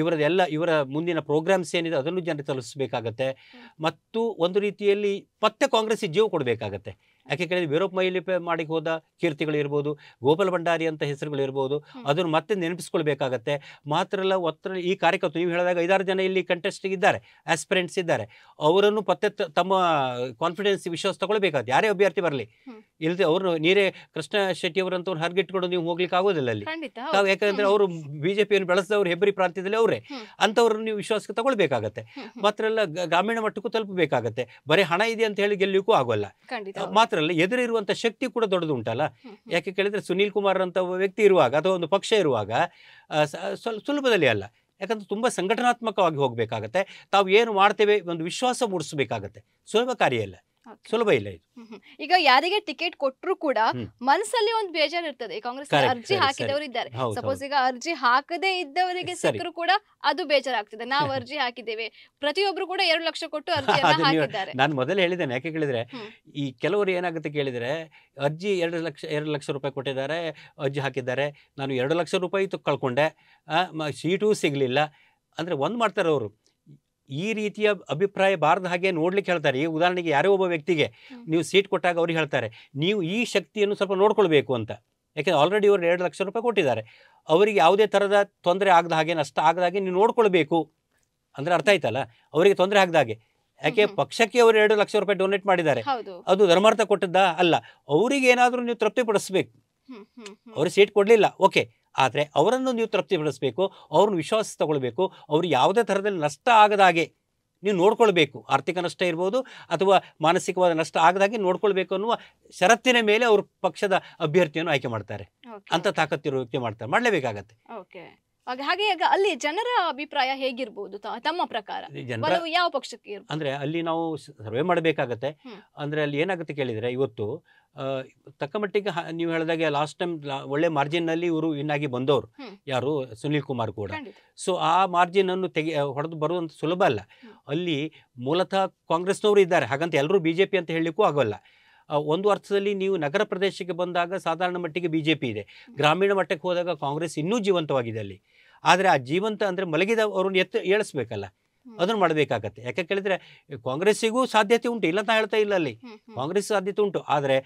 ಇವರದೆಲ್ಲ ಇವರ ಮುಂದಿನ ಪ್ರೋಗ್ರಾಮ್ಸ್ ಏನಿದೆ ಅದನ್ನು ಜನರಿಗೆ ತಲುಪಿಸಬೇಕಾಗತ್ತೆ ಮತ್ತು ಒಂದು ರೀತಿಯಲ್ಲಿ ಮತ್ತೆ ಕಾಂಗ್ರೆಸ್ಸಿಗೆ ಜೀವ ಕೊಡಬೇಕಾಗತ್ತೆ ಯಾಕೆ ಕೇಳಿದ್ರೆ ಮೈಲಿ ಮಾಡಿ ಹೋದ ಕೀರ್ತಿಗಳು ಇರ್ಬೋದು ಗೋಪಾಲ ಭಂಡಾರಿ ಅಂತ ಹೆಸರುಗಳು ಇರ್ಬೋದು ಅದನ್ನು ಮತ್ತೆ ನೆನಪಿಸ್ಕೊಳ್ಬೇಕಾಗತ್ತೆ ಮಾತ್ರ ಅಲ್ಲ ಒತ್ತರ ಈ ಕಾರ್ಯಕರ್ತರು ನೀವು ಹೇಳಿದಾಗ ಐದಾರು ಜನ ಇಲ್ಲಿ ಕಂಟೆಸ್ಟ್ ಇದ್ದಾರೆ ಆಸ್ಪಿರೆಂಟ್ಸ್ ಇದ್ದಾರೆ ಅವರನ್ನು ಪತ್ತೆ ತಮ್ಮ ಕಾನ್ಫಿಡೆನ್ಸ್ ವಿಶ್ವಾಸ ತಗೊಳ್ಬೇಕಾಗುತ್ತೆ ಯಾರೇ ಅಭ್ಯರ್ಥಿ ಬರಲಿ ಇಲ್ಲದೆ ಅವರು ನೀರೇ ಕೃಷ್ಣ ಶೆಟ್ಟಿ ಅವರಂತವ್ರು ಹರ್ಗಿಟ್ಕೊಂಡು ನೀವು ಹೋಗ್ಲಿಕ್ಕೆ ಆಗೋದಿಲ್ಲ ಅಲ್ಲಿ ಯಾಕಂದ್ರೆ ಅವರು ಬಿಜೆಪಿಯನ್ನು ಬೆಳೆಸಿದವರು ಹೆಬ್ಬರಿ ಪ್ರಾಂತ್ಯದಲ್ಲಿ ಅವರೇ ಅಂತವರನ್ನು ನೀವು ವಿಶ್ವಾಸಕ್ಕೆ ತಗೊಳ್ಬೇಕಾಗತ್ತೆ ಮಾತ್ರ ಅಲ್ಲ ಗ್ರಾಮೀಣ ಮಟ್ಟಕ್ಕೂ ತಲುಪಬೇಕಾಗತ್ತೆ ಬರೀ ಹಣ ಇದೆ ಅಂತ ಹೇಳಿ ಗೆಲ್ಲಲಿಕ್ಕೂ ಆಗೋಲ್ಲ ಮಾತ್ರ ಎದುರಿರುವಂತ ಎದುರಿರುವಂಥ ಶಕ್ತಿ ಕೂಡ ದೊಡ್ಡದು ಉಂಟಲ್ಲ ಯಾಕೆ ಕೇಳಿದರೆ ಸುನೀಲ್ ಕುಮಾರ್ ಅಂತ ವ್ಯಕ್ತಿ ಇರುವಾಗ ಅಥವಾ ಒಂದು ಪಕ್ಷ ಇರುವಾಗ ಸುಲಭದಲ್ಲಿ ಅಲ್ಲ ಯಾಕಂದ್ರೆ ತುಂಬ ಸಂಘಟನಾತ್ಮಕವಾಗಿ ಹೋಗಬೇಕಾಗತ್ತೆ ತಾವು ಏನು ಮಾಡ್ತೇವೆ ಒಂದು ವಿಶ್ವಾಸ ಮೂಡಿಸಬೇಕಾಗತ್ತೆ ಸುಲಭ ಕಾರ್ಯ ಇಲ್ಲ ಸುಲಭ ಇಲ್ಲ ಇದು ಈಗ ಯಾರಿಗೆ ಟಿಕೆಟ್ ಕೊಟ್ಟರು ಕೂಡ ಮನಸ್ಸಲ್ಲಿ ಒಂದು ಬೇಜಾರು ಇರ್ತದೆ ಕಾಂಗ್ರೆಸ್ ಅರ್ಜಿ ಹಾಕಿದವರು ಇದ್ದಾರೆ ಸಪೋಸ್ ಈಗ ಅರ್ಜಿ ಹಾಕದೇ ಇದ್ದವರಿಗೆ ಸಿಕ್ಕರು ಕೂಡ ಅದು ಬೇಜಾರಾಗ್ತದೆ ನಾವು ಅರ್ಜಿ ಹಾಕಿದ್ದೇವೆ ಪ್ರತಿಯೊಬ್ರು ಕೂಡ ಎರಡು ಲಕ್ಷ ಕೊಟ್ಟು ಅರ್ಜಿ ಹಾಕಿದ್ದಾರೆ ನಾನು ಮೊದಲೇ ಹೇಳಿದ್ದೇನೆ ಯಾಕೆ ಕೇಳಿದ್ರೆ ಈ ಕೆಲವರು ಏನಾಗುತ್ತೆ ಕೇಳಿದ್ರೆ ಅರ್ಜಿ ಎರಡು ಲಕ್ಷ ಎರಡು ಲಕ್ಷ ರೂಪಾಯಿ ಕೊಟ್ಟಿದ್ದಾರೆ ಅರ್ಜಿ ಹಾಕಿದ್ದಾರೆ ನಾನು ಎರಡು ಲಕ್ಷ ರೂಪಾಯಿ ಕಳ್ಕೊಂಡೆ ಸೀಟು ಸಿಗ್ಲಿಲ್ಲ ಅಂದ್ರೆ ಒಂದ್ ಮಾಡ್ತಾರೆ ಅವರು ಈ ರೀತಿಯ ಅಭಿಪ್ರಾಯ ಬಾರದ ಹಾಗೆ ನೋಡ್ಲಿಕ್ಕೆ ಹೇಳ್ತಾರೆ ಈ ಉದಾಹರಣೆಗೆ ಯಾರೋ ಒಬ್ಬ ವ್ಯಕ್ತಿಗೆ ನೀವು ಸೀಟ್ ಕೊಟ್ಟಾಗ ಅವ್ರಿಗೆ ಹೇಳ್ತಾರೆ ನೀವು ಈ ಶಕ್ತಿಯನ್ನು ಸ್ವಲ್ಪ ನೋಡ್ಕೊಳ್ಬೇಕು ಅಂತ ಯಾಕೆಂದ್ರೆ ಆಲ್ರೆಡಿ ಅವರು ಎರಡು ಲಕ್ಷ ರೂಪಾಯಿ ಕೊಟ್ಟಿದ್ದಾರೆ ಅವರಿಗೆ ಯಾವುದೇ ಥರದ ತೊಂದರೆ ಆಗದ ಹಾಗೆ ನಷ್ಟ ಆಗದ ಹಾಗೆ ನೀವು ನೋಡ್ಕೊಳ್ಬೇಕು ಅಂದರೆ ಅರ್ಥ ಆಯ್ತಲ್ಲ ಅವರಿಗೆ ತೊಂದರೆ ಆಗದ ಹಾಗೆ ಯಾಕೆ ಪಕ್ಷಕ್ಕೆ ಅವರು ಎರಡು ಲಕ್ಷ ರೂಪಾಯಿ ಡೊನೇಟ್ ಮಾಡಿದ್ದಾರೆ ಅದು ಧರ್ಮಾರ್ಥ ಕೊಟ್ಟದ್ದಾ ಅಲ್ಲ ಅವರಿಗೆ ಏನಾದರೂ ನೀವು ಪಡಿಸ್ಬೇಕು ಅವ್ರಿಗೆ ಸೀಟ್ ಕೊಡಲಿಲ್ಲ ಓಕೆ ಆದರೆ ಅವರನ್ನು ನೀವು ತೃಪ್ತಿಪಡಿಸಬೇಕು ಅವ್ರನ್ನ ವಿಶ್ವಾಸ ತಗೊಳ್ಬೇಕು ಅವರು ಯಾವುದೇ ಥರದಲ್ಲಿ ನಷ್ಟ ಆಗದಾಗೆ ನೀವು ನೋಡ್ಕೊಳ್ಬೇಕು ಆರ್ಥಿಕ ನಷ್ಟ ಇರ್ಬೋದು ಅಥವಾ ಮಾನಸಿಕವಾದ ನಷ್ಟ ಆಗದಾಗೆ ನೋಡ್ಕೊಳ್ಬೇಕು ಅನ್ನುವ ಷರತ್ತಿನ ಮೇಲೆ ಅವರು ಪಕ್ಷದ ಅಭ್ಯರ್ಥಿಯನ್ನು ಆಯ್ಕೆ ಮಾಡ್ತಾರೆ ಅಂತ ತಾಕತ್ತಿರೋ ವ್ಯಕ್ತಿ ಮಾಡ್ತಾರೆ ಮಾಡಲೇಬೇಕಾಗತ್ತೆ ಹಾಗೆ ಆಗ ಅಲ್ಲಿ ಜನರ ಅಭಿಪ್ರಾಯ ಹೇಗಿರ್ಬೋದು ತಮ್ಮ ಪ್ರಕಾರ ಯಾವ ಪಕ್ಷಕ್ಕೆ ಅಂದ್ರೆ ಅಲ್ಲಿ ನಾವು ಸರ್ವೆ ಮಾಡಬೇಕಾಗತ್ತೆ ಅಂದ್ರೆ ಅಲ್ಲಿ ಏನಾಗುತ್ತೆ ಕೇಳಿದ್ರೆ ಇವತ್ತು ತಕ್ಕ ಮಟ್ಟಿಗೆ ನೀವು ಹೇಳಿದಾಗ ಲಾಸ್ಟ್ ಟೈಮ್ ಒಳ್ಳೆ ಮಾರ್ಜಿನ್ ನಲ್ಲಿ ಇವರು ವಿನ್ ಆಗಿ ಬಂದವರು ಯಾರು ಸುನಿಲ್ ಕುಮಾರ್ ಕೂಡ ಸೊ ಆ ಮಾರ್ಜಿನ್ ಅನ್ನು ತೆಗೆ ಹೊಡೆದು ಬರುವಂತ ಸುಲಭ ಅಲ್ಲ ಅಲ್ಲಿ ಮೂಲತಃ ಕಾಂಗ್ರೆಸ್ನವರು ಇದ್ದಾರೆ ಹಾಗಂತ ಎಲ್ಲರೂ ಬಿಜೆಪಿ ಅಂತ ಹೇಳಲಿಕ್ಕೂ ಆಗೋಲ್ಲ ಒಂದು ಅರ್ಥದಲ್ಲಿ ನೀವು ನಗರ ಪ್ರದೇಶಕ್ಕೆ ಬಂದಾಗ ಸಾಧಾರಣ ಮಟ್ಟಿಗೆ ಬಿ ಜೆ ಪಿ ಇದೆ ಗ್ರಾಮೀಣ ಮಟ್ಟಕ್ಕೆ ಹೋದಾಗ ಕಾಂಗ್ರೆಸ್ ಇನ್ನೂ ಜೀವಂತವಾಗಿದೆ ಅಲ್ಲಿ ಆದರೆ ಆ ಜೀವಂತ ಅಂದರೆ ಮಲಗಿದ ಅವ್ರನ್ನ ಎತ್ತ ಏಳಿಸ್ಬೇಕಲ್ಲ ಅದನ್ನು ಮಾಡಬೇಕಾಗತ್ತೆ ಯಾಕೆ ಕೇಳಿದ್ರೆ ಕಾಂಗ್ರೆಸ್ಸಿಗೂ ಸಾಧ್ಯತೆ ಉಂಟು ಇಲ್ಲ ಅಂತ ಹೇಳ್ತಾ ಇಲ್ಲ ಅಲ್ಲಿ ಕಾಂಗ್ರೆಸ್ ಸಾಧ್ಯತೆ ಉಂಟು ಆದರೆ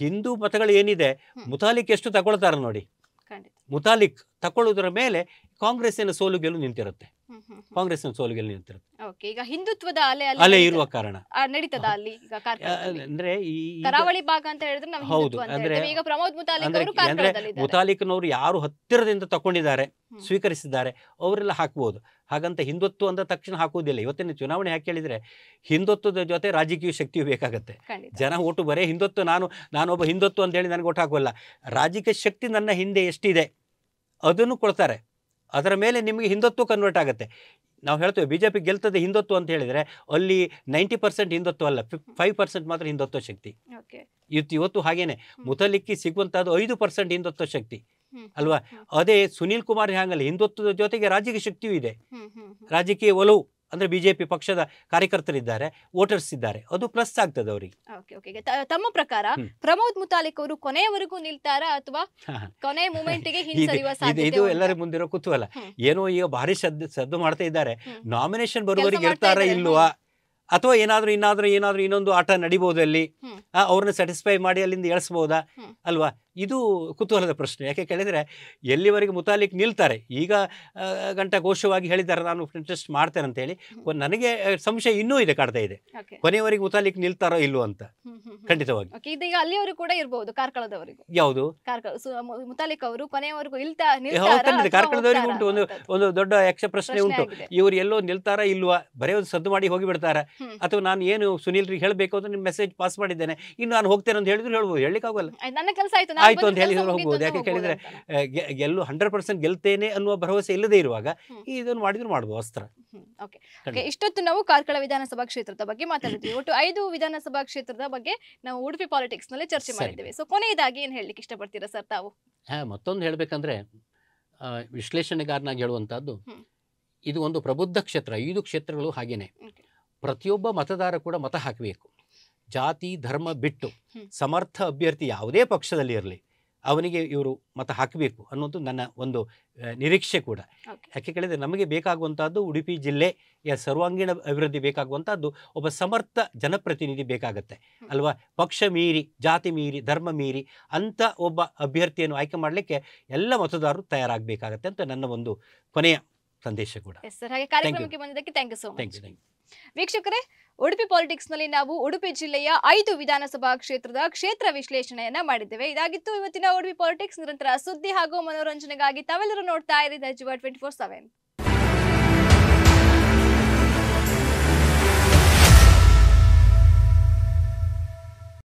ಹಿಂದೂ ಮತಗಳು ಏನಿದೆ ಮುತಾಲಿಕ್ ಎಷ್ಟು ತಗೊಳ್ತಾರೆ ನೋಡಿ ಮುತಾಲಿಕ್ ತಗೊಳ್ಳೋದ್ರ ಮೇಲೆ ಕಾಂಗ್ರೆಸ್ಸಿನ ಸೋಲು ಗೆಲುವು ನಿಂತಿರುತ್ತೆ ಕಾಂಗ್ರೆಸ್ ಸೋಲಿಗೆ ನಿಂತಿರುತ್ತೆ ಈಗ ಹಿಂದುತ್ವದ ಅಲೆ ಅಲೆ ಇರುವ ಕಾರಣ ನಡೀತದ ಅಲ್ಲಿ ಅಂದ್ರೆ ಈ ಭಾಗ ಅಂತ ಹೇಳಿದ್ರೆ ನಾವು ಹೌದು ಅಂದ್ರೆ ಈಗ ಪ್ರಮೋದ್ ಮುತಾಲಿಕ್ ಅಂದ್ರೆ ಮುತಾಲಿಕ್ನವರು ಯಾರು ಹತ್ತಿರದಿಂದ ತಕೊಂಡಿದ್ದಾರೆ ಸ್ವೀಕರಿಸಿದ್ದಾರೆ ಅವರೆಲ್ಲ ಹಾಕ್ಬೋದು ಹಾಗಂತ ಹಿಂದುತ್ವ ಅಂದ ತಕ್ಷಣ ಹಾಕುವುದಿಲ್ಲ ಇವತ್ತಿನ ಚುನಾವಣೆ ಯಾಕೆ ಹೇಳಿದ್ರೆ ಹಿಂದುತ್ವದ ಜೊತೆ ರಾಜಕೀಯ ಶಕ್ತಿಯು ಬೇಕಾಗತ್ತೆ ಜನ ಓಟು ಬರೇ ಹಿಂದುತ್ವ ನಾನು ನಾನೊಬ್ಬ ಹಿಂದುತ್ವ ಅಂತ ಹೇಳಿ ನನಗೆ ಓಟ್ ಹಾಕುವಲ್ಲ ರಾಜಕೀಯ ಶಕ್ತಿ ನನ್ನ ಹಿಂದೆ ಎಷ್ಟಿದೆ ಅದನ್ನು ಕೊಡ್ತಾರೆ ಅದರ ಮೇಲೆ ನಿಮಗೆ ಹಿಂದುತ್ವ ಕನ್ವರ್ಟ್ ಆಗುತ್ತೆ ನಾವು ಹೇಳ್ತೇವೆ ಬಿ ಜೆ ಪಿ ಗೆಲ್ತದೆ ಹಿಂದುತ್ವ ಅಂತ ಹೇಳಿದರೆ ಅಲ್ಲಿ ನೈಂಟಿ ಪರ್ಸೆಂಟ್ ಹಿಂದುತ್ವ ಅಲ್ಲ ಫೈವ್ ಪರ್ಸೆಂಟ್ ಮಾತ್ರ ಹಿಂದುತ್ವ ಶಕ್ತಿ ಇವತ್ತು ಇವತ್ತು ಹಾಗೇನೆ ಮುತಲಿಕ್ಕಿ ಸಿಗುವಂಥದ್ದು ಐದು ಪರ್ಸೆಂಟ್ ಹಿಂದುತ್ವ ಶಕ್ತಿ ಅಲ್ವಾ ಅದೇ ಸುನೀಲ್ ಕುಮಾರ್ ಹಾಗಲ್ಲ ಹಿಂದುತ್ವದ ಜೊತೆಗೆ ರಾಜಕೀಯ ಶಕ್ತಿಯೂ ಇದೆ ರಾಜಕೀಯ ಒಲವು ಅಂದ್ರೆ ಬಿಜೆಪಿ ಪಕ್ಷದ ಕಾರ್ಯಕರ್ತರಿದ್ದಾರೆ ವೋಟರ್ಸ್ ಇದ್ದಾರೆ ಅದು ಪ್ಲಸ್ ಆಗ್ತದೆ ಅವರಿಗೆ ತಮ್ಮ ಪ್ರಕಾರ ಪ್ರಮೋದ್ ಮುತಾಲಿಕ್ ಅವರು ಕೊನೆಯವರೆಗೂ ನಿಲ್ತಾರಾ ಅಥವಾ ಕೊನೆ ಇದೆ ಇದು ಎಲ್ಲರ ಮುಂದಿರೋ ಕುತೂಹಲ ಏನೋ ಈಗ ಭಾರಿ ಸದ್ದು ಸದ್ದು ಮಾಡ್ತಾ ಇದ್ದಾರೆ ನಾಮಿನೇಷನ್ ಬರುವವರಿಗೆ ಇರ್ತಾರ ಇಲ್ವಾ ಅಥವಾ ಏನಾದ್ರೂ ಇನ್ನಾದ್ರೂ ಏನಾದ್ರೂ ಇನ್ನೊಂದು ಆಟ ಅಲ್ಲಿ ಅವ್ರನ್ನ ಸ್ಯಾಟಿಸ್ಫೈ ಮಾಡಿ ಅಲ್ಲಿಂದ ಎಳಿಸ್ಬೋದಾ ಅಲ್ವಾ ಇದು ಕುತೂಹಲದ ಪ್ರಶ್ನೆ ಯಾಕೆ ಕೇಳಿದರೆ ಎಲ್ಲಿವರೆಗೆ ಮುತಾಲಿಕ್ ನಿಲ್ತಾರೆ ಈಗ ಗಂಟ ಘೋಷವಾಗಿ ಹೇಳಿದ್ದಾರೆ ನಾನು ಇಂಟ್ರೆಸ್ಟ್ ಮಾಡ್ತೇನೆ ಅಂತ ಹೇಳಿ ನನಗೆ ಸಂಶಯ ಇನ್ನೂ ಇದೆ ಕಾಡ್ತಾ ಇದೆ ಕೊನೆಯವರೆಗೆ ಮುತಾಲಿಕ್ ನಿಲ್ತಾರೋ ಇಲ್ಲೋ ಅಂತ ಖಂಡಿತವಾಗಿ ಇದೀಗ ಅಲ್ಲಿವರೆಗೂ ಕೂಡ ಇರಬಹುದು ಯಾವುದು ಮುತಾಲಿಕ್ ಅವರು ಕೊನೆಯವರೆಗೂ ಉಂಟು ಒಂದು ಒಂದು ದೊಡ್ಡ ಯಕ್ಷ ಪ್ರಶ್ನೆ ಉಂಟು ಇವರು ಎಲ್ಲೋ ನಿಲ್ತಾರ ಇಲ್ವಾ ಬರೀ ಒಂದು ಸದ್ದು ಮಾಡಿ ಹೋಗಿ ಬಿಡ್ತಾರಾ ಅಥವಾ ನಾನು ಏನು ಸುನೀಲ್ರಿಗೆ ಹೇಳಬೇಕು ಅಂತ ನಿಮ್ಮ ಮೆಸೇಜ್ ಪಾಸ್ ಮಾಡಿದ್ದೇನೆ ಇನ್ನು ನಾನು ಹೋಗ್ತೇನೆ ಅಂತ ಹೇಳಿದ್ರು ಹೇಳ್ಬೋದು ಹೇಳಲಿಕ್ಕಾಗಲ್ಲ ನನ್ನ ಕೆಲಸ ಆಯ್ತು ಆಯ್ತು ಅಂತ ಹೇಳಿ ಹೋಗ್ಬೋದು ಯಾಕೆ ಕೇಳಿದ್ರೆ ಗೆಲ್ಲು ಹಂಡ್ರೆಡ್ ಪರ್ಸೆಂಟ್ ಗೆಲ್ತೇನೆ ಅನ್ನುವ ಭರವಸೆ ಇಲ್ಲದೆ ಇರುವಾಗ ಇದನ್ನು ಮಾಡಿದ್ರು ಮಾಡಬಹುದು ಅಸ್ತ್ರ ಓಕೆ ಇಷ್ಟೊತ್ತು ನಾವು ಕಾರ್ಕಳ ವಿಧಾನಸಭಾ ಕ್ಷೇತ್ರದ ಬಗ್ಗೆ ಮಾತಾಡಿದ್ವಿ ಒಟ್ಟು ಐದು ವಿಧಾನಸಭಾ ಕ್ಷೇತ್ರದ ಬಗ್ಗೆ ನಾವು ಉಡುಪಿ ಪಾಲಿಟಿಕ್ಸ್ ನಲ್ಲಿ ಚರ್ಚೆ ಮಾಡಿದ್ದೇವೆ ಸೊ ಕೊನೆಯದಾಗಿ ಏನ್ ಹೇಳಲಿಕ್ಕೆ ಇಷ್ಟಪಡ್ತೀರಾ ಸರ್ ತಾವು ಹಾ ಮತ್ತೊಂದು ಹೇಳ್ಬೇಕಂದ್ರೆ ವಿಶ್ಲೇಷಣೆಗಾರನಾಗಿ ಹೇಳುವಂತಹದ್ದು ಇದು ಒಂದು ಪ್ರಬುದ್ಧ ಕ್ಷೇತ್ರ ಐದು ಕ್ಷೇತ್ರಗಳು ಹಾಗೇನೆ ಪ್ರತಿಯೊಬ್ಬ ಮತದಾರ ಕೂಡ ಮತ ಹಾಕಬೇಕು ಜಾತಿ ಧರ್ಮ ಬಿಟ್ಟು ಸಮರ್ಥ ಅಭ್ಯರ್ಥಿ ಯಾವುದೇ ಪಕ್ಷದಲ್ಲಿ ಇರಲಿ ಅವನಿಗೆ ಇವರು ಮತ ಹಾಕಬೇಕು ಅನ್ನೋದು ನನ್ನ ಒಂದು ನಿರೀಕ್ಷೆ ಕೂಡ ಯಾಕೆ ಕೇಳಿದ್ರೆ ನಮಗೆ ಬೇಕಾಗುವಂತಹದ್ದು ಉಡುಪಿ ಜಿಲ್ಲೆಯ ಸರ್ವಾಂಗೀಣ ಅಭಿವೃದ್ಧಿ ಬೇಕಾಗುವಂತಹದ್ದು ಒಬ್ಬ ಸಮರ್ಥ ಜನಪ್ರತಿನಿಧಿ ಬೇಕಾಗತ್ತೆ ಅಲ್ವಾ ಪಕ್ಷ ಮೀರಿ ಜಾತಿ ಮೀರಿ ಧರ್ಮ ಮೀರಿ ಅಂತ ಒಬ್ಬ ಅಭ್ಯರ್ಥಿಯನ್ನು ಆಯ್ಕೆ ಮಾಡಲಿಕ್ಕೆ ಎಲ್ಲ ಮತದಾರರು ತಯಾರಾಗಬೇಕಾಗತ್ತೆ ಅಂತ ನನ್ನ ಒಂದು ಕೊನೆಯ ಸಂದೇಶ ಕೂಡ ವೀಕ್ಷಕರೇ ಉಡುಪಿ ಪಾಲಿಟಿಕ್ಸ್ ನಲ್ಲಿ ನಾವು ಉಡುಪಿ ಜಿಲ್ಲೆಯ ಐದು ವಿಧಾನಸಭಾ ಕ್ಷೇತ್ರದ ಕ್ಷೇತ್ರ ವಿಶ್ಲೇಷಣೆಯನ್ನ ಮಾಡಿದ್ದೇವೆ ಇದಾಗಿತ್ತು ಇವತ್ತಿನ ಉಡುಪಿ ಪಾಲಿಟಿಕ್ಸ್ ನಿರಂತರ ಸುದ್ದಿ ಹಾಗೂ ಮನೋರಂಜನೆಗಾಗಿ ತಾವೆಲ್ಲರೂ ನೋಡ್ತಾ ಇರಿ ಟ್ವೆಂಟಿ ಫೋರ್ ಸೆವೆನ್